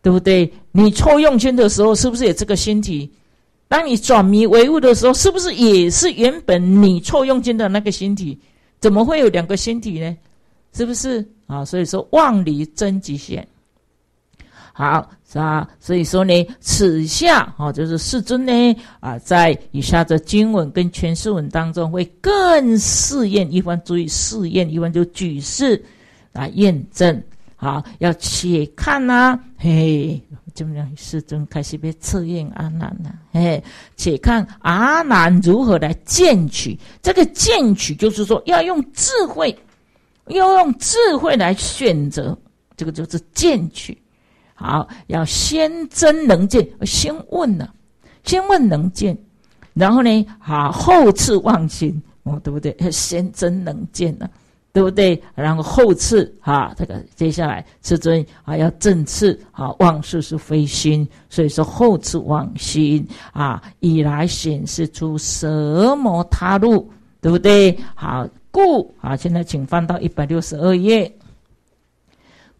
对不对？你错用心的时候，是不是也这个心体？当你转迷为悟的时候，是不是也是原本你错用见的那个心体？怎么会有两个心体呢？是不是啊？所以说，万里真极险。好，是吧？所以说呢，此下啊，就是世尊呢啊，在以下的经文跟全经文当中，会更试验一番，注意试验一番，就举世来验证。好，要且看啊，嘿。就让世尊开始被测验阿难了，哎，且看阿难如何来见取。这个见取就是说要用智慧，要用智慧来选择，这个就是见取。好，要先真能见，先问呢，先问能见，然后呢，好后次忘心，哦，对不对？先真能见啊。对不对？然后后次啊，这个接下来世尊还要正次啊，妄事是非心，所以说后次妄心啊，以来显示出什魔他路，对不对？好，故啊，现在请翻到一百六十二页。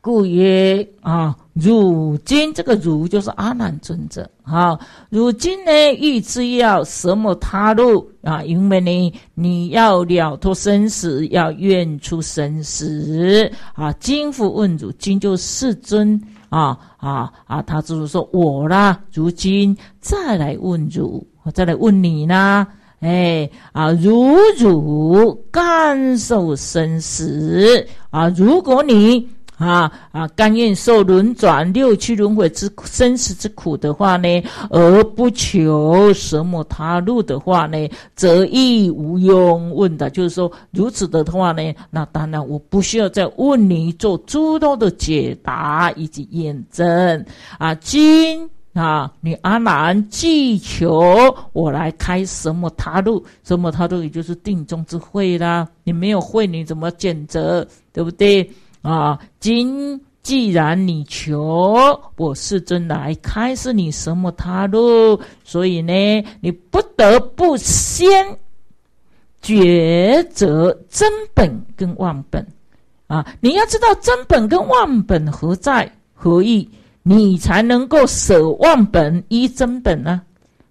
故曰：啊，汝今这个“汝就是阿难尊者。啊，汝今呢，欲知要什么他路啊？因为呢，你要了脱生死，要愿出生死啊。今复问汝，今就世尊啊啊啊，他就是说我啦。如今再来问汝，再来问你呢？哎啊，如汝感受生死啊，如果你。啊啊！甘愿受轮转六七轮回之生死之苦的话呢，而不求什么他路的话呢，则亦无用问的。就是说，如此的话呢，那当然我不需要再问你做诸多的解答以及验证啊！今啊，你阿难既求我来开什么他路，什么他路也就是定中之慧啦。你没有慧，你怎么见择？对不对？啊，今既然你求我世尊来开示你什么他路，所以呢，你不得不先抉择真本跟妄本。啊，你要知道真本跟妄本何在何意，你才能够舍妄本依真本呢？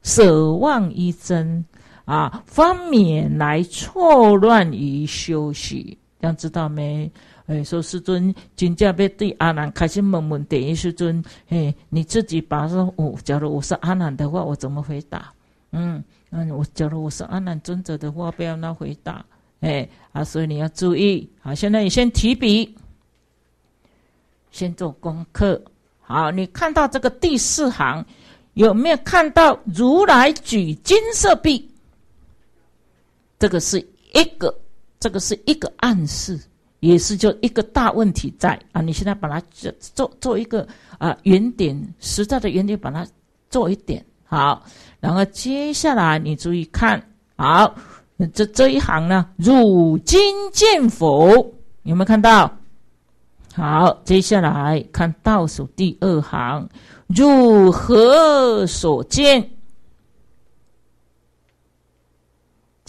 舍妄依真，啊，方免来错乱于修息，这样知道没？哎，说师尊，今驾被对阿难开始问问第一师尊，哎，你自己把说，我假如我是阿难的话，我怎么回答？嗯，那我假如我是阿难尊者的话，不要那回答。哎，啊，所以你要注意。好，现在你先提笔，先做功课。好，你看到这个第四行，有没有看到如来举金色臂？这个是一个，这个是一个暗示。也是就一个大问题在啊，你现在把它做做一个啊，原点实在的原点，把它做一点好。然后接下来你注意看好这这一行呢，汝今见否？有没有看到？好，接下来看倒数第二行，如何所见？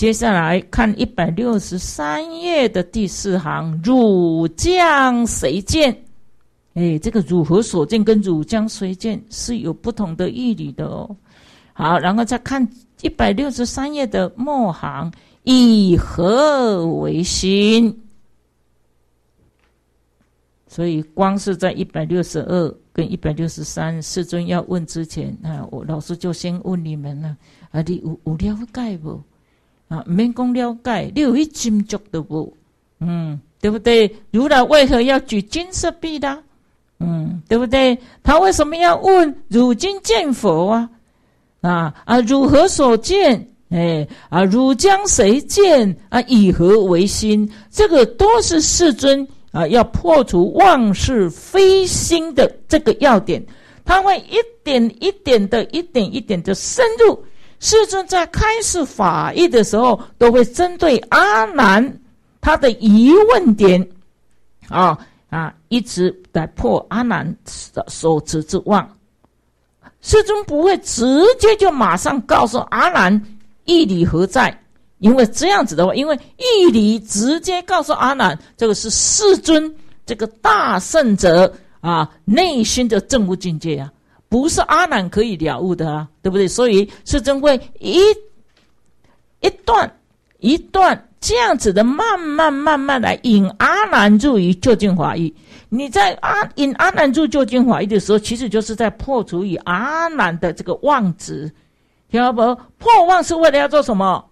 接下来看一百六十三页的第四行“汝将谁见”？哎，这个“汝何所见”跟“汝将谁见”是有不同的义理的哦。好，然后再看一百六十三页的末行“以何为心”？所以，光是在一百六十二跟一百六十三世尊要问之前，啊，我老师就先问你们了：啊，你无无了解不？啊，明公了解，你有一斤足都不，嗯，对不对？如来为何要举金色臂的？嗯，对不对？他为什么要问汝今见佛啊？啊啊，汝何所见？哎啊，汝将谁见？啊，以何为心？这个都是世尊啊，要破除妄事非心的这个要点，他会一点一点的，一点一点的深入。世尊在开示法义的时候，都会针对阿难他的疑问点，啊啊，一直在破阿难的所持之妄。世尊不会直接就马上告诉阿难义理何在，因为这样子的话，因为义理直接告诉阿难，这个是世尊这个大圣者啊内心的正悟境界呀。不是阿难可以了悟的啊，对不对？所以是尊会一一段一段这样子的慢慢慢慢来引阿难入于究竟法义。你在阿引阿难入究竟法义的时候，其实就是在破除以阿难的这个妄执，晓得不？破妄是为了要做什么？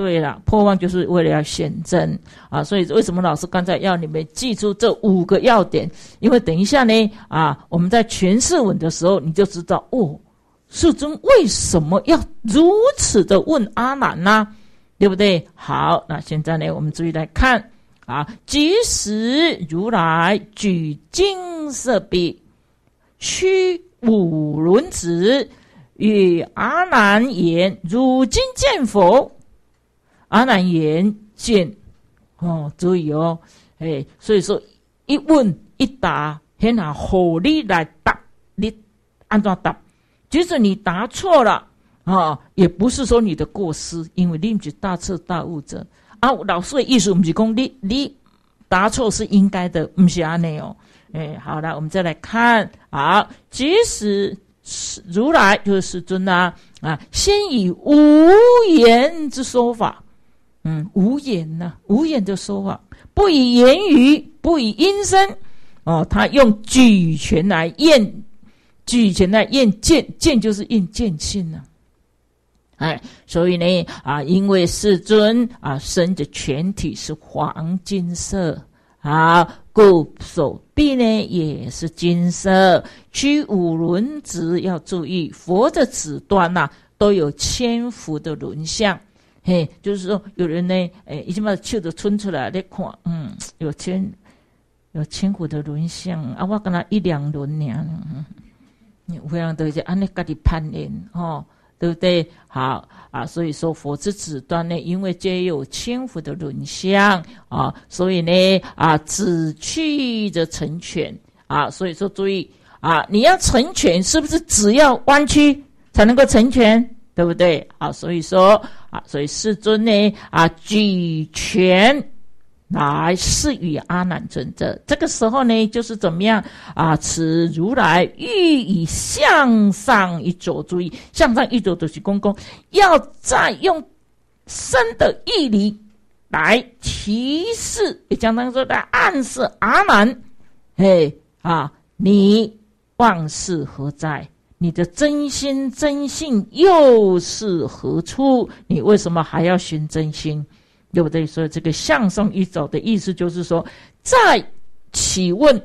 对了，破妄就是为了要显真啊！所以为什么老师刚才要你们记住这五个要点？因为等一下呢啊，我们在诠释文的时候，你就知道哦，世尊为什么要如此的问阿难呢？对不对？好，那现在呢，我们注意来看啊，即时如来举金色臂，屈五轮子，与阿难言：汝今见佛。阿难言见，哦，注意哦，哎，所以说一问一答，先拿火力来答，你安怎答？即使你答错了，啊，也不是说你的过失，因为令是大彻大悟者，啊，老师的意思不是讲你，你答错是应该的，不是安内哦，哎，好了，我们再来看，好，即使如来就是世尊啊啊，先以无言之说法。嗯，无言呐，无言就说法，不以言语，不以音声，哦，他用举拳来验，举拳来验剑，剑就是验剑性呢。哎，所以呢，啊，因为世尊啊，身的全体是黄金色，啊，故手臂呢也是金色，屈五轮指要注意，佛的指端呐都有千佛的轮相。嘿，就是说，有人呢，诶，已经把手都伸出来咧看，嗯，有千有千户的沦相啊，我跟他一两轮娘，非常对，些安尼噶的叛逆哦，对不对？好啊，所以说佛之子端呢，因为皆有千户的沦相啊，所以呢啊，只去着成全啊，所以说注意啊，你要成全，是不是只要弯曲才能够成全？对不对？好，所以说啊，所以世尊呢啊，举拳来示与阿难尊者。这个时候呢，就是怎么样啊？此如来欲以向上一足注意，向上一足就是公公，要再用身的毅力来提示，也相当于说来暗示阿难，嘿啊，你妄事何在？你的真心真性又是何处？你为什么还要寻真心？对不对？所以这个向上一走的意思，就是说再起问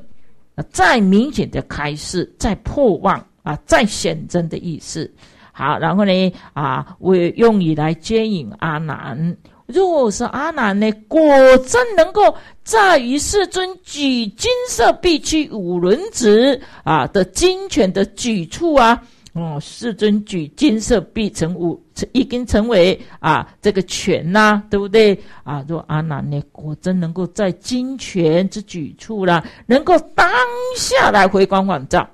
啊，再明显的开示，再破妄啊，再显真的意思。好，然后呢啊，为用以来接引阿难。若是阿难呢，果真能够在于世尊举金色臂去五轮指啊的金拳的举处啊，哦，世尊举金色臂成五，已经成为啊这个拳呐，对不对啊？若阿难呢，果真能够在金拳之举处了，能够当下来回光返照，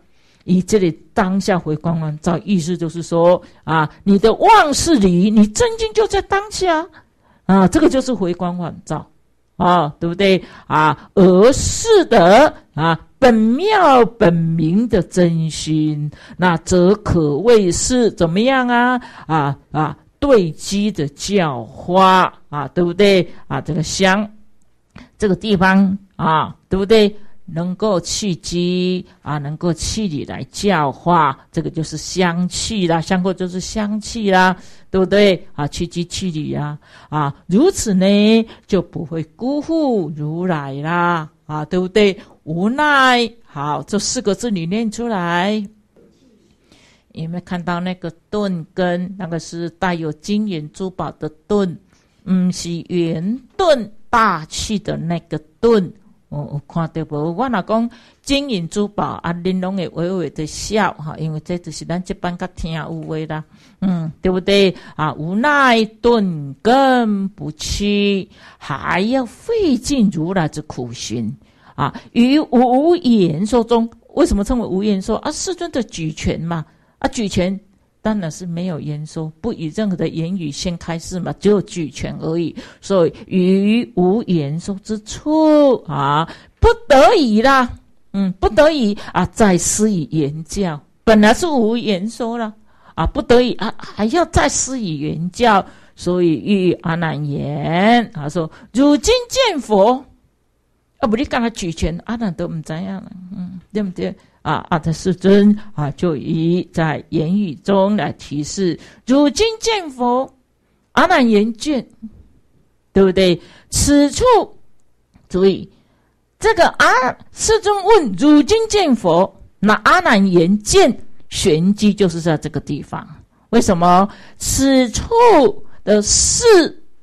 以这里当下回光返照，意思就是说啊，你的妄事里，你真经就在当下。啊，这个就是回光返照，啊，对不对啊？而是的啊，本妙本明的真心，那则可谓是怎么样啊？啊啊，对鸡的叫花啊，对不对啊？这个香，这个地方啊，对不对？能够气机啊，能够气里来教化，这个就是香气啦，香过就是香气啦，对不对啊？气机气里呀，啊，如此呢就不会辜负如来啦，啊，对不对？无奈好，这四个字你念出来，有没有看到那个盾根？那个是带有金银珠宝的盾，嗯，是圆盾，大气的那个盾。我我看到无，我那讲金银珠宝啊，玲珑的微微的笑哈，因为这就是咱这边较听有话啦，嗯，对不对啊？无奈顿更不屈，还要费尽如来之苦心啊！于无言说中，为什么称为无言说啊？世尊的举拳嘛，啊举拳。当然是没有言说，不以任何的言语先开始嘛，只有举拳而已。所以于无言说之处啊，不得已啦，嗯，不得已啊，再施以言教。本来是无言说了啊，不得已啊，还要再施以言教，所以与阿难言，他说：“如今见佛。”啊不，你刚他举拳，阿难都唔知样了，嗯，对不对？啊，阿特世尊啊，就以在言语中来提示：汝今见佛，阿难言见，对不对？此处注意，这个阿世尊问：汝今见佛，那阿难言见，玄机就是在这个地方。为什么？此处的是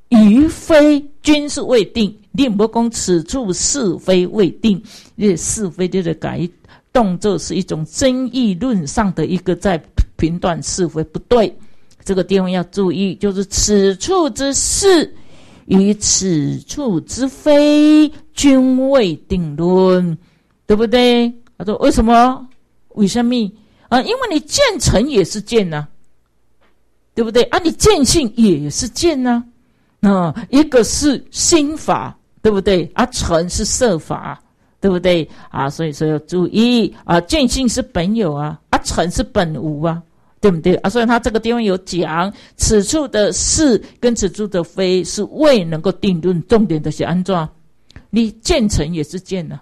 与非均是未定，念不公此处是非未定，这是非就得改。动作是一种争议论上的一个在评断是非不对，这个地方要注意，就是此处之事与此处之非均未定论，对不对？他说为什么？为什么？啊，因为你见成也是见呐，对不对？啊，你见性也是见呐，啊，一个是心法，对不对？啊，成是色法。对不对啊？所以说要注意啊，见性是本有啊，阿尘是本无啊，对不对啊？所以他这个地方有讲，此处的是跟此处的非是未能够定论，重点的是安装，你见成也是见呐，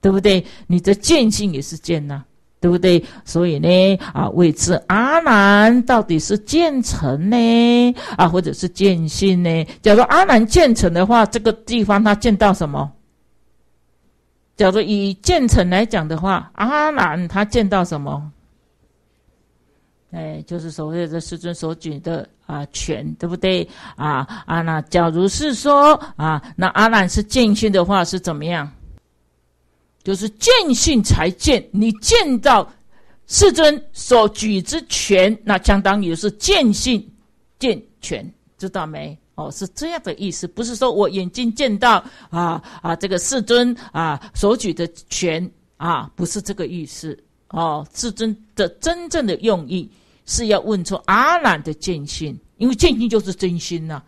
对不对？你的见性也是见呐，对不对？所以呢，啊，位置阿难到底是建成呢，啊，或者是见性呢？假如阿难建成的话，这个地方他见到什么？假如以建成来讲的话，阿难他见到什么？哎，就是所谓的世尊所举的啊，权，对不对？啊啊，那假如是说啊，那阿难是见性的话是怎么样？就是见性才见，你见到世尊所举之权，那相当于是见性见权，知道没？哦，是这样的意思，不是说我眼睛见到啊啊，这个世尊啊所举的权啊，不是这个意思。哦，世尊的真正的用意是要问出阿难的见心，因为见心就是真心呐，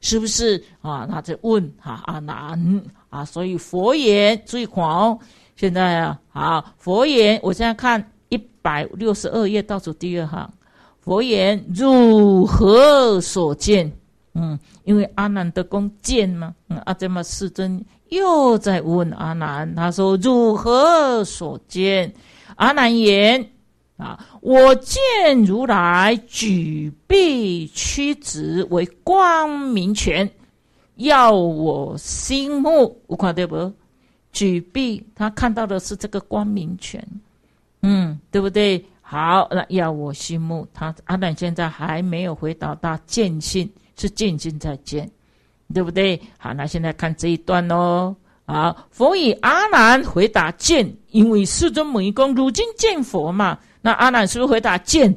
是不是啊？那就问哈阿难啊，所以佛言注意看哦。现在啊，好佛言，我现在看一百六十二页倒数第二行，佛言如何所见？嗯，因为阿难的弓箭嘛，嗯，阿遮玛世尊又在问阿难，他说如何所见？阿难言：啊，我见如来举臂屈指为光明拳，要我心目，我看对不？举臂，他看到的是这个光明拳，嗯，对不对？好，那要我心目，他阿难现在还没有回答他见性。是见见再见，对不对？好，那现在看这一段喽。啊，佛以阿难回答见，因为世尊没公如今见佛嘛。那阿难是不是回答见？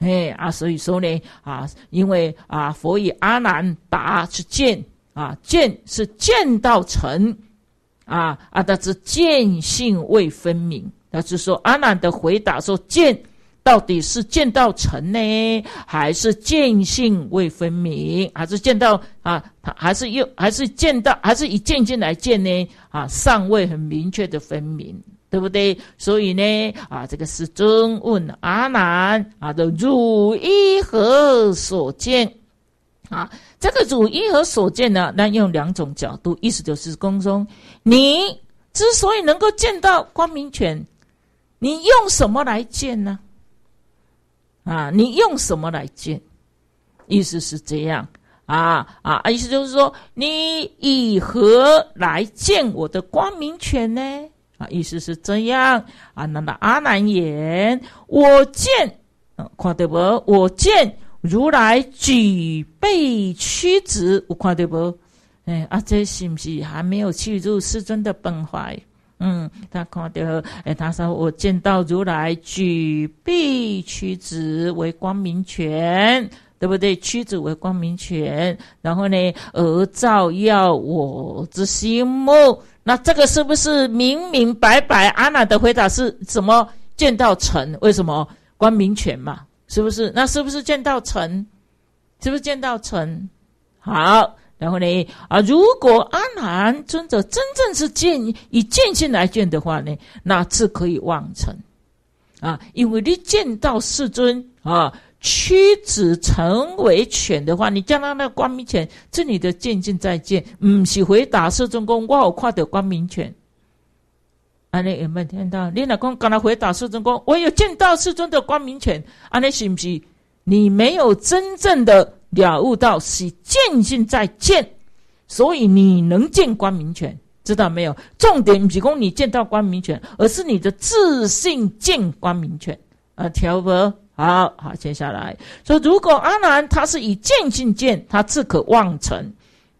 哎啊，所以说呢啊，因为啊，佛以阿难答是见啊，见是见到成啊啊，但是见性未分明。那就是说，阿难的回答说见。到底是见到成呢，还是见性未分明？还是见到啊？还是又还是见到？还是以见性来见呢？啊，尚未很明确的分明，对不对？所以呢，啊，这个是尊问阿难啊的汝意何所见？啊，这个汝意何所见呢？那用两种角度，意思就是公中，你之所以能够见到光明权，你用什么来见呢？啊，你用什么来见？意思是这样啊啊，意思就是说，你以何来见我的光明权呢？啊，意思是这样啊。那么阿难言，我见，看德不？我见如来举背屈指，我看德不？哎，阿这是不是还没有去入世尊的本怀？嗯，他看到，哎，他说我见到如来举臂屈指为光明权，对不对？屈指为光明权，然后呢，而照耀我之心目，那这个是不是明明白白？阿难的回答是什么？见到尘，为什么光明权嘛？是不是？那是不是见到尘？是不是见到尘？好。然后呢？啊，如果阿难尊者真正是见以见性来见的话呢，那自可以望成啊！因为你见到世尊啊，屈指成为犬的话，你将他那光明犬这里的见性再见，嗯，是回答世尊公，我好快的光明犬。阿你有没有听到？你老公刚才回答世尊公，我有见到世尊的光明犬。阿难是不是你没有真正的？了悟到是见性在见，所以你能见光明权，知道没有？重点是供你见到光明权，而是你的自信见光明权啊！调和，好好，接下来说，如果阿难他是以见性见，他自可忘尘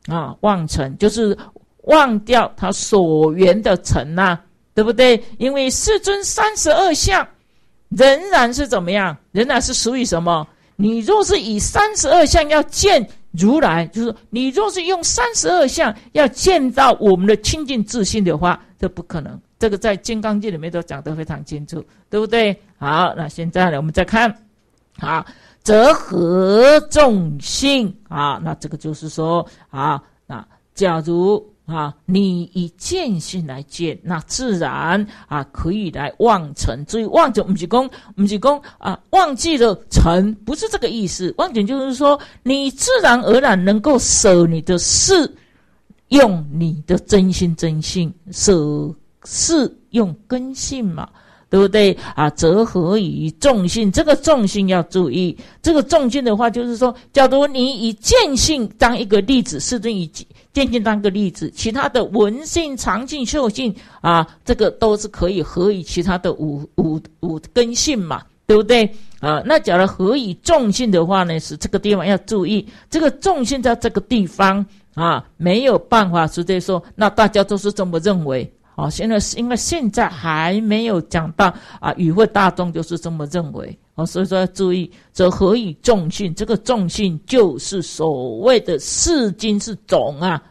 啊，忘尘就是忘掉他所缘的尘呐，对不对？因为世尊三十二相仍然是怎么样？仍然是属于什么？你若是以三十二相要见如来，就是你若是用三十二相要见到我们的清净自信的话，这不可能。这个在《金刚经》里面都讲得非常清楚，对不对？好，那现在呢，我们再看，好，则何种性啊？那这个就是说啊，那假如。啊，你以见性来见，那自然啊，可以来忘尘。所以忘就不是讲，不是讲啊，忘记了尘，不是这个意思。忘尘就是说，你自然而然能够舍你的事，用你的真心真性，舍事用根性嘛，对不对？啊，折合于重心，这个重心要注意。这个重心的话，就是说，假如你以见性当一个例子，师尊以。电竞单个例子，其他的文性、常性、秀性啊，这个都是可以合以其他的五五五根性嘛，对不对？啊，那假如合以重性的话呢，是这个地方要注意，这个重性在这个地方啊，没有办法，直接说，那大家都是这么认为啊。现在是因为现在还没有讲到啊，与会大众就是这么认为。所以说要注意，则何以重信，这个重信就是所谓的四经是总啊，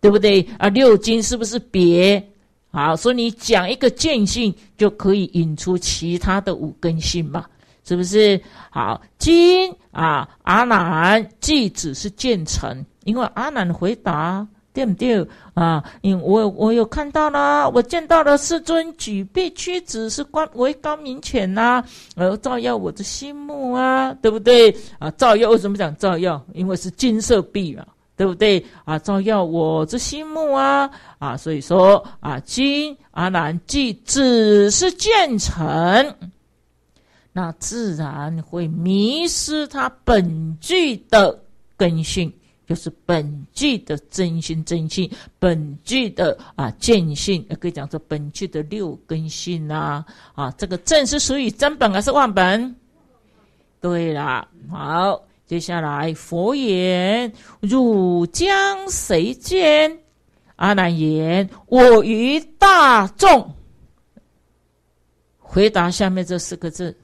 对不对啊？六经是不是别？好，所以你讲一个见性，就可以引出其他的五根性嘛，是不是？好，今啊，阿难既只是见成，因为阿难回答。对不对啊？因我我有看到啦，我见到了世尊举臂屈指，是观为高明浅呐，而照耀我的心目啊，对不对啊？照耀为什么讲照耀？因为是金色臂嘛，对不对啊？照耀我的心目啊啊！所以说啊，金阿难既只是建成，那自然会迷失他本具的根性。就是本具的真心真性，本具的啊见性，可以讲说本具的六根性呐。啊，这个正是属于真本还是妄本？对啦，好，接下来佛言汝将谁见？阿难言我于大众回答下面这四个字。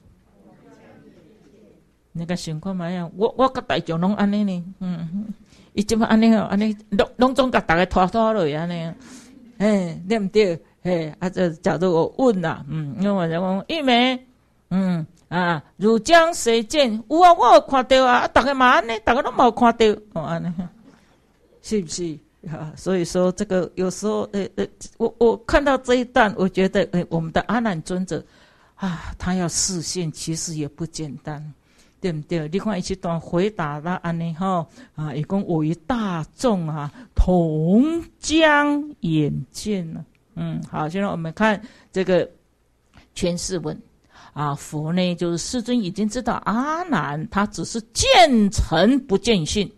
那个情况怎样？我我个大九龙安尼呢？嗯。伊就安尼哦，安尼拢拢总个，大家拖拖累安尼，哎，那唔对，哎，啊这假如我问啦，嗯，因为我才讲，玉梅，嗯啊，汝江谁见？有啊，我有看到啊，啊，大家嘛安尼，大家拢冇看到，哦安尼，是不是？啊，所以说这个有时候，呃、诶，我我看到这一段，我觉得诶，我们的阿难尊者啊，他要视线，其实也不简单。对不对？你看，一段回答了安尼哈啊，也讲我与大众啊同将眼见嗯，好，现在我们看这个全世文啊，佛呢就是世尊已经知道阿难他只是见诚不见性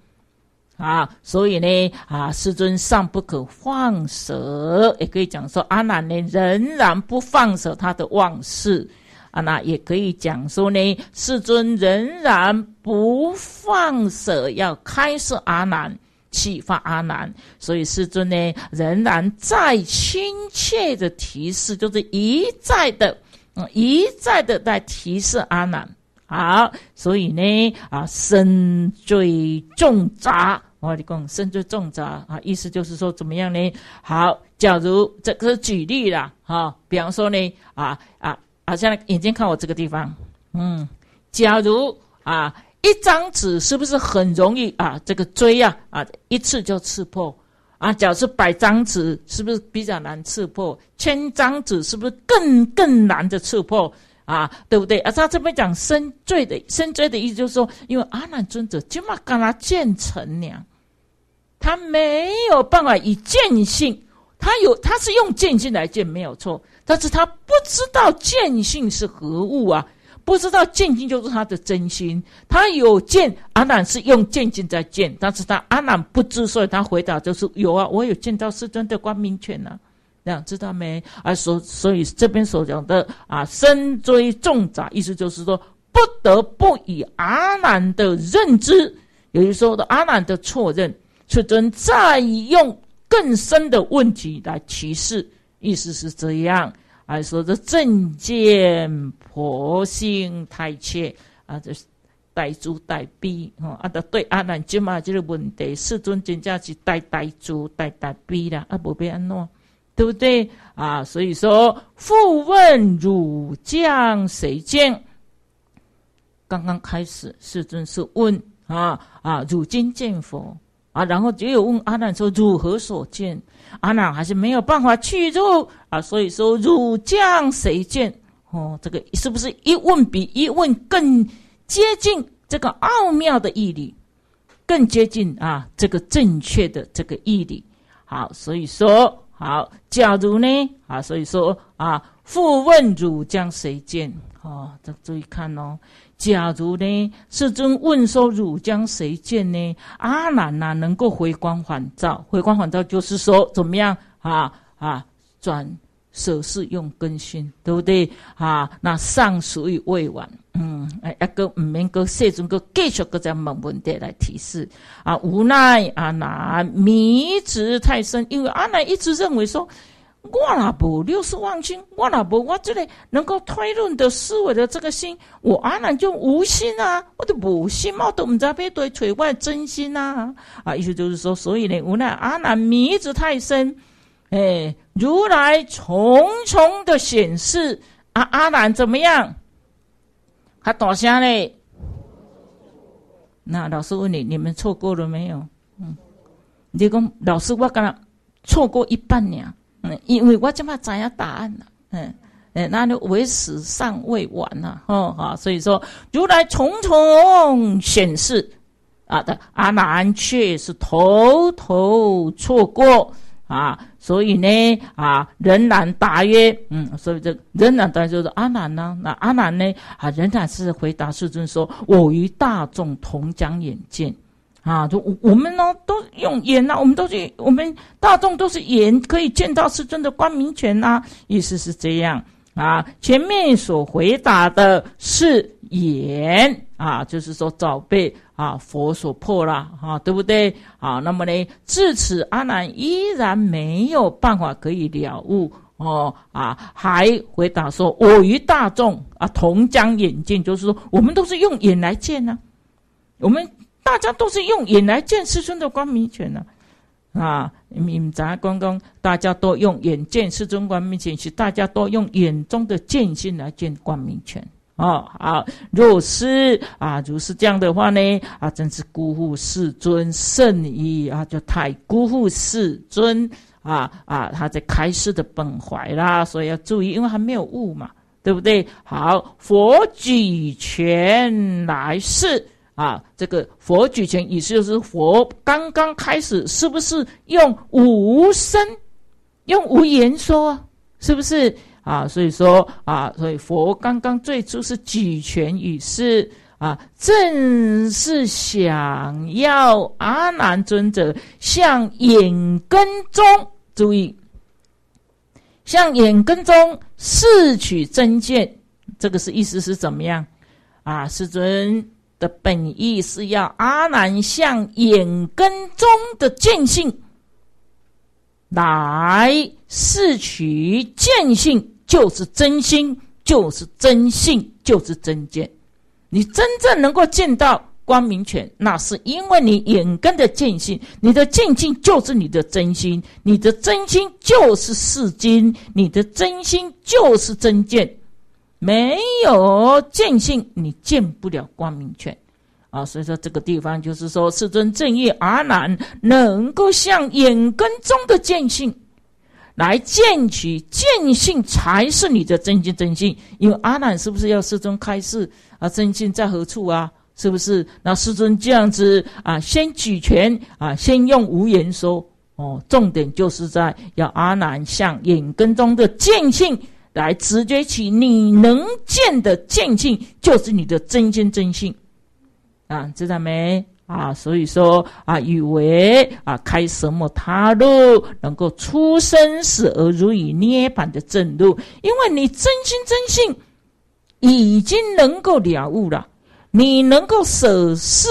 啊，所以呢啊，世尊尚不可放舍，也可以讲说阿难呢仍然不放舍他的妄事。啊，那也可以讲说呢，世尊仍然不放手，要开示阿难，启发阿难。所以世尊呢，仍然在亲切的提示，就是一再的，嗯，一再的在提示阿难。好，所以呢，啊，身罪重杂，我讲身罪重杂啊，意思就是说怎么样呢？好，假如这个举例了，哈，比方说呢，啊啊。啊，现在眼睛看我这个地方，嗯，假如啊，一张纸是不是很容易啊？这个锥呀，啊，一次就刺破。啊，假如是百张纸是不是比较难刺破？千张纸是不是更更难的刺破？啊，对不对？啊，他这边讲深罪的深罪的意思就是说，因为阿难尊者金嘛跟他见成娘，他没有办法以见性，他有他是用见性来见，没有错。但是他不知道见性是何物啊？不知道见性就是他的真心。他有见阿难是用见性在见，但是他阿难不知，所以他回答就是有啊，我有见到世尊的光明权呐。这样知道没？啊，所所以这边所讲的啊深追重杂，意思就是说不得不以阿难的认知，也就是说的阿难的错认，世尊再用更深的问题来提示。意思是这样啊，说这正见、婆性太切啊，就是呆猪呆逼吼啊！对阿难即嘛就个问题，世尊真正是呆呆猪、呆呆逼啦，阿不被安弄，对不对啊？所以说，复问汝将谁见？刚刚开始，世尊是问啊啊，汝今见佛啊？然后只有问阿难说如何所见？阿难还是没有办法去入啊，所以说汝将谁见？哦，这个是不是一问比一问更接近这个奥妙的义理，更接近啊这个正确的这个义理？好，所以说好，假如呢啊，所以说啊，复问汝将谁见？哦，这注意看哦。假如呢，世尊问说汝将谁见呢？阿难呐，能够回光返照，回光返照就是说怎么样啊啊？转舍世用根新，对不对啊？那尚属于未完，嗯，一个唔免个世尊个继续个在问问题来提示啊。无奈阿难迷执太深，因为阿难一直认为说。我哪无六十万心，我哪无我这里能够推论的思维的这个心，我阿然就无心啊，我的无心嘛，都唔知咩对取外真心啊。啊！意思就是说，所以呢，无奈阿难迷子太深，哎，如来重重的显示阿阿难怎么样，还倒下嘞？那老师问你，你们错过了没有？嗯，你讲老师，我刚错过一半呢。因为我只怕知了答案了，嗯，嗯，那呢为时尚未晚呐，哦哈，所以说如来重重显示啊的阿难却是头头错过啊，所以呢啊仍然大约，嗯，所以这仍然答就是阿难呢，那阿难呢啊仍然是回答世尊说，我与大众同讲眼见。啊，就我我们呢，都用眼呐，我们都是我们大众都是眼可以见到世尊的光明权呐，意思是这样啊。前面所回答的是眼啊，就是说早被啊佛所破了啊，对不对啊？那么呢，至此阿难依然没有办法可以了悟哦啊，还回答说：“我与大众啊同将眼见，就是说我们都是用眼来见呢，我们。”大家都是用眼来见世尊的光明权呢，啊，们察光光，大家都用眼见世尊光明权，是大家都用眼中的见性来见光明权哦。好，若是啊，如是这样的话呢，啊，真是辜负世尊圣意啊，就太辜负世尊啊啊，他在开示的本怀啦，所以要注意，因为还没有悟嘛，对不对？好，佛举拳来示。啊，这个佛举拳，意思就是佛刚刚开始，是不是用无声、用无言说是不是啊？所以说啊，所以佛刚刚最初是举拳，于是啊，正是想要阿难尊者向眼根中注意，向眼根中试取真见。这个是意思是怎么样啊？师尊。的本意是要阿难向眼根中的见性来视取见性，就是真心，就是真性，就是真见。你真正能够见到光明权，那是因为你眼根的见性，你的见性就是你的真心，你的真心就是视经，你的真心就是真见。没有见性，你见不了光明圈，啊，所以说这个地方就是说，世尊正意阿难能够向眼根中的见性来见取见性，才是你的真心真性。因为阿难是不是要世尊开示啊？真心在何处啊？是不是？那世尊这样子啊，先举拳啊，先用无言说，哦，重点就是在要阿难向眼根中的见性。来直觉起你能见的见性，就是你的真心真性啊，知道没啊？所以说啊，以为啊开什么他路，能够出生死而如以涅盘的正路，因为你真心真性已经能够了悟了，你能够舍世。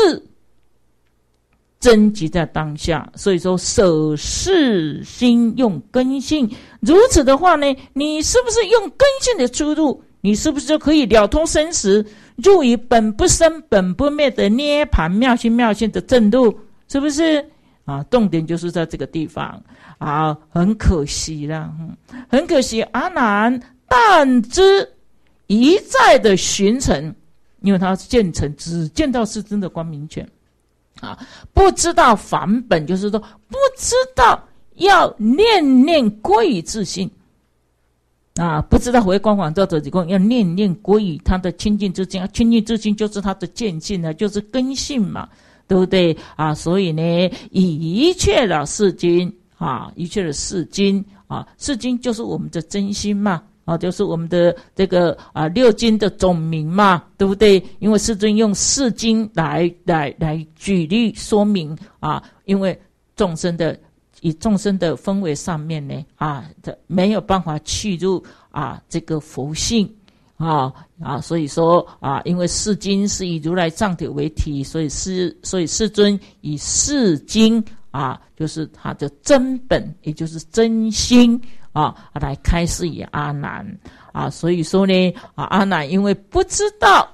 真即在当下，所以说舍事心用根性，如此的话呢，你是不是用根性的出入？你是不是就可以了通生死，入于本不生、本不灭的涅槃妙心妙性的正路？是不是啊？重点就是在这个地方啊！很可惜了，很可惜，阿难但知一再的寻成，因为他见成，只见到世尊的光明权。啊，不知道返本，就是说不知道要念念归于自信。啊，不知道回光返照者，几共要念念归于他的清净之心。清净之心就是他的见性呢，就是根性嘛，对不对啊？所以呢，一切的世间啊，一切的世间啊，世间就是我们的真心嘛。啊，就是我们的这个啊六经的总名嘛，对不对？因为世尊用四经来来来举例说明啊，因为众生的以众生的氛围上面呢啊，这没有办法去入啊这个佛性啊啊，所以说啊，因为四经是以如来藏体为体，所以是所以世尊以四经啊，就是它的真本，也就是真心。啊，来开示以阿难啊，所以说呢，啊阿难因为不知道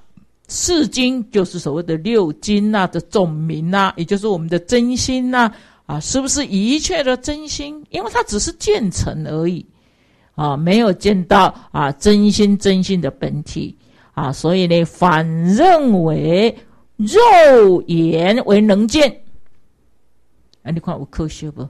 四金就是所谓的六金呐的总名呐，也就是我们的真心呐啊，是不是一切的真心？因为它只是见成而已啊，没有见到啊真心真心的本体啊，所以呢，反认为肉眼为能见。啊，你看有科学不？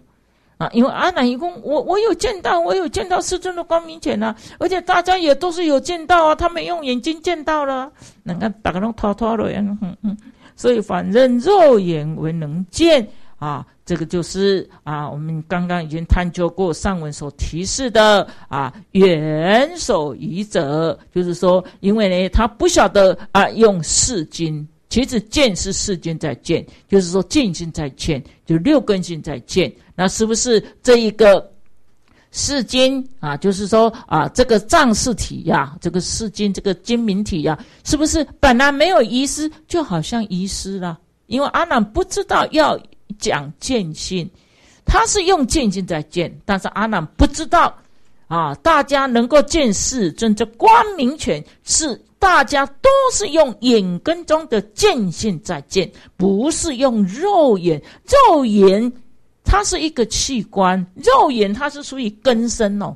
啊，因为阿难一共，我我有见到，我有见到世尊的光明前呢，而且大家也都是有见到啊，他们用眼睛见到了，那个打个龙那种的嗯嗯，所以反正肉眼为能见啊，这个就是啊，我们刚刚已经探究过上文所提示的啊，元首移者，就是说，因为呢，他不晓得啊，用世经。其实见是世间在见，就是说见性在见，就六根性在见。那是不是这一个世间啊？就是说啊，这个藏识体呀，这个世间这个精明体呀，是不是本来没有遗失，就好像遗失了？因为阿难不知道要讲见性，他是用见性在见，但是阿难不知道啊，大家能够见世尊这光明权是。大家都是用眼根中的见性在见，不是用肉眼。肉眼它是一个器官，肉眼它是属于根身哦，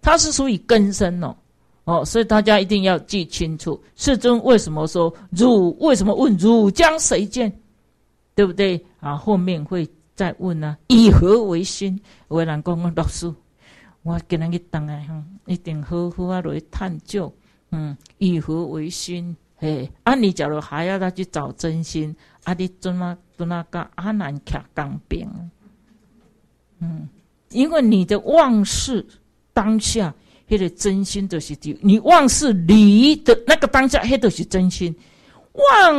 它是属于根身哦。哦，所以大家一定要记清楚。世尊为什么说汝为什么问汝将谁见？对不对啊？后面会再问呢。以何为心？我难公公老师，我今日去等啊，一定好好啊来探究。嗯，以和为心？嘿，啊，你假如还要再去找真心，阿你怎么怎么跟阿难扛刚兵，嗯，因为你的妄是当下，迄个真心都是地；你妄是离的那个当下，迄都是真心妄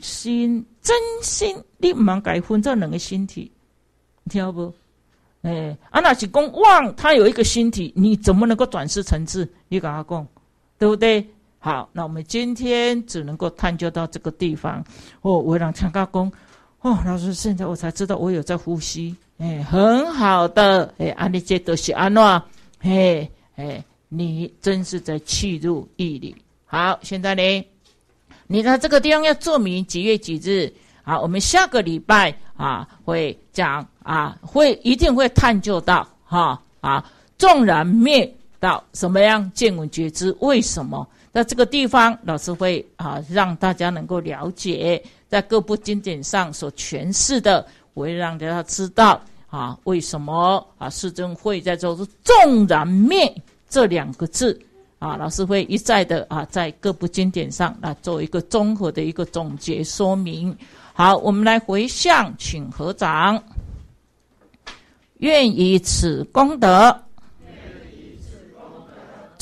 心真心，你唔忙改分作两个心体，听到不？哎，阿那是讲妄，他有一个心体，你怎么能够转世成智？你跟他讲。对不对？好，那我们今天只能够探究到这个地方。哦，我让陈干宫。哦，老师，现在我才知道我有在呼吸。哎，很好的。哎，安利杰都是安诺。嘿，哎，你真是在气入意里。好，现在呢，你在这个地方要注明几月几日。好，我们下个礼拜啊会讲啊会一定会探究到。哈啊，纵然灭。到什么样见闻觉知？为什么？那这个地方，老师会啊让大家能够了解，在各部经典上所诠释的，我会让大家知道啊为什么啊世尊会在说“纵然灭”这两个字啊？老师会一再的啊在各部经典上来做一个综合的一个总结说明。好，我们来回向，请合掌，愿以此功德。